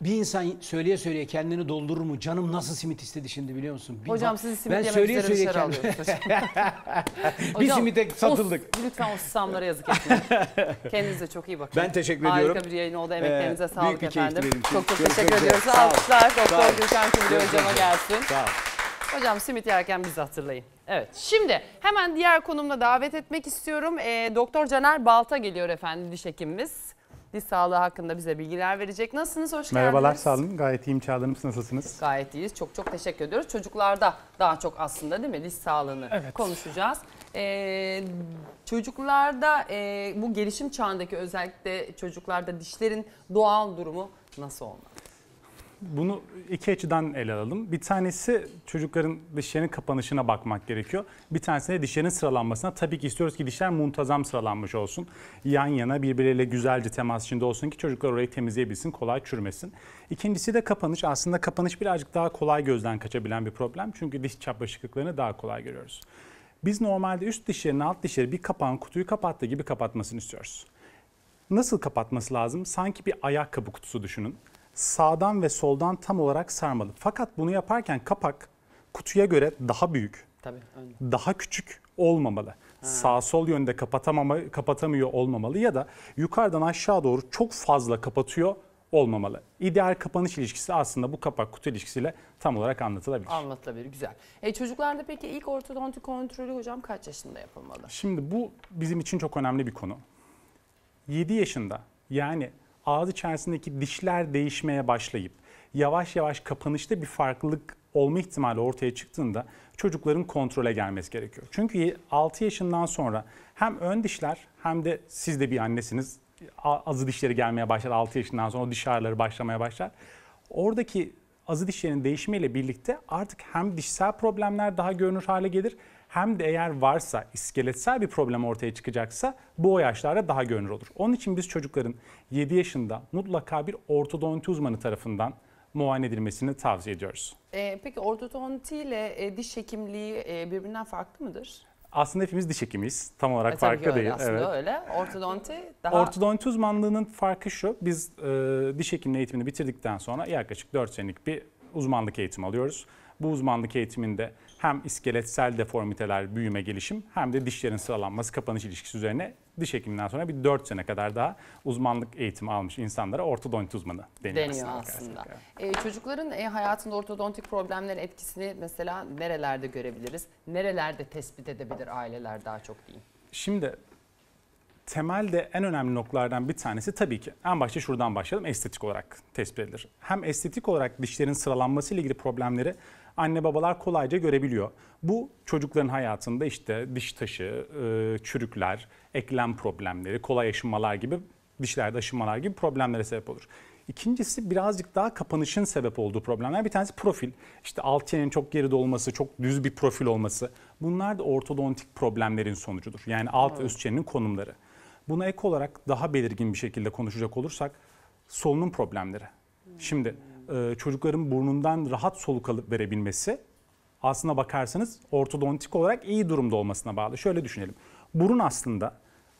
bir insan söyleye söyleye kendini doldurur mu? Canım nasıl simit istedi şimdi biliyor musun? Bir Hocam bak, sizi simit ben söyleye söyleye dışarı kendimi... Hocam, bir simite satıldık. Os, lütfen o susamlara yazık etmeyin. Kendinize çok iyi bakın. Ben teşekkür Harika ediyorum. Harika bir yayın oldu. Emeklerinize ee, sağlık efendim. Çok çok teşekkür ediyoruz. Alkışlar Doktor Gülşen Kimli Hocam'a gelsin. Sağ Hocam simit yerken bizi hatırlayın. Evet şimdi hemen diğer konumla davet etmek istiyorum. E, Doktor Caner Balta geliyor efendim diş hekimimiz. Diş sağlığı hakkında bize bilgiler verecek. Nasılsınız? Hoş Merhabalar, geldiniz. Merhabalar, sağ olun. Gayet iyiyim Çağla Hanım. Nasılsınız? Gayet iyiyiz. Çok çok teşekkür ediyoruz. Çocuklarda daha çok aslında değil mi diş sağlığını evet. konuşacağız. Ee, çocuklarda e, bu gelişim çağındaki özellikle çocuklarda dişlerin doğal durumu nasıl olmalı? bunu iki açıdan ele alalım. Bir tanesi çocukların dişlerinin kapanışına bakmak gerekiyor. Bir tanesi de dişlerin sıralanmasına. Tabii ki istiyoruz ki dişler muntazam sıralanmış olsun. Yan yana birbirleriyle güzelce temas içinde olsun ki çocuklar orayı temizleyebilsin, kolay çürümesin. İkincisi de kapanış. Aslında kapanış birazcık daha kolay gözden kaçabilen bir problem. Çünkü diş çapraşıklıklarını daha kolay görüyoruz. Biz normalde üst dişlerin alt dişleri bir kapağın kutuyu kapattığı gibi kapatmasını istiyoruz. Nasıl kapatması lazım? Sanki bir ayakkabı kutusu düşünün sağdan ve soldan tam olarak sarmalı. Fakat bunu yaparken kapak kutuya göre daha büyük, Tabii, aynen. daha küçük olmamalı. Ha. Sağ sol yönde kapatamama, kapatamıyor olmamalı ya da yukarıdan aşağı doğru çok fazla kapatıyor olmamalı. İdeal kapanış ilişkisi aslında bu kapak kutu ilişkisiyle tam olarak anlatılabilir. Anlatılabilir, güzel. E, çocuklarda peki ilk ortodonti kontrolü hocam kaç yaşında yapılmalı? Şimdi bu bizim için çok önemli bir konu. 7 yaşında yani ağız içerisindeki dişler değişmeye başlayıp yavaş yavaş kapanışta bir farklılık olma ihtimali ortaya çıktığında çocukların kontrole gelmesi gerekiyor. Çünkü 6 yaşından sonra hem ön dişler hem de siz de bir annesiniz azı dişleri gelmeye başlar 6 yaşından sonra o diş ağrıları başlamaya başlar. Oradaki azı dişlerin değişimiyle birlikte artık hem dişsel problemler daha görünür hale gelir hem de eğer varsa iskeletsel bir problem ortaya çıkacaksa bu o yaşlarda daha görünür olur. Onun için biz çocukların 7 yaşında mutlaka bir ortodonti uzmanı tarafından muayene edilmesini tavsiye ediyoruz. E, peki ortodonti ile e, diş hekimliği e, birbirinden farklı mıdır? Aslında hepimiz diş hekimiyiz. Tam olarak e, farklı değil. Aslında evet. öyle. Ortodonti daha... Ortodonti uzmanlığının farkı şu. Biz e, diş hekimliği eğitimini bitirdikten sonra yaklaşık 4 senelik bir uzmanlık eğitimi alıyoruz. Bu uzmanlık eğitiminde hem iskeletsel deformiteler, büyüme, gelişim hem de dişlerin sıralanması, kapanış ilişkisi üzerine diş hekiminden sonra bir 4 sene kadar daha uzmanlık eğitimi almış insanlara ortodonti uzmanı deniyor, deniyor aslında. aslında. Ee, çocukların e, hayatında ortodontik problemlerin etkisini mesela nerelerde görebiliriz? Nerelerde tespit edebilir aileler daha çok diyeyim? Şimdi temelde en önemli noktalardan bir tanesi tabii ki en başta şuradan başlayalım estetik olarak tespit edilir. Hem estetik olarak dişlerin sıralanması ile ilgili problemleri anne babalar kolayca görebiliyor. Bu çocukların hayatında işte diş taşı, e, çürükler, eklem problemleri, kolay aşınmalar gibi dişlerde aşınmalar gibi problemlere sebep olur. İkincisi birazcık daha kapanışın sebep olduğu problemler. Bir tanesi profil. İşte alt çenenin çok geride olması, çok düz bir profil olması. Bunlar da ortodontik problemlerin sonucudur. Yani alt evet. üst çenenin konumları. Buna ek olarak daha belirgin bir şekilde konuşacak olursak solunum problemleri. Şimdi e, çocukların burnundan rahat soluk alıp verebilmesi aslına bakarsanız ortodontik olarak iyi durumda olmasına bağlı. Şöyle düşünelim. Burun aslında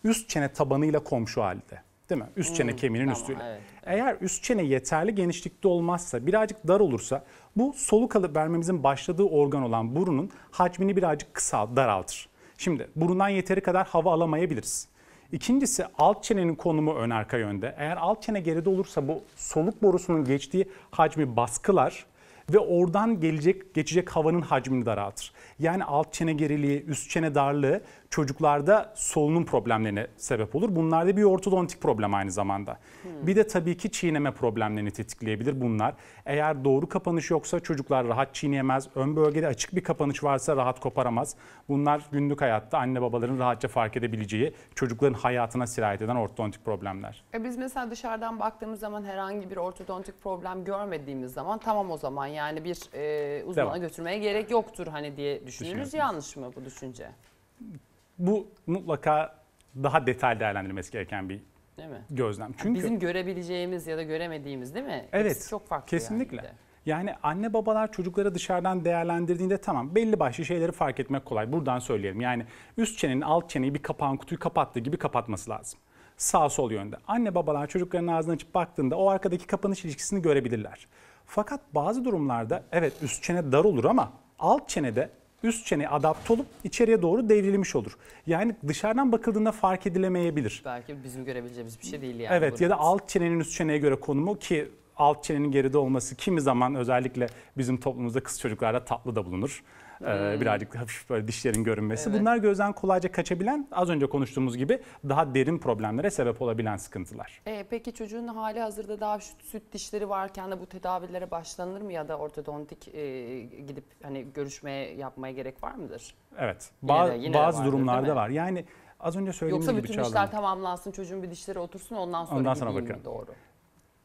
üst çene tabanıyla komşu halde. Değil mi? Üst çene hmm, kemiğinin tamam, üstüyle. evet. Eğer üst çene yeterli genişlikte olmazsa, birazcık dar olursa bu soluk alıp vermemizin başladığı organ olan burunun hacmini birazcık kısa daraltır. Şimdi burundan yeteri kadar hava alamayabiliriz. İkincisi alt çenenin konumu ön arka yönde. Eğer alt çene geride olursa bu soluk borusunun geçtiği hacmi baskılar ve oradan gelecek geçecek havanın hacmini daraltır. Yani alt çene geriliği, üst çene darlığı çocuklarda solunum problemlerine sebep olur. Bunlarda bir ortodontik problem aynı zamanda. Hmm. Bir de tabii ki çiğneme problemlerini tetikleyebilir bunlar. Eğer doğru kapanış yoksa çocuklar rahat çiğneyemez. Ön bölgede açık bir kapanış varsa rahat koparamaz. Bunlar günlük hayatta anne babaların rahatça fark edebileceği çocukların hayatına sirayet eden ortodontik problemler. E biz mesela dışarıdan baktığımız zaman herhangi bir ortodontik problem görmediğimiz zaman tamam o zaman yani bir e, uzmana Devam. götürmeye gerek yoktur hani diye düşünürüz. Yanlış mı bu düşünce? Bu mutlaka daha detaylı değerlendirilmesi gereken bir değil mi? gözlem. Çünkü bizim görebileceğimiz ya da göremediğimiz değil mi? Evet. Hepsi çok farklı. Kesinlikle. Yani, yani anne babalar çocukları dışarıdan değerlendirdiğinde tamam belli başlı şeyleri fark etmek kolay. Buradan söyleyelim. Yani üst çenenin alt çeneyi bir kapağın kutuyu kapattığı gibi kapatması lazım. Sağ sol yönde. Anne babalar çocukların ağzını açıp baktığında o arkadaki kapanış ilişkisini görebilirler. Fakat bazı durumlarda evet üst çene dar olur ama alt çenede üst çene adapte olup içeriye doğru devrilmiş olur. Yani dışarıdan bakıldığında fark edilemeyebilir. Belki bizim görebileceğimiz bir şey değil yani. Evet ya da alt çenenin üst çeneye göre konumu ki alt çenenin geride olması kimi zaman özellikle bizim toplumumuzda kız çocuklarda tatlı da bulunur. Ee, hmm. Birazcık hafif böyle dişlerin görünmesi. Evet. Bunlar gözden kolayca kaçabilen, az önce konuştuğumuz gibi daha derin problemlere sebep olabilen sıkıntılar. E, peki çocuğun hali hazırda daha süt, süt dişleri varken de bu tedavilere başlanır mı ya da ortodontik e, gidip hani görüşme yapmaya gerek var mıdır? Evet. Yine de, yine bazı vardır, durumlarda var. Yani az önce söylediğim Yoksa gibi Yoksa bütün dişler çağırdım. tamamlansın, çocuğun bir dişleri otursun ondan sonra ondan sonra bakın. doğru?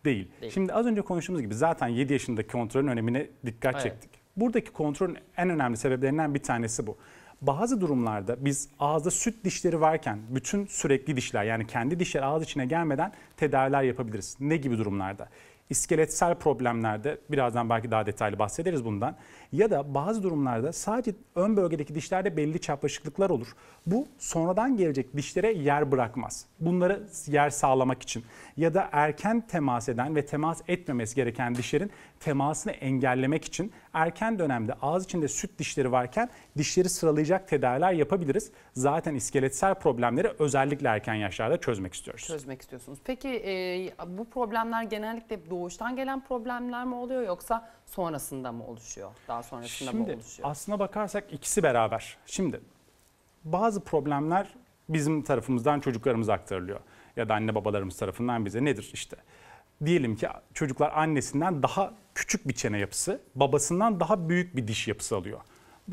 Değil. Değil. Şimdi az önce konuştuğumuz gibi zaten 7 yaşındaki kontrolün önemine dikkat evet. çektik. Buradaki kontrolün en önemli sebeplerinden bir tanesi bu. Bazı durumlarda biz ağızda süt dişleri varken bütün sürekli dişler yani kendi dişler ağız içine gelmeden tedaviler yapabiliriz. Ne gibi durumlarda? İskeletsel problemlerde birazdan belki daha detaylı bahsederiz bundan. Ya da bazı durumlarda sadece ön bölgedeki dişlerde belli çapraşıklıklar olur. Bu sonradan gelecek dişlere yer bırakmaz. Bunlara yer sağlamak için ya da erken temas eden ve temas etmemesi gereken dişlerin temasını engellemek için erken dönemde ağız içinde süt dişleri varken dişleri sıralayacak tedaviler yapabiliriz. Zaten iskeletsel problemleri özellikle erken yaşlarda çözmek istiyoruz. Çözmek istiyorsunuz. Peki e, bu problemler genellikle doğuştan gelen problemler mi oluyor yoksa sonrasında mı oluşuyor? Daha sonrasında Şimdi, mı oluşuyor? Aslına bakarsak ikisi beraber. Şimdi bazı problemler bizim tarafımızdan çocuklarımıza aktarılıyor. Ya da anne babalarımız tarafından bize nedir işte. Diyelim ki çocuklar annesinden daha küçük bir çene yapısı, babasından daha büyük bir diş yapısı alıyor.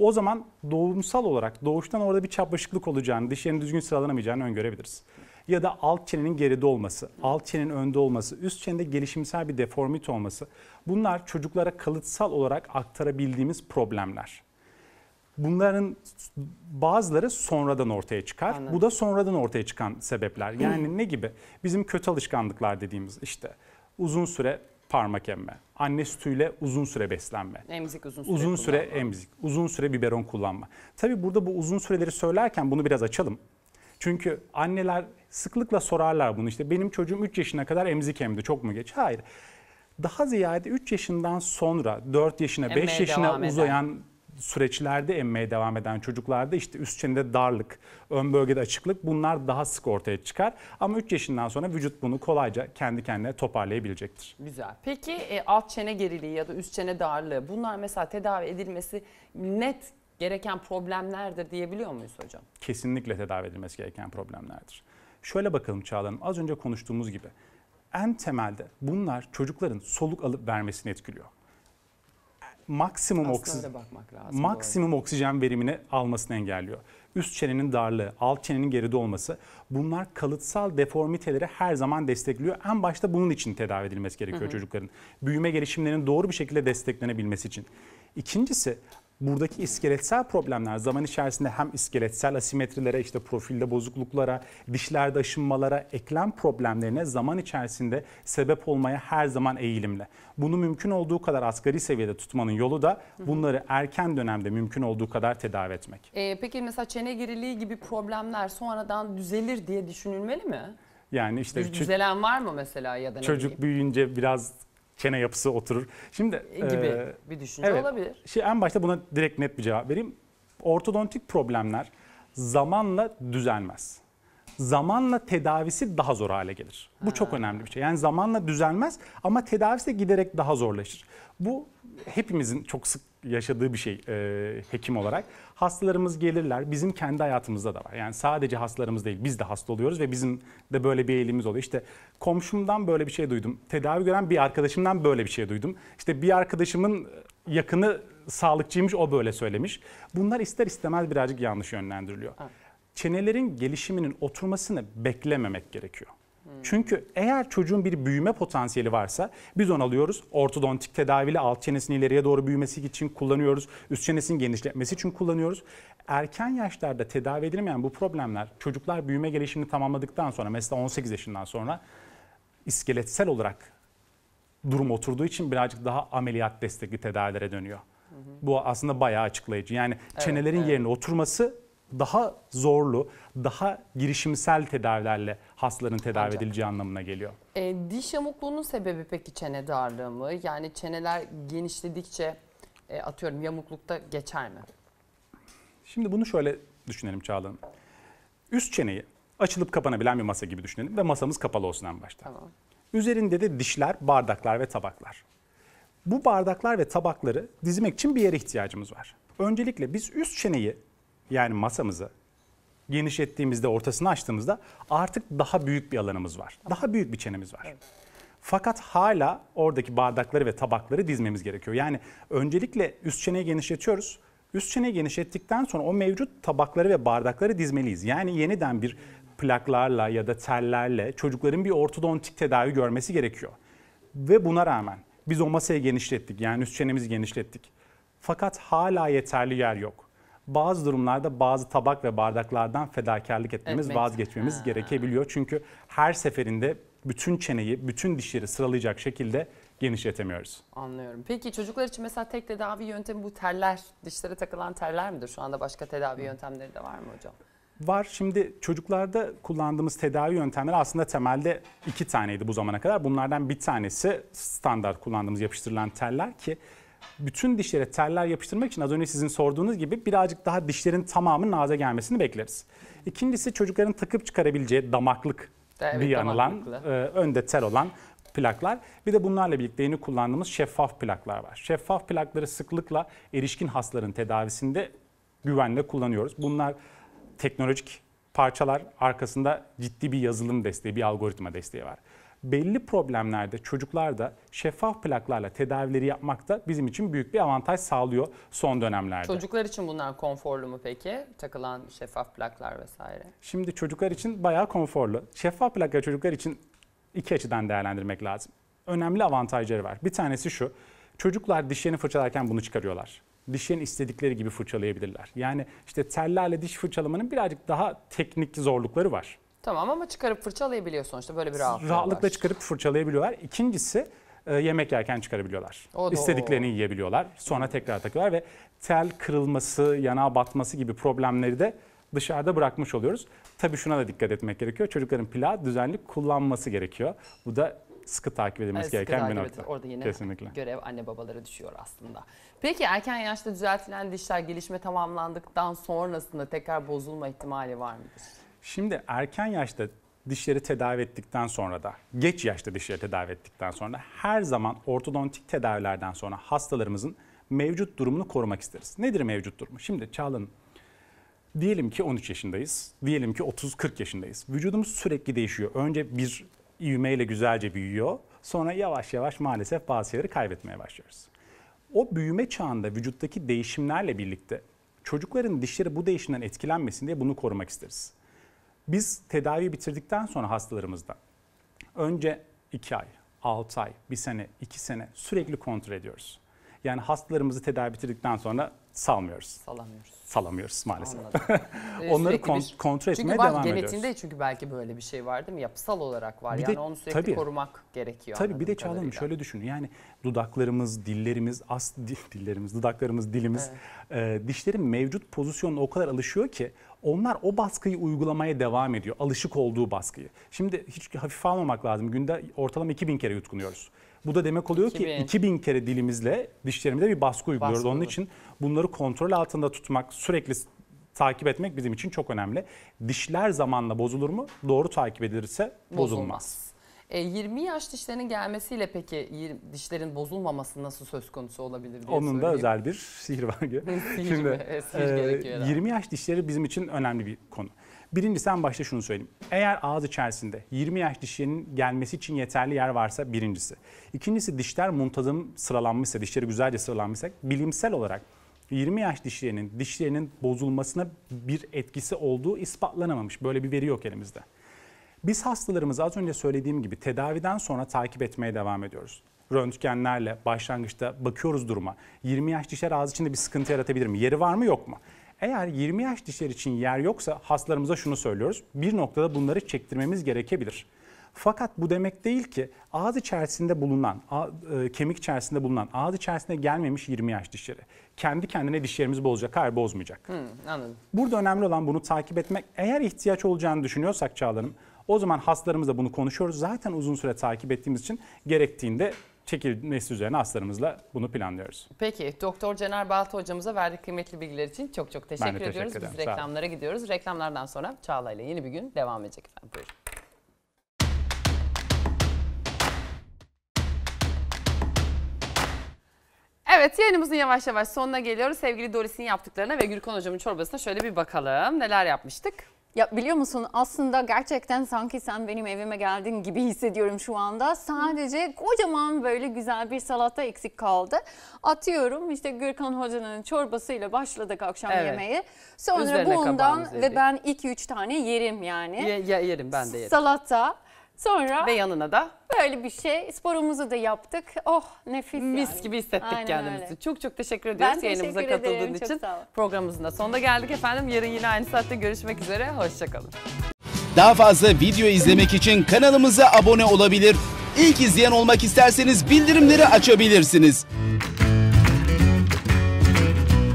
O zaman doğumsal olarak doğuştan orada bir çapraşıklık olacağını, dişlerini düzgün sıralanamayacağını öngörebiliriz ya da alt çenenin geride olması, alt çenenin önde olması, üst çenede gelişimsel bir deformite olması bunlar çocuklara kalıtsal olarak aktarabildiğimiz problemler. Bunların bazıları sonradan ortaya çıkar. Anladım. Bu da sonradan ortaya çıkan sebepler. Yani ne gibi? Bizim kötü alışkanlıklar dediğimiz işte uzun süre parmak emme, anne sütüyle uzun süre beslenme. Emzik uzun süre Uzun süre emzik, uzun süre biberon kullanma. Tabii burada bu uzun süreleri söylerken bunu biraz açalım. Çünkü anneler Sıklıkla sorarlar bunu işte benim çocuğum 3 yaşına kadar emzik emdi çok mu geç? Hayır. Daha ziyade 3 yaşından sonra 4 yaşına emmeye 5 yaşına uzayan eden. süreçlerde emmeye devam eden çocuklarda işte üst çenede darlık, ön bölgede açıklık bunlar daha sık ortaya çıkar. Ama 3 yaşından sonra vücut bunu kolayca kendi kendine toparlayabilecektir. Güzel. Peki e, alt çene geriliği ya da üst çene darlığı bunlar mesela tedavi edilmesi net gereken problemlerdir diyebiliyor muyuz hocam? Kesinlikle tedavi edilmesi gereken problemlerdir. Şöyle bakalım Çağla az önce konuştuğumuz gibi en temelde bunlar çocukların soluk alıp vermesini etkiliyor. Maksimum, oksijen, bakmak lazım, maksimum oksijen verimini almasını engelliyor. Üst çenenin darlığı, alt çenenin geride olması bunlar kalıtsal deformiteleri her zaman destekliyor. En başta bunun için tedavi edilmesi gerekiyor hı hı. çocukların. Büyüme gelişimlerinin doğru bir şekilde desteklenebilmesi için. İkincisi buradaki iskeletsel problemler zaman içerisinde hem iskeletsel asimetrilere, işte profilde bozukluklara, dişlerde aşınmalara, eklem problemlerine zaman içerisinde sebep olmaya her zaman eğilimli. Bunu mümkün olduğu kadar asgari seviyede tutmanın yolu da bunları erken dönemde mümkün olduğu kadar tedavi etmek. Ee, peki mesela çene geriliği gibi problemler sonradan düzelir diye düşünülmeli mi? Yani işte Düzelen var mı mesela ya da ne Çocuk bileyim? büyüyünce biraz çene yapısı oturur. Şimdi e, gibi e, bir düşünce evet, olabilir. Şey en başta buna direkt net bir cevap vereyim. Ortodontik problemler zamanla düzelmez zamanla tedavisi daha zor hale gelir. Bu ha. çok önemli bir şey. Yani zamanla düzelmez ama tedavisi de giderek daha zorlaşır. Bu hepimizin çok sık yaşadığı bir şey e, hekim olarak. Hastalarımız gelirler. Bizim kendi hayatımızda da var. Yani sadece hastalarımız değil biz de hasta oluyoruz ve bizim de böyle bir eğilimimiz oluyor. İşte komşumdan böyle bir şey duydum. Tedavi gören bir arkadaşımdan böyle bir şey duydum. İşte bir arkadaşımın yakını sağlıkçıymış o böyle söylemiş. Bunlar ister istemez birazcık yanlış yönlendiriliyor. Ha çenelerin gelişiminin oturmasını beklememek gerekiyor. Çünkü eğer çocuğun bir büyüme potansiyeli varsa biz onu alıyoruz. Ortodontik tedaviyle alt çenesini ileriye doğru büyümesi için kullanıyoruz. Üst çenesini genişletmesi için kullanıyoruz. Erken yaşlarda tedavi edilmeyen bu problemler çocuklar büyüme gelişimini tamamladıktan sonra mesela 18 yaşından sonra iskeletsel olarak durum oturduğu için birazcık daha ameliyat destekli tedavilere dönüyor. Hı hı. Bu aslında bayağı açıklayıcı. Yani evet, çenelerin evet. yerine oturması daha zorlu, daha girişimsel tedavilerle hastaların tedavi Ancak. edileceği anlamına geliyor. E, diş yamukluğunun sebebi peki çene darlığı mı? Yani çeneler genişledikçe e, atıyorum yamuklukta geçer mi? Şimdi bunu şöyle düşünelim Çağla'nın. Üst çeneyi açılıp kapanabilen bir masa gibi düşünelim ve masamız kapalı olsun en başta. Tamam. Üzerinde de dişler, bardaklar ve tabaklar. Bu bardaklar ve tabakları dizmek için bir yere ihtiyacımız var. Öncelikle biz üst çeneyi yani masamızı genişlettiğimizde, ortasını açtığımızda artık daha büyük bir alanımız var. Daha büyük bir çenemiz var. Fakat hala oradaki bardakları ve tabakları dizmemiz gerekiyor. Yani öncelikle üst çeneyi genişletiyoruz. Üst çeneyi genişlettikten sonra o mevcut tabakları ve bardakları dizmeliyiz. Yani yeniden bir plaklarla ya da tellerle çocukların bir ortodontik tedavi görmesi gerekiyor. Ve buna rağmen biz o masayı genişlettik. Yani üst çenemizi genişlettik. Fakat hala yeterli yer yok bazı durumlarda bazı tabak ve bardaklardan fedakarlık etmemiz, Etmek. vazgeçmemiz ha. gerekebiliyor. Çünkü her seferinde bütün çeneyi, bütün dişleri sıralayacak şekilde genişletemiyoruz. Anlıyorum. Peki çocuklar için mesela tek tedavi yöntemi bu terler, dişlere takılan terler midir? Şu anda başka tedavi yöntemleri de var mı hocam? Var. Şimdi çocuklarda kullandığımız tedavi yöntemleri aslında temelde iki taneydi bu zamana kadar. Bunlardan bir tanesi standart kullandığımız yapıştırılan teller ki bütün dişlere teller yapıştırmak için az önce sizin sorduğunuz gibi birazcık daha dişlerin tamamının ağza gelmesini bekleriz. İkincisi çocukların takıp çıkarabileceği damaklık evet, diye anılan, e, önde tel olan plaklar. Bir de bunlarla birlikte yeni kullandığımız şeffaf plaklar var. Şeffaf plakları sıklıkla erişkin hastaların tedavisinde güvenle kullanıyoruz. Bunlar teknolojik parçalar arkasında ciddi bir yazılım desteği, bir algoritma desteği var belli problemlerde çocuklarda şeffaf plaklarla tedavileri yapmakta bizim için büyük bir avantaj sağlıyor son dönemlerde. Çocuklar için bunlar konforlu mu peki? Takılan şeffaf plaklar vesaire. Şimdi çocuklar için bayağı konforlu. Şeffaf plaklar çocuklar için iki açıdan değerlendirmek lazım. Önemli avantajları var. Bir tanesi şu. Çocuklar dişlerini fırçalarken bunu çıkarıyorlar dişlerini istedikleri gibi fırçalayabilirler. Yani işte tellerle diş fırçalamanın birazcık daha teknik zorlukları var. Tamam ama çıkarıp fırçalayabiliyor sonuçta böyle bir rahatlık Rahatlıkla var. çıkarıp fırçalayabiliyorlar. İkincisi e, yemek yerken çıkarabiliyorlar. O İstediklerini o. yiyebiliyorlar. Sonra tekrar takıyorlar ve tel kırılması, yana batması gibi problemleri de dışarıda bırakmış oluyoruz. Tabii şuna da dikkat etmek gerekiyor. Çocukların plağı düzenli kullanması gerekiyor. Bu da sıkı takip edilmesi sıkı gereken bir nokta. Orada yine Kesinlikle. görev anne babalara düşüyor aslında. Peki erken yaşta düzeltilen dişler gelişme tamamlandıktan sonrasında tekrar bozulma ihtimali var mıdır? Şimdi erken yaşta dişleri tedavi ettikten sonra da, geç yaşta dişleri tedavi ettikten sonra her zaman ortodontik tedavilerden sonra hastalarımızın mevcut durumunu korumak isteriz. Nedir mevcut durumu? Şimdi Çağla'nın diyelim ki 13 yaşındayız, diyelim ki 30-40 yaşındayız. Vücudumuz sürekli değişiyor. Önce bir ivmeyle güzelce büyüyor. Sonra yavaş yavaş maalesef bazı şeyleri kaybetmeye başlıyoruz. O büyüme çağında vücuttaki değişimlerle birlikte çocukların dişleri bu değişimden etkilenmesin diye bunu korumak isteriz. Biz tedavi bitirdikten sonra hastalarımızda önce 2 ay, 6 ay, 1 sene, 2 sene sürekli kontrol ediyoruz. Yani hastalarımızı tedavi bitirdikten sonra salmıyoruz. Salamıyoruz. Salamıyoruz maalesef. Ee, Onları kon- bir, kontrol etmeye devam ediyoruz. Çünkü genetiğinde çünkü belki böyle bir şey var değil mi? Yapısal olarak var. Bir yani de, onu sürekli tabii, korumak gerekiyor. Tabii bir de Çağla'nım şöyle düşünün. Yani dudaklarımız, dillerimiz, as dillerimiz, dudaklarımız, dilimiz, evet. e, dişlerin mevcut pozisyonuna o kadar alışıyor ki onlar o baskıyı uygulamaya devam ediyor. Alışık olduğu baskıyı. Şimdi hiç hafif almamak lazım. Günde ortalama 2000 kere yutkunuyoruz. Bu da demek oluyor 2000. ki 2000 kere dilimizle dişlerimize bir baskı uyguluyoruz. Baskı. Onun için bunları kontrol altında tutmak, sürekli takip etmek bizim için çok önemli. Dişler zamanla bozulur mu? Doğru takip edilirse bozulmaz. bozulmaz. 20 e, yaş dişlerinin gelmesiyle peki dişlerin bozulmaması nasıl söz konusu olabilir diye Onun söyleyeyim. da özel bir sihir var. sihir Şimdi, mi? E, sihir e, 20 yaş dişleri bizim için önemli bir konu birinci sen başta şunu söyleyeyim. Eğer ağız içerisinde 20 yaş dişinin gelmesi için yeterli yer varsa birincisi. İkincisi dişler muntazam sıralanmışsa, dişleri güzelce sıralanmışsa bilimsel olarak 20 yaş dişlerinin dişlerinin bozulmasına bir etkisi olduğu ispatlanamamış. Böyle bir veri yok elimizde. Biz hastalarımızı az önce söylediğim gibi tedaviden sonra takip etmeye devam ediyoruz. Röntgenlerle başlangıçta bakıyoruz duruma. 20 yaş dişler ağız içinde bir sıkıntı yaratabilir mi? Yeri var mı yok mu? Eğer 20 yaş dişler için yer yoksa hastalarımıza şunu söylüyoruz. Bir noktada bunları çektirmemiz gerekebilir. Fakat bu demek değil ki ağız içerisinde bulunan, e, kemik içerisinde bulunan, ağız içerisinde gelmemiş 20 yaş dişleri kendi kendine dişlerimiz bozacak, hayır bozmayacak. Hmm, anladım. Burada önemli olan bunu takip etmek. Eğer ihtiyaç olacağını düşünüyorsak Çağlar'ım, o zaman hastalarımızla bunu konuşuyoruz. Zaten uzun süre takip ettiğimiz için gerektiğinde çekilmesi üzerine hastalarımızla bunu planlıyoruz. Peki Doktor Cener Balta hocamıza verdiği kıymetli bilgiler için çok çok teşekkür, teşekkür ediyoruz. Ederim. Biz reklamlara gidiyoruz. Reklamlardan sonra Çağla ile yeni bir gün devam edecek efendim. Buyurun. Evet yayınımızın yavaş yavaş sonuna geliyoruz. Sevgili Doris'in yaptıklarına ve Gürkan hocamın çorbasına şöyle bir bakalım. Neler yapmıştık? Ya biliyor musun aslında gerçekten sanki sen benim evime geldin gibi hissediyorum şu anda. Sadece kocaman böyle güzel bir salata eksik kaldı. Atıyorum işte Gürkan Hoca'nın çorbasıyla başladık akşam Evet. yemeği. Sonra Üzerine bundan ve ben 2-3 tane yerim yani. Ye- ye- yerim ben de yerim. Salata, Sonra Ve yanına da böyle bir şey sporumuzu da yaptık. Oh nefis mis yani. gibi hissettik Aynen kendimizi. Öyle. Çok çok teşekkür ediyoruz ben yayınımıza teşekkür katıldığın ederim. için. Programımızın da sonuna geldik efendim. Yarın yine aynı saatte görüşmek üzere. Hoşçakalın. Daha fazla video izlemek için kanalımıza abone olabilir. İlk izleyen olmak isterseniz bildirimleri açabilirsiniz.